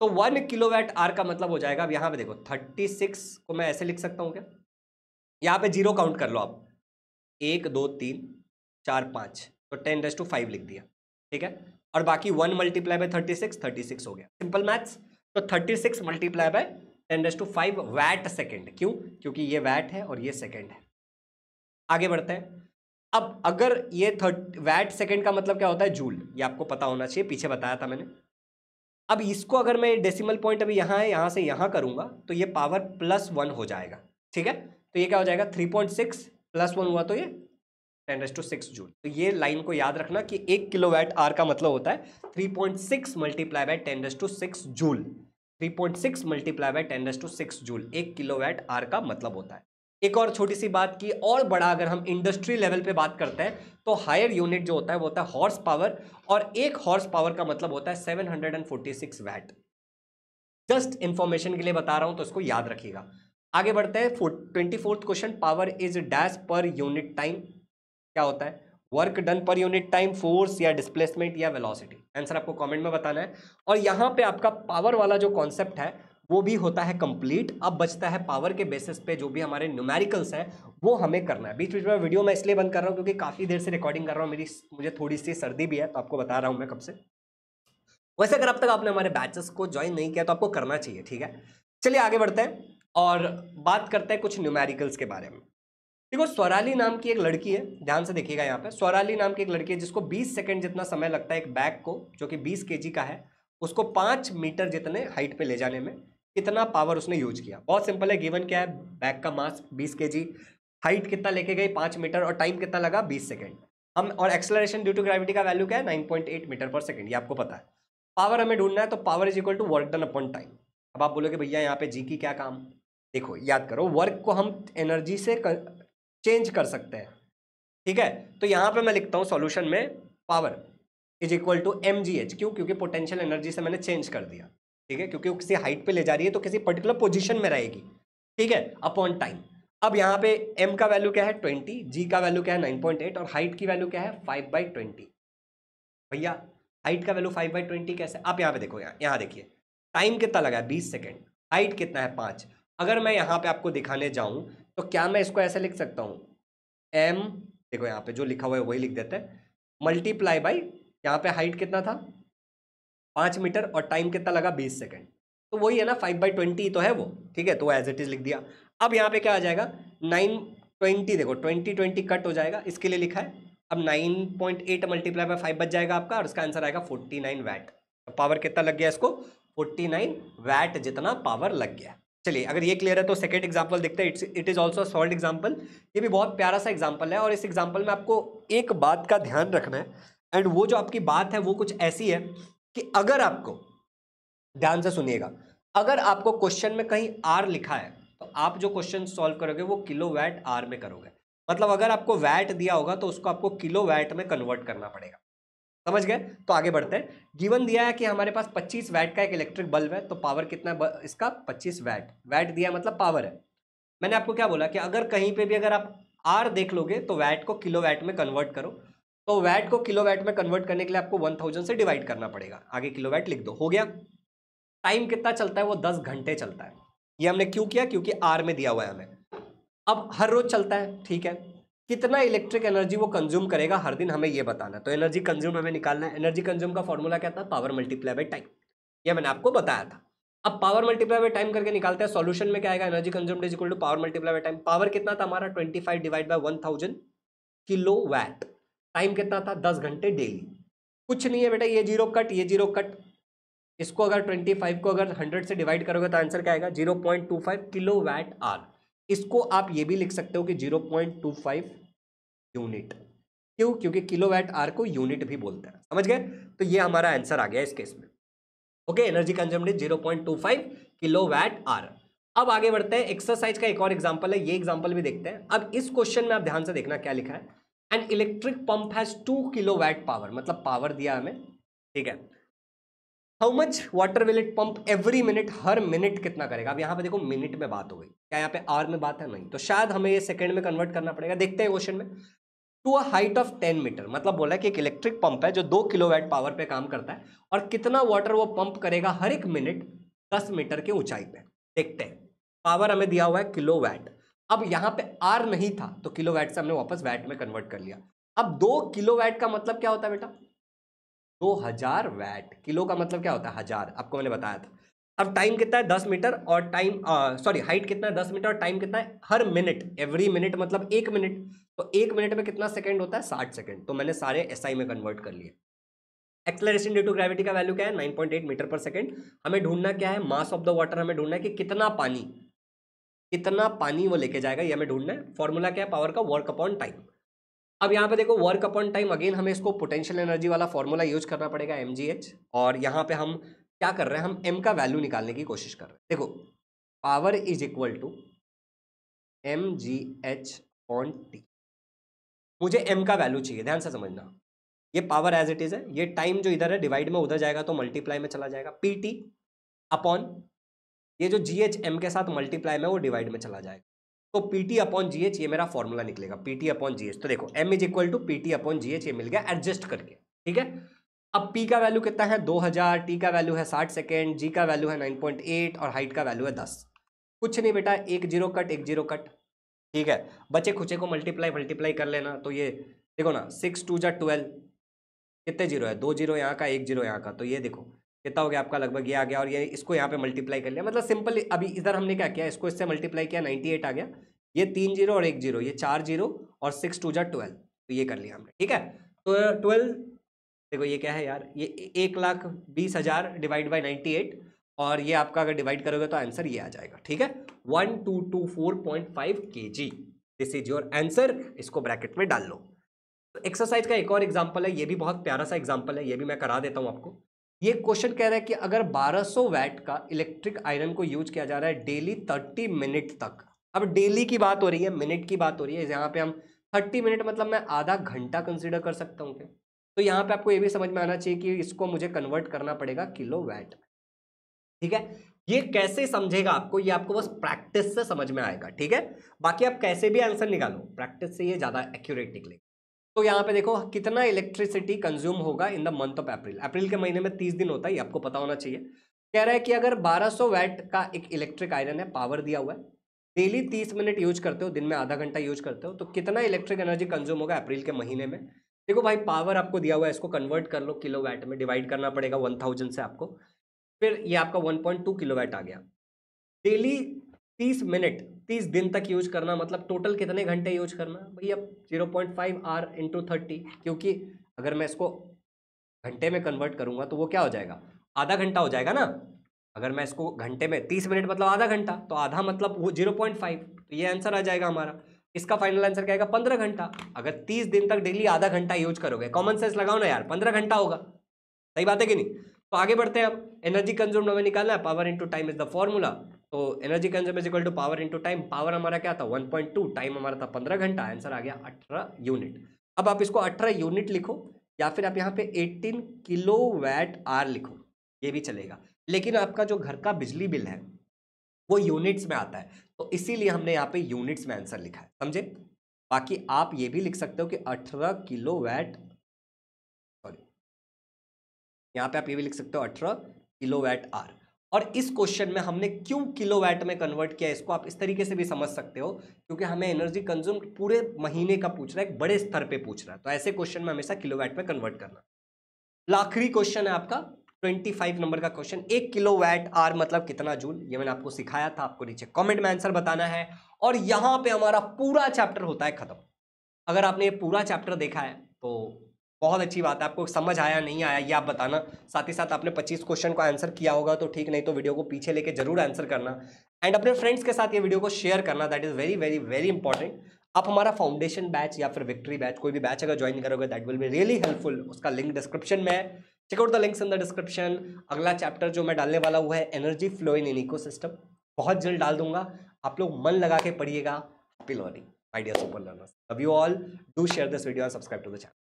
तो वन किलो वैट आर का मतलब हो जाएगा अब यहाँ पे देखो थर्टी सिक्स को मैं ऐसे लिख सकता हूँ क्या यहाँ पे जीरो काउंट कर लो आप एक दो तीन चार पाँच तो टेन डेस टू फाइव लिख दिया ठीक है और बाकी one multiply by thirty six thirty six हो गया सिंपल मैथ्स तो thirty six multiply by ten raise to five watt second क्यों क्योंकि ये वैट है और ये सेकेंड है आगे बढ़ते हैं अब अगर ये थर्टी वैट सेकेंड का मतलब क्या होता है जूल ये आपको पता होना चाहिए पीछे बताया था मैंने अब इसको अगर मैं डेसिमल पॉइंट अभी यहाँ है यहाँ से यहाँ करूँगा तो ये पावर प्लस वन हो जाएगा ठीक है तो ये क्या हो जाएगा three point six plus one हुआ तो ये ten raise to six joule तो ये लाइन को याद रखना कि एक किलो वैट आर का मतलब होता है three point six multiply by ten raise to six joule three point six multiply by ten raise to six joule एक किलो वैट आर का मतलब होता है एक और छोटी सी बात की और बड़ा अगर हम इंडस्ट्री लेवल पे बात करते हैं तो हायर यूनिट जो होता है वो होता है हॉर्स पावर और एक हॉर्स पावर का मतलब होता है seven hundred and forty six watt just information के लिए बता रहा हूँ तो इसको याद रखिएगा आगे बढ़ते हैं twenty fourth question power is dash per unit time क्या होता है work done per unit time force या डिस्प्लेसमेंट या वेलोसिटी आंसर आपको कमेंट में बताना है और यहाँ पे आपका पावर वाला जो कॉन्सेप्ट है वो भी होता है कंप्लीट अब बचता है पावर के बेसिस पे जो भी हमारे न्यूमेरिकल्स हैं वो हमें करना है बीच बीच में वीडियो मैं इसलिए बंद कर रहा हूँ क्योंकि काफ़ी देर से रिकॉर्डिंग कर रहा हूँ मेरी मुझे थोड़ी सी सर्दी भी है तो आपको बता रहा हूँ मैं कब से वैसे अगर अब तक आपने हमारे बैचेस को ज्वाइन नहीं किया तो आपको करना चाहिए ठीक है चलिए आगे बढ़ते हैं और बात करते हैं कुछ न्यूमेरिकल्स के बारे में देखो स्वराली नाम की एक लड़की है ध्यान से देखिएगा यहाँ पे स्वराली नाम की एक लड़की है जिसको 20 सेकंड जितना समय लगता है एक बैग को जो कि 20 केजी का है उसको पाँच मीटर जितने हाइट पे ले जाने में कितना पावर उसने यूज किया बहुत सिंपल है गिवन क्या है बैग का मास बीस के हाइट कितना लेके गई पाँच मीटर और टाइम कितना लगा बीस सेकेंड हम और एक्सलरेशन ड्यू टू ग्रेविटी का वैल्यू क्या है nine point eight metre per second ये आपको पता है पावर हमें ढूंढना है तो power is equal to work done upon time अब आप बोलोगे भैया यहाँ पे जी की क्या काम देखो याद करो वर्क को हम एनर्जी से चेंज कर सकते हैं ठीक है तो यहाँ पे मैं लिखता हूं सॉल्यूशन में power is equal to M G H क्यों क्योंकि पोटेंशियल एनर्जी से मैंने चेंज कर दिया ठीक है क्योंकि वो किसी हाइट पे ले जा रही है तो किसी पर्टिकुलर पोजिशन में रहेगी ठीक है अपॉन टाइम अब यहाँ पे m का वैल्यू क्या है ट्वेंटी g का वैल्यू क्या है नाइन पॉइंट एट और हाइट की वैल्यू क्या है फाइव बाई ट्वेंटी भैया हाइट का वैल्यू फाइव बाई ट्वेंटी कैसे आप यहाँ पे देखो यहाँ यहाँ देखिए टाइम कितना लगा है बीस सेकेंड हाइट कितना है पाँच अगर मैं यहाँ पे आपको दिखाने जाऊँ तो क्या मैं इसको ऐसे लिख सकता हूँ एम देखो यहाँ पे जो लिखा हुआ है वही लिख देते हैं मल्टीप्लाई बाई यहाँ पे हाइट कितना था पाँच मीटर और टाइम कितना लगा बीस सेकेंड तो वही है ना फाइव बाई ट्वेंटी तो है वो ठीक है तो एज इट इज़ लिख दिया अब यहाँ पे क्या आ जाएगा नाइन ट्वेंटी देखो ट्वेंटी ट्वेंटी कट हो जाएगा इसके लिए लिखा है अब nine point eight multiply by five बच जाएगा आपका और इसका आंसर आएगा फोर्टी नाइन वैट पावर कितना लग गया इसको फोर्टी नाइन वैट जितना पावर लग गया चलिए अगर ये क्लियर है तो सेकेंड एग्जाम्पल देखते हैं it's it is also solved example ये भी बहुत प्यारा सा एग्जाम्पल है और इस एग्जाम्पल में आपको एक बात का ध्यान रखना है एंड वो जो आपकी बात है वो कुछ ऐसी है कि अगर आपको ध्यान से सुनिएगा अगर आपको क्वेश्चन में कहीं आर लिखा है तो आप जो क्वेश्चन सॉल्व करोगे वो किलो वैट आर में करोगे मतलब अगर आपको वैट दिया होगा तो उसको आपको किलो वैट में कन्वर्ट करना पड़ेगा समझ गए तो आगे बढ़ते हैं गिवन दिया है कि हमारे पास 25 वैट का एक इलेक्ट्रिक बल्ब है तो पावर कितना इसका 25 वैट वैट दिया मतलब पावर है मैंने आपको क्या बोला कि अगर कहीं पे भी अगर आप आर देख लोगे तो वैट को किलो वैट में कन्वर्ट करो तो वैट को किलो वैट में कन्वर्ट करने के लिए आपको वन थाउजेंड से डिवाइड करना पड़ेगा आगे किलो वैट लिख दो हो गया टाइम कितना चलता है वो दस घंटे चलता है ये हमने क्यों किया क्योंकि आर में दिया हुआ है हमें अब हर रोज चलता है ठीक है कितना इलेक्ट्रिक एनर्जी वो कंज्यूम करेगा हर दिन हमें ये बताना तो एनर्जी कंज्यूम हमें निकालना है एनर्जी कंज्यूम का फॉर्मूला क्या था पावर मल्टीप्लाई बाई टाइम ये मैंने आपको बताया था अब पावर मल्टीप्लाई बाई टाइम करके निकालते हैं सॉल्यूशन में क्या आएगा energy consume is equal to power multiply by time power कितना था हमारा twenty five divide by one thousand kilo watt time कितना था दस घंटे डेली कुछ नहीं है बेटा ये जीरो कट ये जीरो कट इसको अगर ट्वेंटी फाइव को अगर हंड्रेड से डिवाइड करोगे तो आंसर क्या आएगा zero point two five kilo watt hour इसको आप ये भी लिख सकते हो कि zero point two five unit क्यों क्योंकि किलोवाट आर को यूनिट भी बोलते हैं समझ गए तो ये हमारा आंसर आ गया इस केस में okay energy consumed zero point two five kilo watt hour अब आगे बढ़ते हैं एक्सरसाइज का एक और एग्जाम्पल है ये एग्जाम्पल भी देखते हैं अब इस क्वेश्चन में आप ध्यान से देखना क्या लिखा है an electric pump has two kilo watt power मतलब पावर दिया हमें ठीक है how much water will it pump every minute हर मिनट कितना करेगा अब यहाँ पे देखो मिनट में बात हो गई क्या यहाँ पे आर में बात है नहीं तो शायद हमें ये सेकंड में कन्वर्ट करना पड़ेगा देखते हैं क्वेश्चन में to a height of ten meter मतलब बोला कि एक इलेक्ट्रिक पंप है जो दो वैट पावर पे काम करता है और कितना वाटर वो पंप करेगा हर एक मिनट दस मीटर की ऊंचाई पे देखते हैं पावर हमें दिया हुआ है किलो वैट अब यहाँ पे आर नहीं था तो किलो वैट से हमने वापस वैट में कन्वर्ट कर लिया अब दो किलो वैट का मतलब क्या होता है बेटा दो हजार वैट किलो का मतलब क्या होता है हजार आपको मैंने बताया था अब टाइम कितना है दस मीटर और टाइम सॉरी हाइट कितना है दस मीटर और टाइम कितना है हर मिनट एवरी मिनट मतलब एक मिनट तो एक मिनट में कितना सेकंड होता है साठ सेकंड तो मैंने सारे एस SI में कन्वर्ट कर लिए एक्सलरेशन ड्यू टू ग्रेविटी का वैल्यू क्या है nine point eight metre per second हमें ढूंढना क्या है मास ऑफ द वाटर हमें ढूंढना है कि कितना पानी कितना पानी वो लेके जाएगा ये हमें ढूंढना है फॉर्मूला क्या है पावर का वर्क अपॉन टाइम अब यहाँ पे देखो वर्क अपॉन टाइम अगेन हमें इसको पोटेंशियल एनर्जी वाला फॉर्मूला यूज करना पड़ेगा एम और यहाँ पे हम क्या कर रहे हैं हम एम का वैल्यू निकालने की कोशिश कर रहे हैं देखो power is equal to M G H on T मुझे एम का वैल्यू चाहिए ध्यान से समझना ये पावर एज इट इज़ है ये टाइम जो इधर है डिवाइड में उधर जाएगा तो मल्टीप्लाई में चला जाएगा पी टी अपॉन ये जो जी एच एम के साथ मल्टीप्लाई में वो डिवाइड में चला जाएगा तो P T upon G H ये मेरा फॉर्मूला निकलेगा P T upon G H तो देखो M is equal to P T upon G H ये मिल गया एडजस्ट करके ठीक है अब पी का वैल्यू कितना है 2000 टी का वैल्यू है 60 सेकेंड जी का वैल्यू है 9.8 और हाइट का वैल्यू है 10 कुछ नहीं बेटा एक जीरो कट एक जीरो कट ठीक है बचे खुचे को मल्टीप्लाई मल्टीप्लाई कर लेना तो ये देखो ना सिक्स टू जा ट्वेल्व कितने जीरो है दो जीरो यहाँ का एक जीरो यहाँ का तो ये देखो कितना हो गया आपका लगभग ये आ गया और ये इसको यहाँ पे मल्टीप्लाई कर लिया मतलब सिंपल अभी इधर हमने क्या किया इसको इससे मल्टीप्लाई किया एट आ गया ये तीन जीरो और एक जीरो ये चार जीरो और सिक्स टू जै ट्वेल्व तो ये कर लिया हमने ठीक है तो ट्वेल्व देखो ये क्या है यार ये एक लाख बीस हज़ार डिवाइड बाई नाइन्टी एट और ये आपका अगर डिवाइड करोगे तो आंसर ये आ जाएगा ठीक है one two two four point five K G this is your answer इसको ब्रैकेट में डाल लो तो एक्सरसाइज का एक और एग्जाम्पल है ये भी बहुत प्यारा सा एग्जाम्पल है ये भी मैं करा देता हूँ आपको ये क्वेश्चन कह रहा है कि अगर 1200 वैट का इलेक्ट्रिक आयरन को यूज किया जा रहा है डेली 30 मिनट तक अब डेली की बात हो रही है मिनट की बात हो रही है यहाँ पे हम 30 मिनट मतलब मैं आधा घंटा कंसिडर कर सकता हूँ क्या तो यहाँ पे आपको ये भी समझ में आना चाहिए कि इसको मुझे कन्वर्ट करना पड़ेगा किलो वैट में ठीक है ये कैसे समझेगा आपको ये आपको बस प्रैक्टिस से समझ में आएगा ठीक है बाकी आप कैसे भी आंसर निकालो प्रैक्टिस से ये ज़्यादा एक्यूरेट निकलेगा तो यहाँ पे देखो कितना इलेक्ट्रिसिटी कंज्यूम होगा in the month of April April के महीने में तीस दिन होता है ये आपको पता होना चाहिए कह रहा है कि अगर 1200 वैट का एक इलेक्ट्रिक आयरन है पावर दिया हुआ है डेली 30 मिनट यूज करते हो दिन में आधा घंटा यूज करते हो तो कितना इलेक्ट्रिक एनर्जी कंज्यूम होगा अप्रैल के महीने में देखो भाई पावर आपको दिया हुआ है इसको कन्वर्ट कर लो किलो वैट में डिवाइड करना पड़ेगा वन से आपको फिर ये आपका वन किलो वैट आ गया डेली तीस मिनट तीस दिन तक यूज करना मतलब टोटल कितने घंटे यूज करना भैया zero point five hour into thirty क्योंकि अगर मैं इसको घंटे में कन्वर्ट करूंगा तो वो क्या हो जाएगा आधा घंटा हो जाएगा ना अगर मैं इसको घंटे में तीस मिनट मतलब आधा घंटा तो आधा मतलब वो जीरो पॉइंट फाइव तो ये आंसर आ जाएगा हमारा इसका फाइनल आंसर क्या पंद्रह घंटा अगर तीस दिन तक डेली आधा घंटा यूज करोगे कॉमन सेंस लगाओ ना यार पंद्रह घंटा होगा सही बात है कि नहीं तो आगे बढ़ते हैं अब एनर्जी कंज्यूम हमें निकालना है power into time is the formula तो energy consumed is equal to power into time power हमारा क्या था 1.2 टाइम हमारा था 15 घंटा आंसर आ गया 18 यूनिट अब आप इसको 18 यूनिट लिखो या फिर आप यहाँ पे 18 किलो वैट आर लिखो ये भी चलेगा लेकिन आपका जो घर का बिजली बिल है वो यूनिट्स में आता है तो इसीलिए हमने यहाँ पे यूनिट्स में आंसर लिखा है समझे बाकी आप ये भी लिख सकते हो कि अठारह किलो वैट सॉरी यहाँ पे आप ये भी लिख सकते हो अठारह किलो वैट आर और इस क्वेश्चन में हमने क्यों किलोवाट में कन्वर्ट किया इसको आप इस तरीके से भी समझ सकते हो क्योंकि हमें एनर्जी कंज्यूम पूरे महीने का पूछ रहा है एक बड़े स्तर पे पूछ रहा है तो ऐसे क्वेश्चन में हमेशा किलोवाट में कन्वर्ट करना लाखरी क्वेश्चन है आपका 25 नंबर का क्वेश्चन एक किलो वैट आर मतलब कितना जूल ये मैंने आपको सिखाया था आपको नीचे कॉमेंट में आंसर बताना है और यहाँ पे हमारा पूरा चैप्टर होता है खत्म अगर आपने ये पूरा चैप्टर देखा है तो बहुत अच्छी बात है आपको समझ आया नहीं आया ये आप बताना साथ ही साथ आपने 25 क्वेश्चन को आंसर किया होगा तो ठीक नहीं तो वीडियो को पीछे लेके जरूर आंसर करना एंड अपने फ्रेंड्स के साथ ये वीडियो को शेयर करना that is very very very important आप हमारा फाउंडेशन बैच या फिर विक्ट्री बैच कोई भी बैच अगर ज्वाइन करोगे that will be really helpful उसका लिंक डिस्क्रिप्शन में है check out the links in the description अगला चैप्टर जो मैं डालने वाला हुआ है energy flow in ecosystem बहुत जल्द डाल दूंगा आप लोग मन लगा के पढ़िएगा happy learning idea super learners love you all do share this video and subscribe to the channel